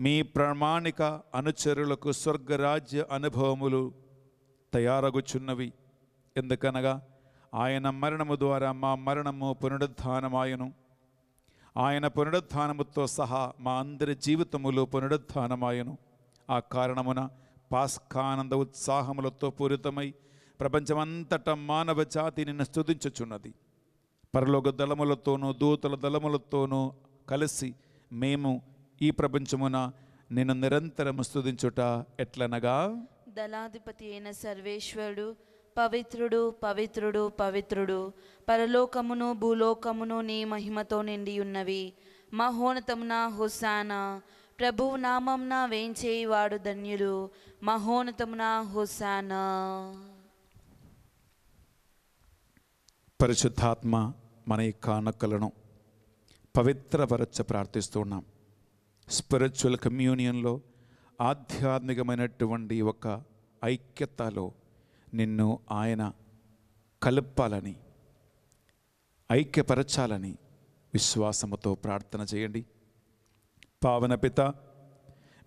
మీ ప్రామాణిక అనుచరులకు స్వర్గరాజ్య అనుభవములు తయారగుచున్నవి ఎందుకనగా ఆయన మరణము ద్వారా మా మరణము పునరుద్ధానమాయను ఆయన పునరుద్ధానముతో సహా మా అందరి జీవితములో పునరుద్ధానమాయను ఆ కారణమున పాస్కానంద ఉత్సాహములతో పూరితమై ప్రపంచమంతట మానవ జాతి నిన్ను స్థుతించుచున్నది పరలోక దళములతోనూ దూతల దళములతోనూ కలిసి మేము ఈ ప్రపంచమున నేను నిరంతరం స్థుతించుట ఎట్లనగా దళాధిపతి అయిన సర్వేశ్వరుడు పవిత్రుడు పవిత్రుడు పవిత్రుడు పరలోకమును భూలోకమును నీ మహిమతో నిండి ఉన్నవి మహోన్నతమున హుసాన ప్రభువు నామంన వేంచేవాడు ధన్యులు మహోన్నతమున హుసాన పరిశుద్ధాత్మ మన ఈ కానుకలను పవిత్రపరచ ప్రార్థిస్తున్నాం స్పిరిచువల్ కమ్యూనియన్లో ఆధ్యాత్మికమైనటువంటి ఒక ఐక్యతలో నిన్ను ఆయన కలుపాలని ఐక్యపరచాలని విశ్వాసముతో ప్రార్థన చేయండి పావన పిత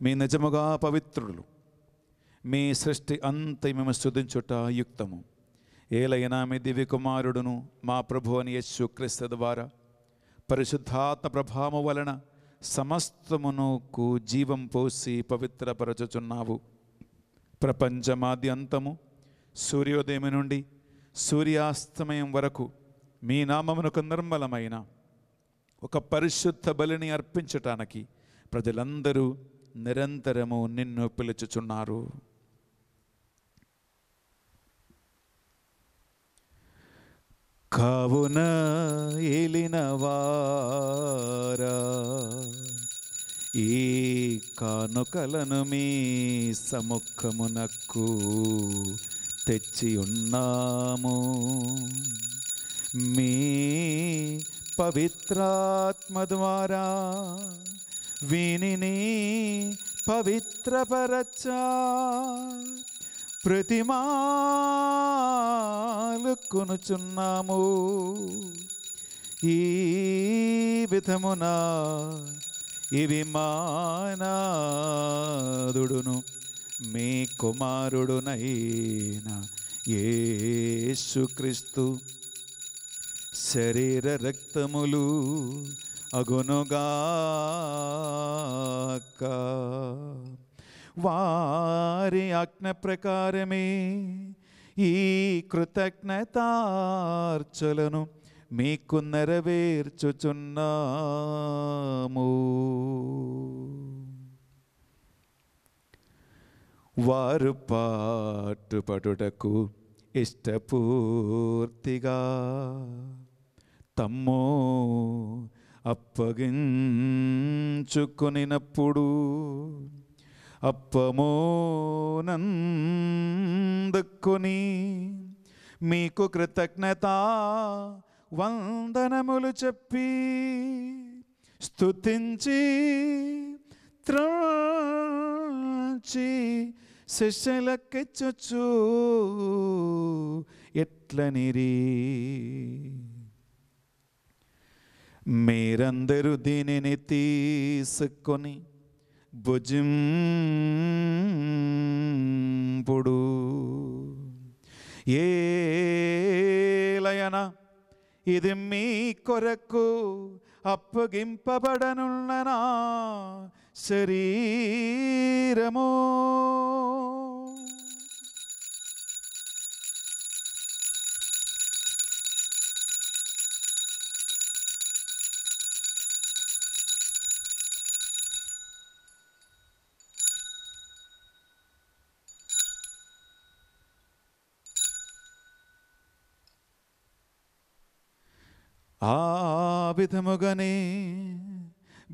మీ నిజముగా పవిత్రులు మీ సృష్టి అంత మేము శుద్ధించుట యుక్తము ఏలైనా మీ దివి కుమారుడును మా ప్రభు అని యేసుక్రీస్తు ద్వారా పరిశుద్ధాత్మ ప్రభావము వలన సమస్తమునకు జీవం పోసి పవిత్రపరచుచున్నావు ప్రపంచమాద్యంతము సూర్యోదయం నుండి సూర్యాస్తమయం వరకు మీ నామమునకు నిర్మలమైన ఒక పరిశుద్ధ బలిని అర్పించటానికి ప్రజలందరూ నిరంతరము నిన్ను పిలుచుచున్నారు కావున ఏలినవారా ఈ కానుకలను మీ సముఖమునకు తెచ్చి ఉన్నాము మీ పవిత్రాత్మ ద్వారా విని పవిత్రపరచా ప్రతిమాలు కొనుచున్నాము ఈ విధమున ఇవి మానాదుడును మీ కుమారుడునైనా యేసుక్రీస్తు శరీర రక్తములు అగునుగాక వారి ఆజ్ఞ ప్రకారమే ఈ కృతజ్ఞతార్చులను మీకు నెరవేర్చుచున్నాము వారు పాటుపడుటకు ఇష్టపూర్తిగా తమ్మో అప్పగించుకొనినప్పుడు అప్పమోనందుకొని మీకు కృతజ్ఞత వందనములు చెప్పి స్తుతించి త్రాచి శశలకెచ్చు ఎట్లనిరి మీరందరూ దీనిని తీసుకొని భుజింపుడు ఏలయన ఇది మీ కొరకు అప్పగింపబడనున్ననా శరీరము ఆ విధముగనే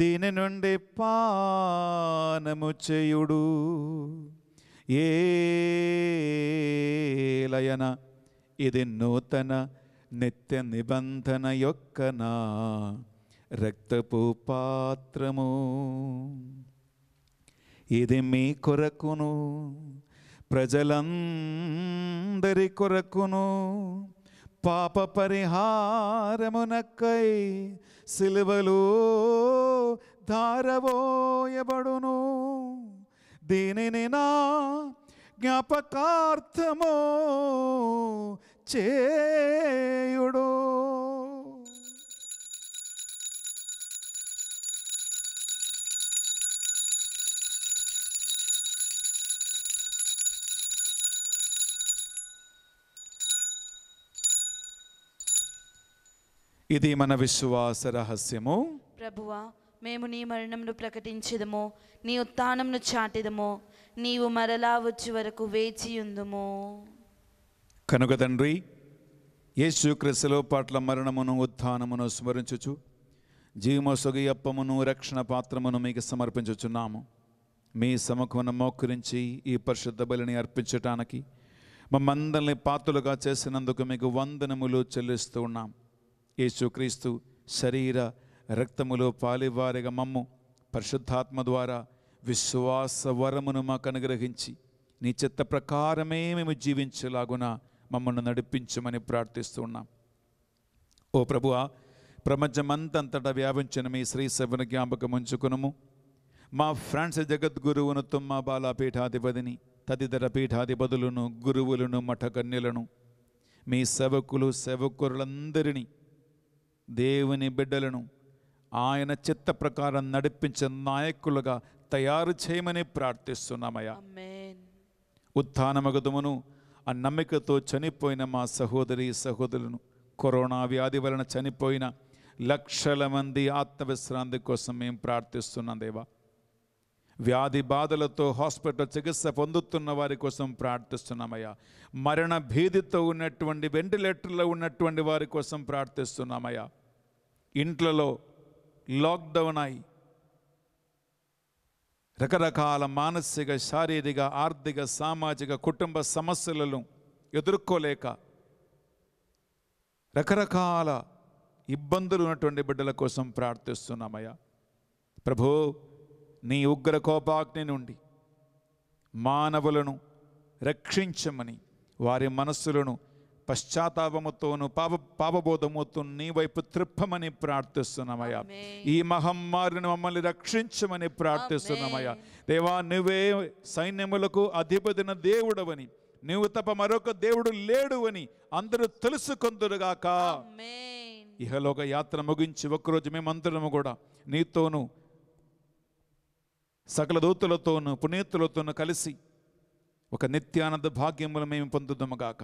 దీని నుండి పానము చేయుడు ఏలయన ఇది నూతన నిత్య నిబంధన యొక్క నా రక్తపు పాత్రము ఇది మీ కొరకును ప్రజలందరి కొరకును పాప పరిహారమునక్కై సిలువలు ధారవోయబడును దీనిని నా జ్ఞాపకార్థమో చేయుడో ఇది మన విశ్వాస రహస్యము ప్రభువా మేము నీ మరణమును ప్రకటించదము నీ ఉత్నంను చాటిదము నీవు మరలా వచ్చి వరకు వేచి ఉందము కనుక తండ్రి యేసు యేసుక్రీస్తులో పట్ల మరణమును ఉత్థానమును స్మరించుచు జీవమ అప్పమును రక్షణ పాత్రమును మీకు సమర్పించుచున్నాము మీ సమకును మోకరించి ఈ పరిశుద్ధ బలిని అర్పించటానికి మమ్మందరిని పాత్రలుగా చేసినందుకు మీకు వందనములు చెల్లిస్తూ ఉన్నాం యేసుక్రీస్తు శరీర రక్తములో పాలివారిగా మమ్ము పరిశుద్ధాత్మ ద్వారా విశ్వాస వరమును మాకు అనుగ్రహించి నీ చిత్త ప్రకారమే మేము జీవించేలాగున మమ్మల్ని నడిపించమని ప్రార్థిస్తున్నాం ఓ ప్రభువా ప్రపంచమంతంతటా వ్యాపించిన మీ శ్రీ సభను జ్ఞాపకం ఉంచుకునము మా ఫ్రాన్స్ జగద్గురువును తుమ్మ బాల పీఠాధిపతిని తదితర పీఠాధిపతులను గురువులను మఠగన్యులను మీ సేవకులు సేవకులందరినీ దేవుని బిడ్డలను ఆయన చిత్త ప్రకారం నడిపించే నాయకులుగా తయారు చేయమని ప్రార్థిస్తున్నామయ్యా ఉత్థానమగదుమును ఆ నమ్మికతో చనిపోయిన మా సహోదరి సహోదరులను కరోనా వ్యాధి వలన చనిపోయిన లక్షల మంది ఆత్మవిశ్రాంతి కోసం మేము ప్రార్థిస్తున్నాం దేవా వ్యాధి బాధలతో హాస్పిటల్ చికిత్స పొందుతున్న వారి కోసం ప్రార్థిస్తున్నామయ్యా మరణ భీతితో ఉన్నటువంటి వెంటిలేటర్లో ఉన్నటువంటి వారి కోసం ప్రార్థిస్తున్నామయ్యా ఇంట్లలో లాక్డౌన్ అయి రకరకాల మానసిక శారీరక ఆర్థిక సామాజిక కుటుంబ సమస్యలను ఎదుర్కోలేక రకరకాల ఇబ్బందులు ఉన్నటువంటి బిడ్డల కోసం ప్రార్థిస్తున్నామయ్యా ప్రభు నీ ఉగ్ర కోపాగ్ని నుండి మానవులను రక్షించమని వారి మనస్సులను పశ్చాత్తాపముతోను పాప పాపబోధముతో నీ వైపు త్రిప్పమని ప్రార్థిస్తున్నామయ్యా ఈ మహమ్మారిని మమ్మల్ని రక్షించమని ప్రార్థిస్తున్నామయ్యా దేవా నువ్వే సైన్యములకు అధిపతిన దేవుడవని నువ్వు తప్ప మరొక దేవుడు లేడు అని అందరూ తెలుసుకొందురుగాక ఇహలోక యాత్ర ముగించి ఒకరోజు మేమందరము కూడా నీతోనూ సకల దూతులతోనూ పునీతులతోనూ కలిసి ఒక నిత్యానంద భాగ్యములు మేము గాక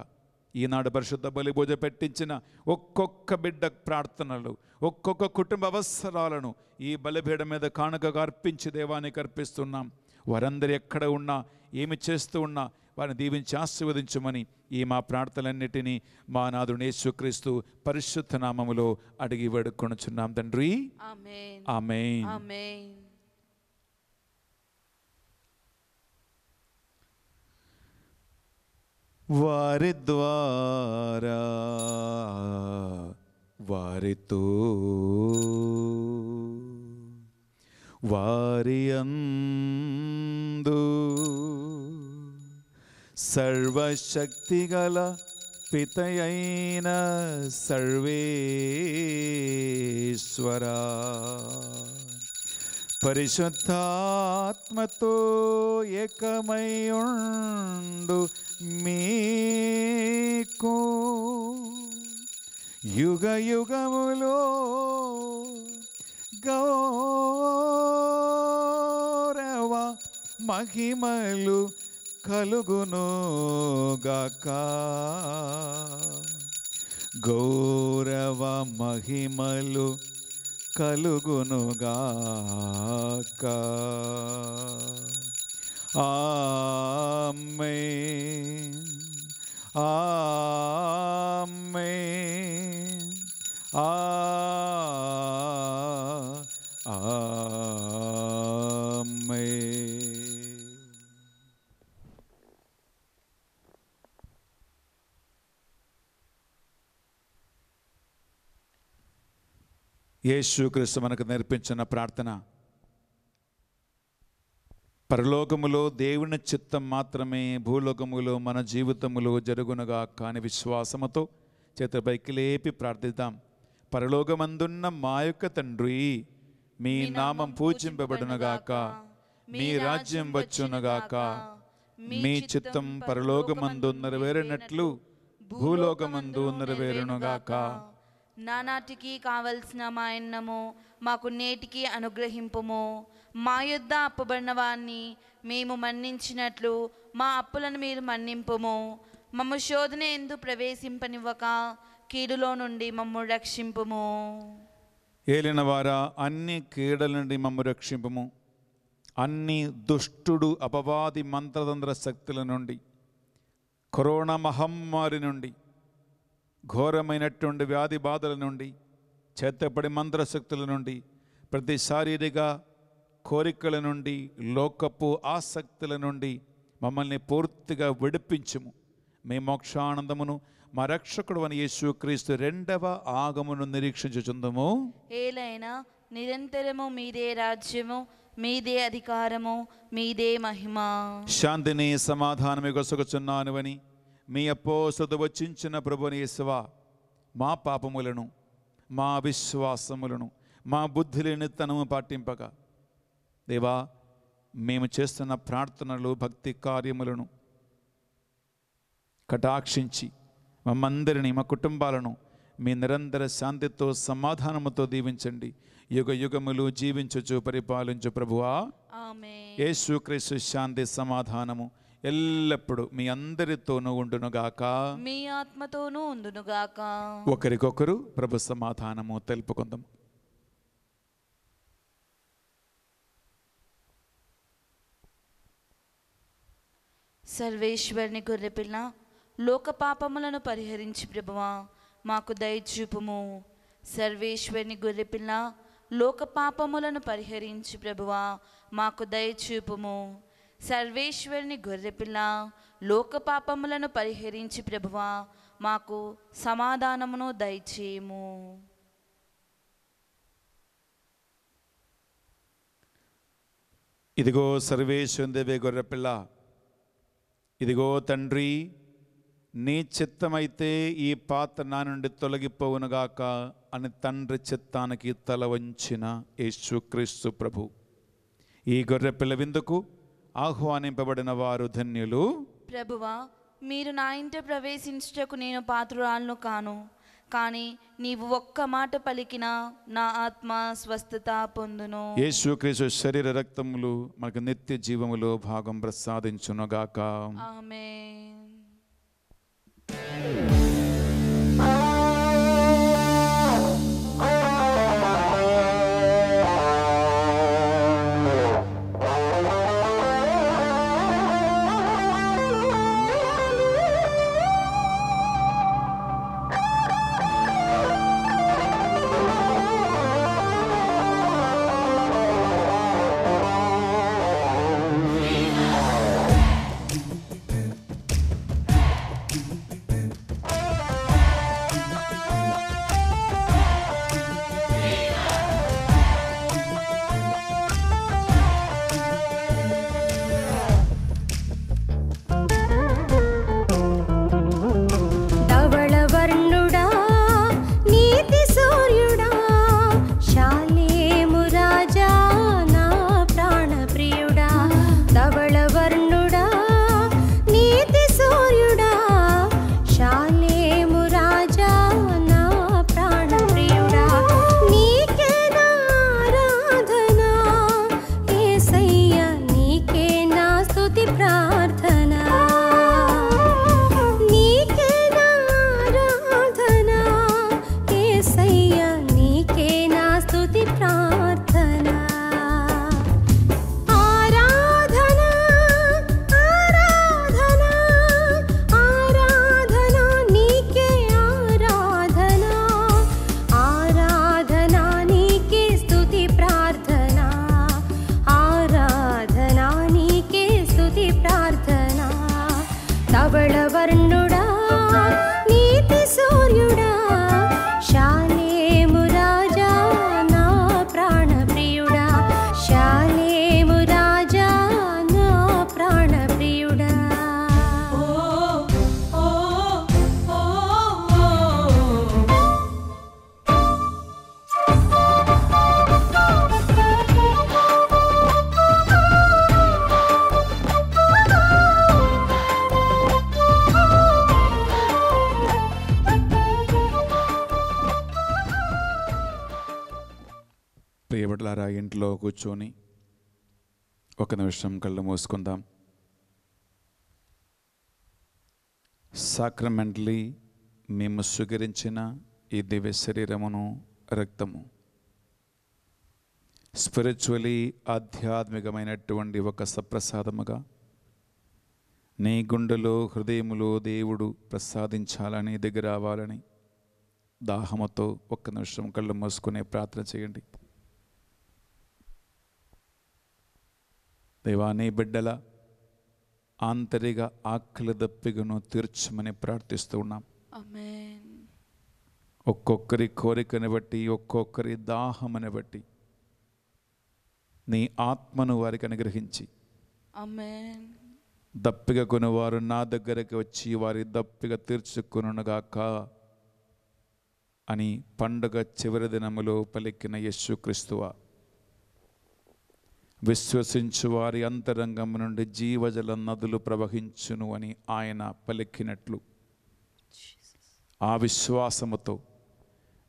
ఈనాడు పరిశుద్ధ బలిభోజ పెట్టించిన ఒక్కొక్క బిడ్డ ప్రార్థనలు ఒక్కొక్క కుటుంబ అవసరాలను ఈ బలిపీడ మీద కానుకగా అర్పించి దేవానికి అర్పిస్తున్నాం వారందరూ ఎక్కడ ఉన్నా ఏమి చేస్తూ ఉన్నా వారిని దీవించి ఆశీర్వదించమని ఈ మా ప్రార్థనలన్నిటినీ మా నాదు యేసుక్రీస్తు పరిశుద్ధ నామములో అడిగి వేడుకొనుచున్నాం తండ్రి ఆమె ವಾರಿದ್ವಾರ ವಾರಿತು ವಾರಿಯಂದು ಸರ್ವಶಕ್ತಿಗಳ ಪಿತಯೈನ ಸರ್ವೇಶ್ವರ పరిశుద్ధాత్మతో ఏకమయుండు మీకు యుగ యుగములో గౌరవ మహిమలు కలుగును గక గౌరవ మహిమలు కలుగునుగాక ఆమె ఆమె ఆ ఆమె యేసుక్రీస్తు మనకు నేర్పించిన ప్రార్థన పరలోకములో దేవుని చిత్తం మాత్రమే భూలోకములో మన జీవితములో జరుగునగా కాని విశ్వాసముతో చేతపైకి లేపి ప్రార్థిద్దాం పరలోకమందున్న మా యొక్క తండ్రి మీ నామం పూజింపబడునగాక మీ రాజ్యం వచ్చునగాక మీ చిత్తం పరలోకమందు నెరవేరినట్లు భూలోకమందు నెరవేరునగాక నానాటికి కావలసిన మాయన్నము మాకు నేటికి అనుగ్రహింపుము మా యొద్ద అప్పబడిన వారిని మేము మన్నించినట్లు మా అప్పులను మీరు మన్నింపుము మమ్మ శోధన ఎందు ప్రవేశింపనివ్వక కీడులో నుండి మమ్ము రక్షింపుము ఏలిన వారా అన్ని కీడల నుండి మమ్ము రక్షింపము అన్ని దుష్టుడు అపవాది మంత్రతంత్ర శక్తుల నుండి కరోనా మహమ్మారి నుండి ఘోరమైనటువంటి వ్యాధి బాధల నుండి చేతపడి మంత్రశక్తుల నుండి ప్రతి శారీరక కోరికల నుండి లోకపు ఆసక్తుల నుండి మమ్మల్ని పూర్తిగా విడిపించుము మీ మోక్షానందమును మా రక్షకుడు అని యేసుక్రీస్తు రెండవ ఆగమును నిరీక్షించుచుందము ఏలైనా నిరంతరము మీదే రాజ్యము మీదే అధికారము మీదే మహిమ శాంతిని సమాధానమే అని మీ అపోసత వచ్చించిన ప్రభునేశ్వ మా పాపములను మా విశ్వాసములను మా బుద్ధి తనము పాటింపక దేవా మేము చేస్తున్న ప్రార్థనలు భక్తి కార్యములను కటాక్షించి మమ్మందరినీ మా కుటుంబాలను మీ నిరంతర శాంతితో సమాధానముతో దీవించండి యుగ యుగములు జీవించుచు పరిపాలించు ప్రభువా యేసుక్రీస్తు శాంతి సమాధానము ఎల్లప్పుడూ మీ అందరితోనూ ఉండునుగాక మీ ఆత్మతోనూ ఉండునుగాక ఒకరికొకరు ప్రభు సమాధానము తెలుపుకుందాం సర్వేశ్వరుని గొర్రెపిల్ల లోక పాపములను పరిహరించి ప్రభువా మాకు దయచూపుము సర్వేశ్వరిని గొర్రెపిల్ల లోక పాపములను పరిహరించి ప్రభువా మాకు దయచూపుము సర్వేశ్వరుని గొర్రెపిల్ల లోకపాపములను పరిహరించి ప్రభువా మాకు సమాధానమును దయచేయము ఇదిగో సర్వేశ్వరుని దేవే గొర్రెపిల్ల ఇదిగో తండ్రి నీ చిత్తమైతే ఈ పాత్ర నా నుండి తొలగిపోవునుగాక అని తండ్రి చిత్తానికి తల వంచిన యేసుక్రీస్తు ప్రభు ఈ గొర్రెపిల్ల విందుకు ఆహ్వానింపబడిన వారు ధన్యులు ప్రభువా మీరు నా ఇంట ప్రవేశించుటకు నేను పాత్రురాలను కాను కానీ నీవు ఒక్క మాట పలికిన నా ఆత్మ స్వస్థత పొందును యేసుక్రీసు శరీర రక్తములు మనకు నిత్య జీవములో భాగం ప్రసాదించునుగాక ఆమేన్ చీకట్లో కూర్చొని ఒక నిమిషం కళ్ళు మూసుకుందాం సాక్రమెంట్లీ మేము స్వీకరించిన ఈ దివ్య శరీరమును రక్తము స్పిరిచువలీ ఆధ్యాత్మికమైనటువంటి ఒక సప్రసాదముగా నీ గుండెలో హృదయములో దేవుడు ప్రసాదించాలని దగ్గర రావాలని దాహముతో ఒక్క నిమిషం కళ్ళు మూసుకునే ప్రార్థన చేయండి దేవా నీ బిడ్డల ఆంతరిక ఆకలి దప్పికను తీర్చమని ప్రార్థిస్తూ ఉన్నాం ఒక్కొక్కరి కోరికను బట్టి ఒక్కొక్కరి దాహమని బట్టి నీ ఆత్మను వారికి అనుగ్రహించి దప్పిక వారు నా దగ్గరకు వచ్చి వారి దప్పిక తీర్చుకునుగాక అని పండుగ చివరి దినములో పలికిన క్రీస్తువా విశ్వసించు వారి అంతరంగం నుండి జీవజల నదులు ప్రవహించును అని ఆయన పలికినట్లు ఆ విశ్వాసముతో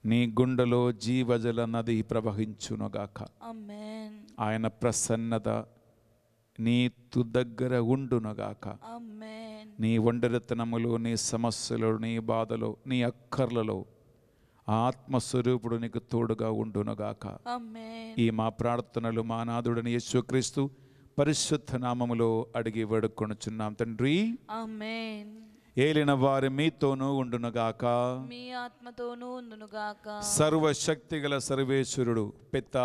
నీ గుండెలో జీవజల నది ప్రవహించునుగాక ఆయన ప్రసన్నత నీ తు దగ్గర ఉండునుగాక నీ ఒండరితనములు నీ సమస్యలు నీ బాధలో నీ అక్కర్లలో ఆత్మస్వరూపుడు నీకు తోడుగా ఉండునుగాక ఈ మా ప్రార్థనలు మా నాథుడని యేసుక్రీస్తు పరిశుద్ధ నామములో అడిగి వేడుకొనుచున్నాం తండ్రి ఏలిన వారి మీతోనూ ఉండునుగాక మీ ఆత్మతోనూ ఉండునుగాక సర్వశక్తి గల సర్వేశ్వరుడు పిత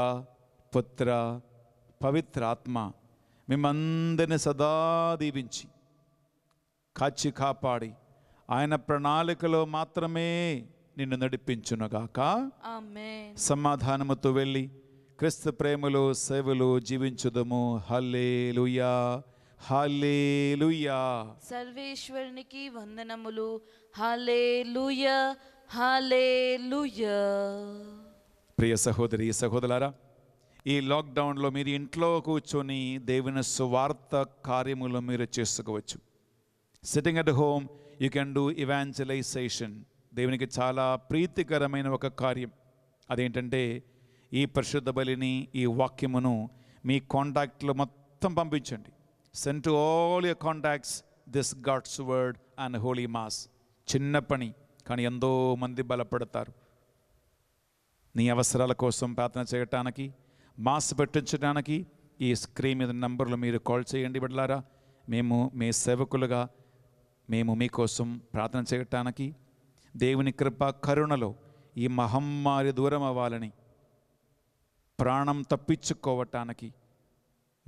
పుత్ర పవిత్ర ఆత్మ మిమ్మందరిని సదా దీవించి కాచి కాపాడి ఆయన ప్రణాళికలో మాత్రమే నిన్ను నడిపించునుగాక సమాధానముతో వెళ్ళి క్రిస్తు ప్రేమలో సేవలో జీవించుదము హల్లే లుయా హల్లే లుయా సర్వేశ్వరునికి వందనములు హల్లే లుయా హల్లే లుయా ప్రియ సహోదరి సహోదరులారా ఈ లాక్డౌన్లో మీరు ఇంట్లో కూర్చొని దేవుని సువార్త కార్యములు మీరు చేసుకోవచ్చు sitting at home you can do evangelisation దేవునికి చాలా ప్రీతికరమైన ఒక కార్యం అదేంటంటే ఈ పరిశుద్ధ బలిని ఈ వాక్యమును మీ కాంటాక్ట్లో మొత్తం పంపించండి sent to all your contacts this God's word and holy mass చిన్న పని కానీ ఎంతో మంది బలపడతారు నీ అవసరాల కోసం ప్రార్థన చేయటానికి మాస్ పెట్టించడానికి ఈ స్క్రీన్ మీద నంబర్లు మీరు కాల్ చేయండి బిడ్డలారా మేము మీ సేవకులుగా మేము మీకోసం ప్రార్థన చేయటానికి దేవుని కృప కరుణలో ఈ మహమ్మారి దూరం అవ్వాలని ప్రాణం తప్పించుకోవటానికి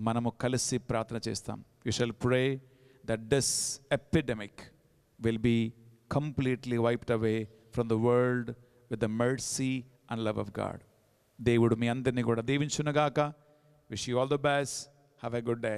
మనము కలిసి ప్రార్థన చేస్తాం you shall pray that this epidemic will be completely wiped away from the world with the mercy and love of God దేవుడు మీ అందరినీ కూడా దీవించునుగాక wish you all the best have a good day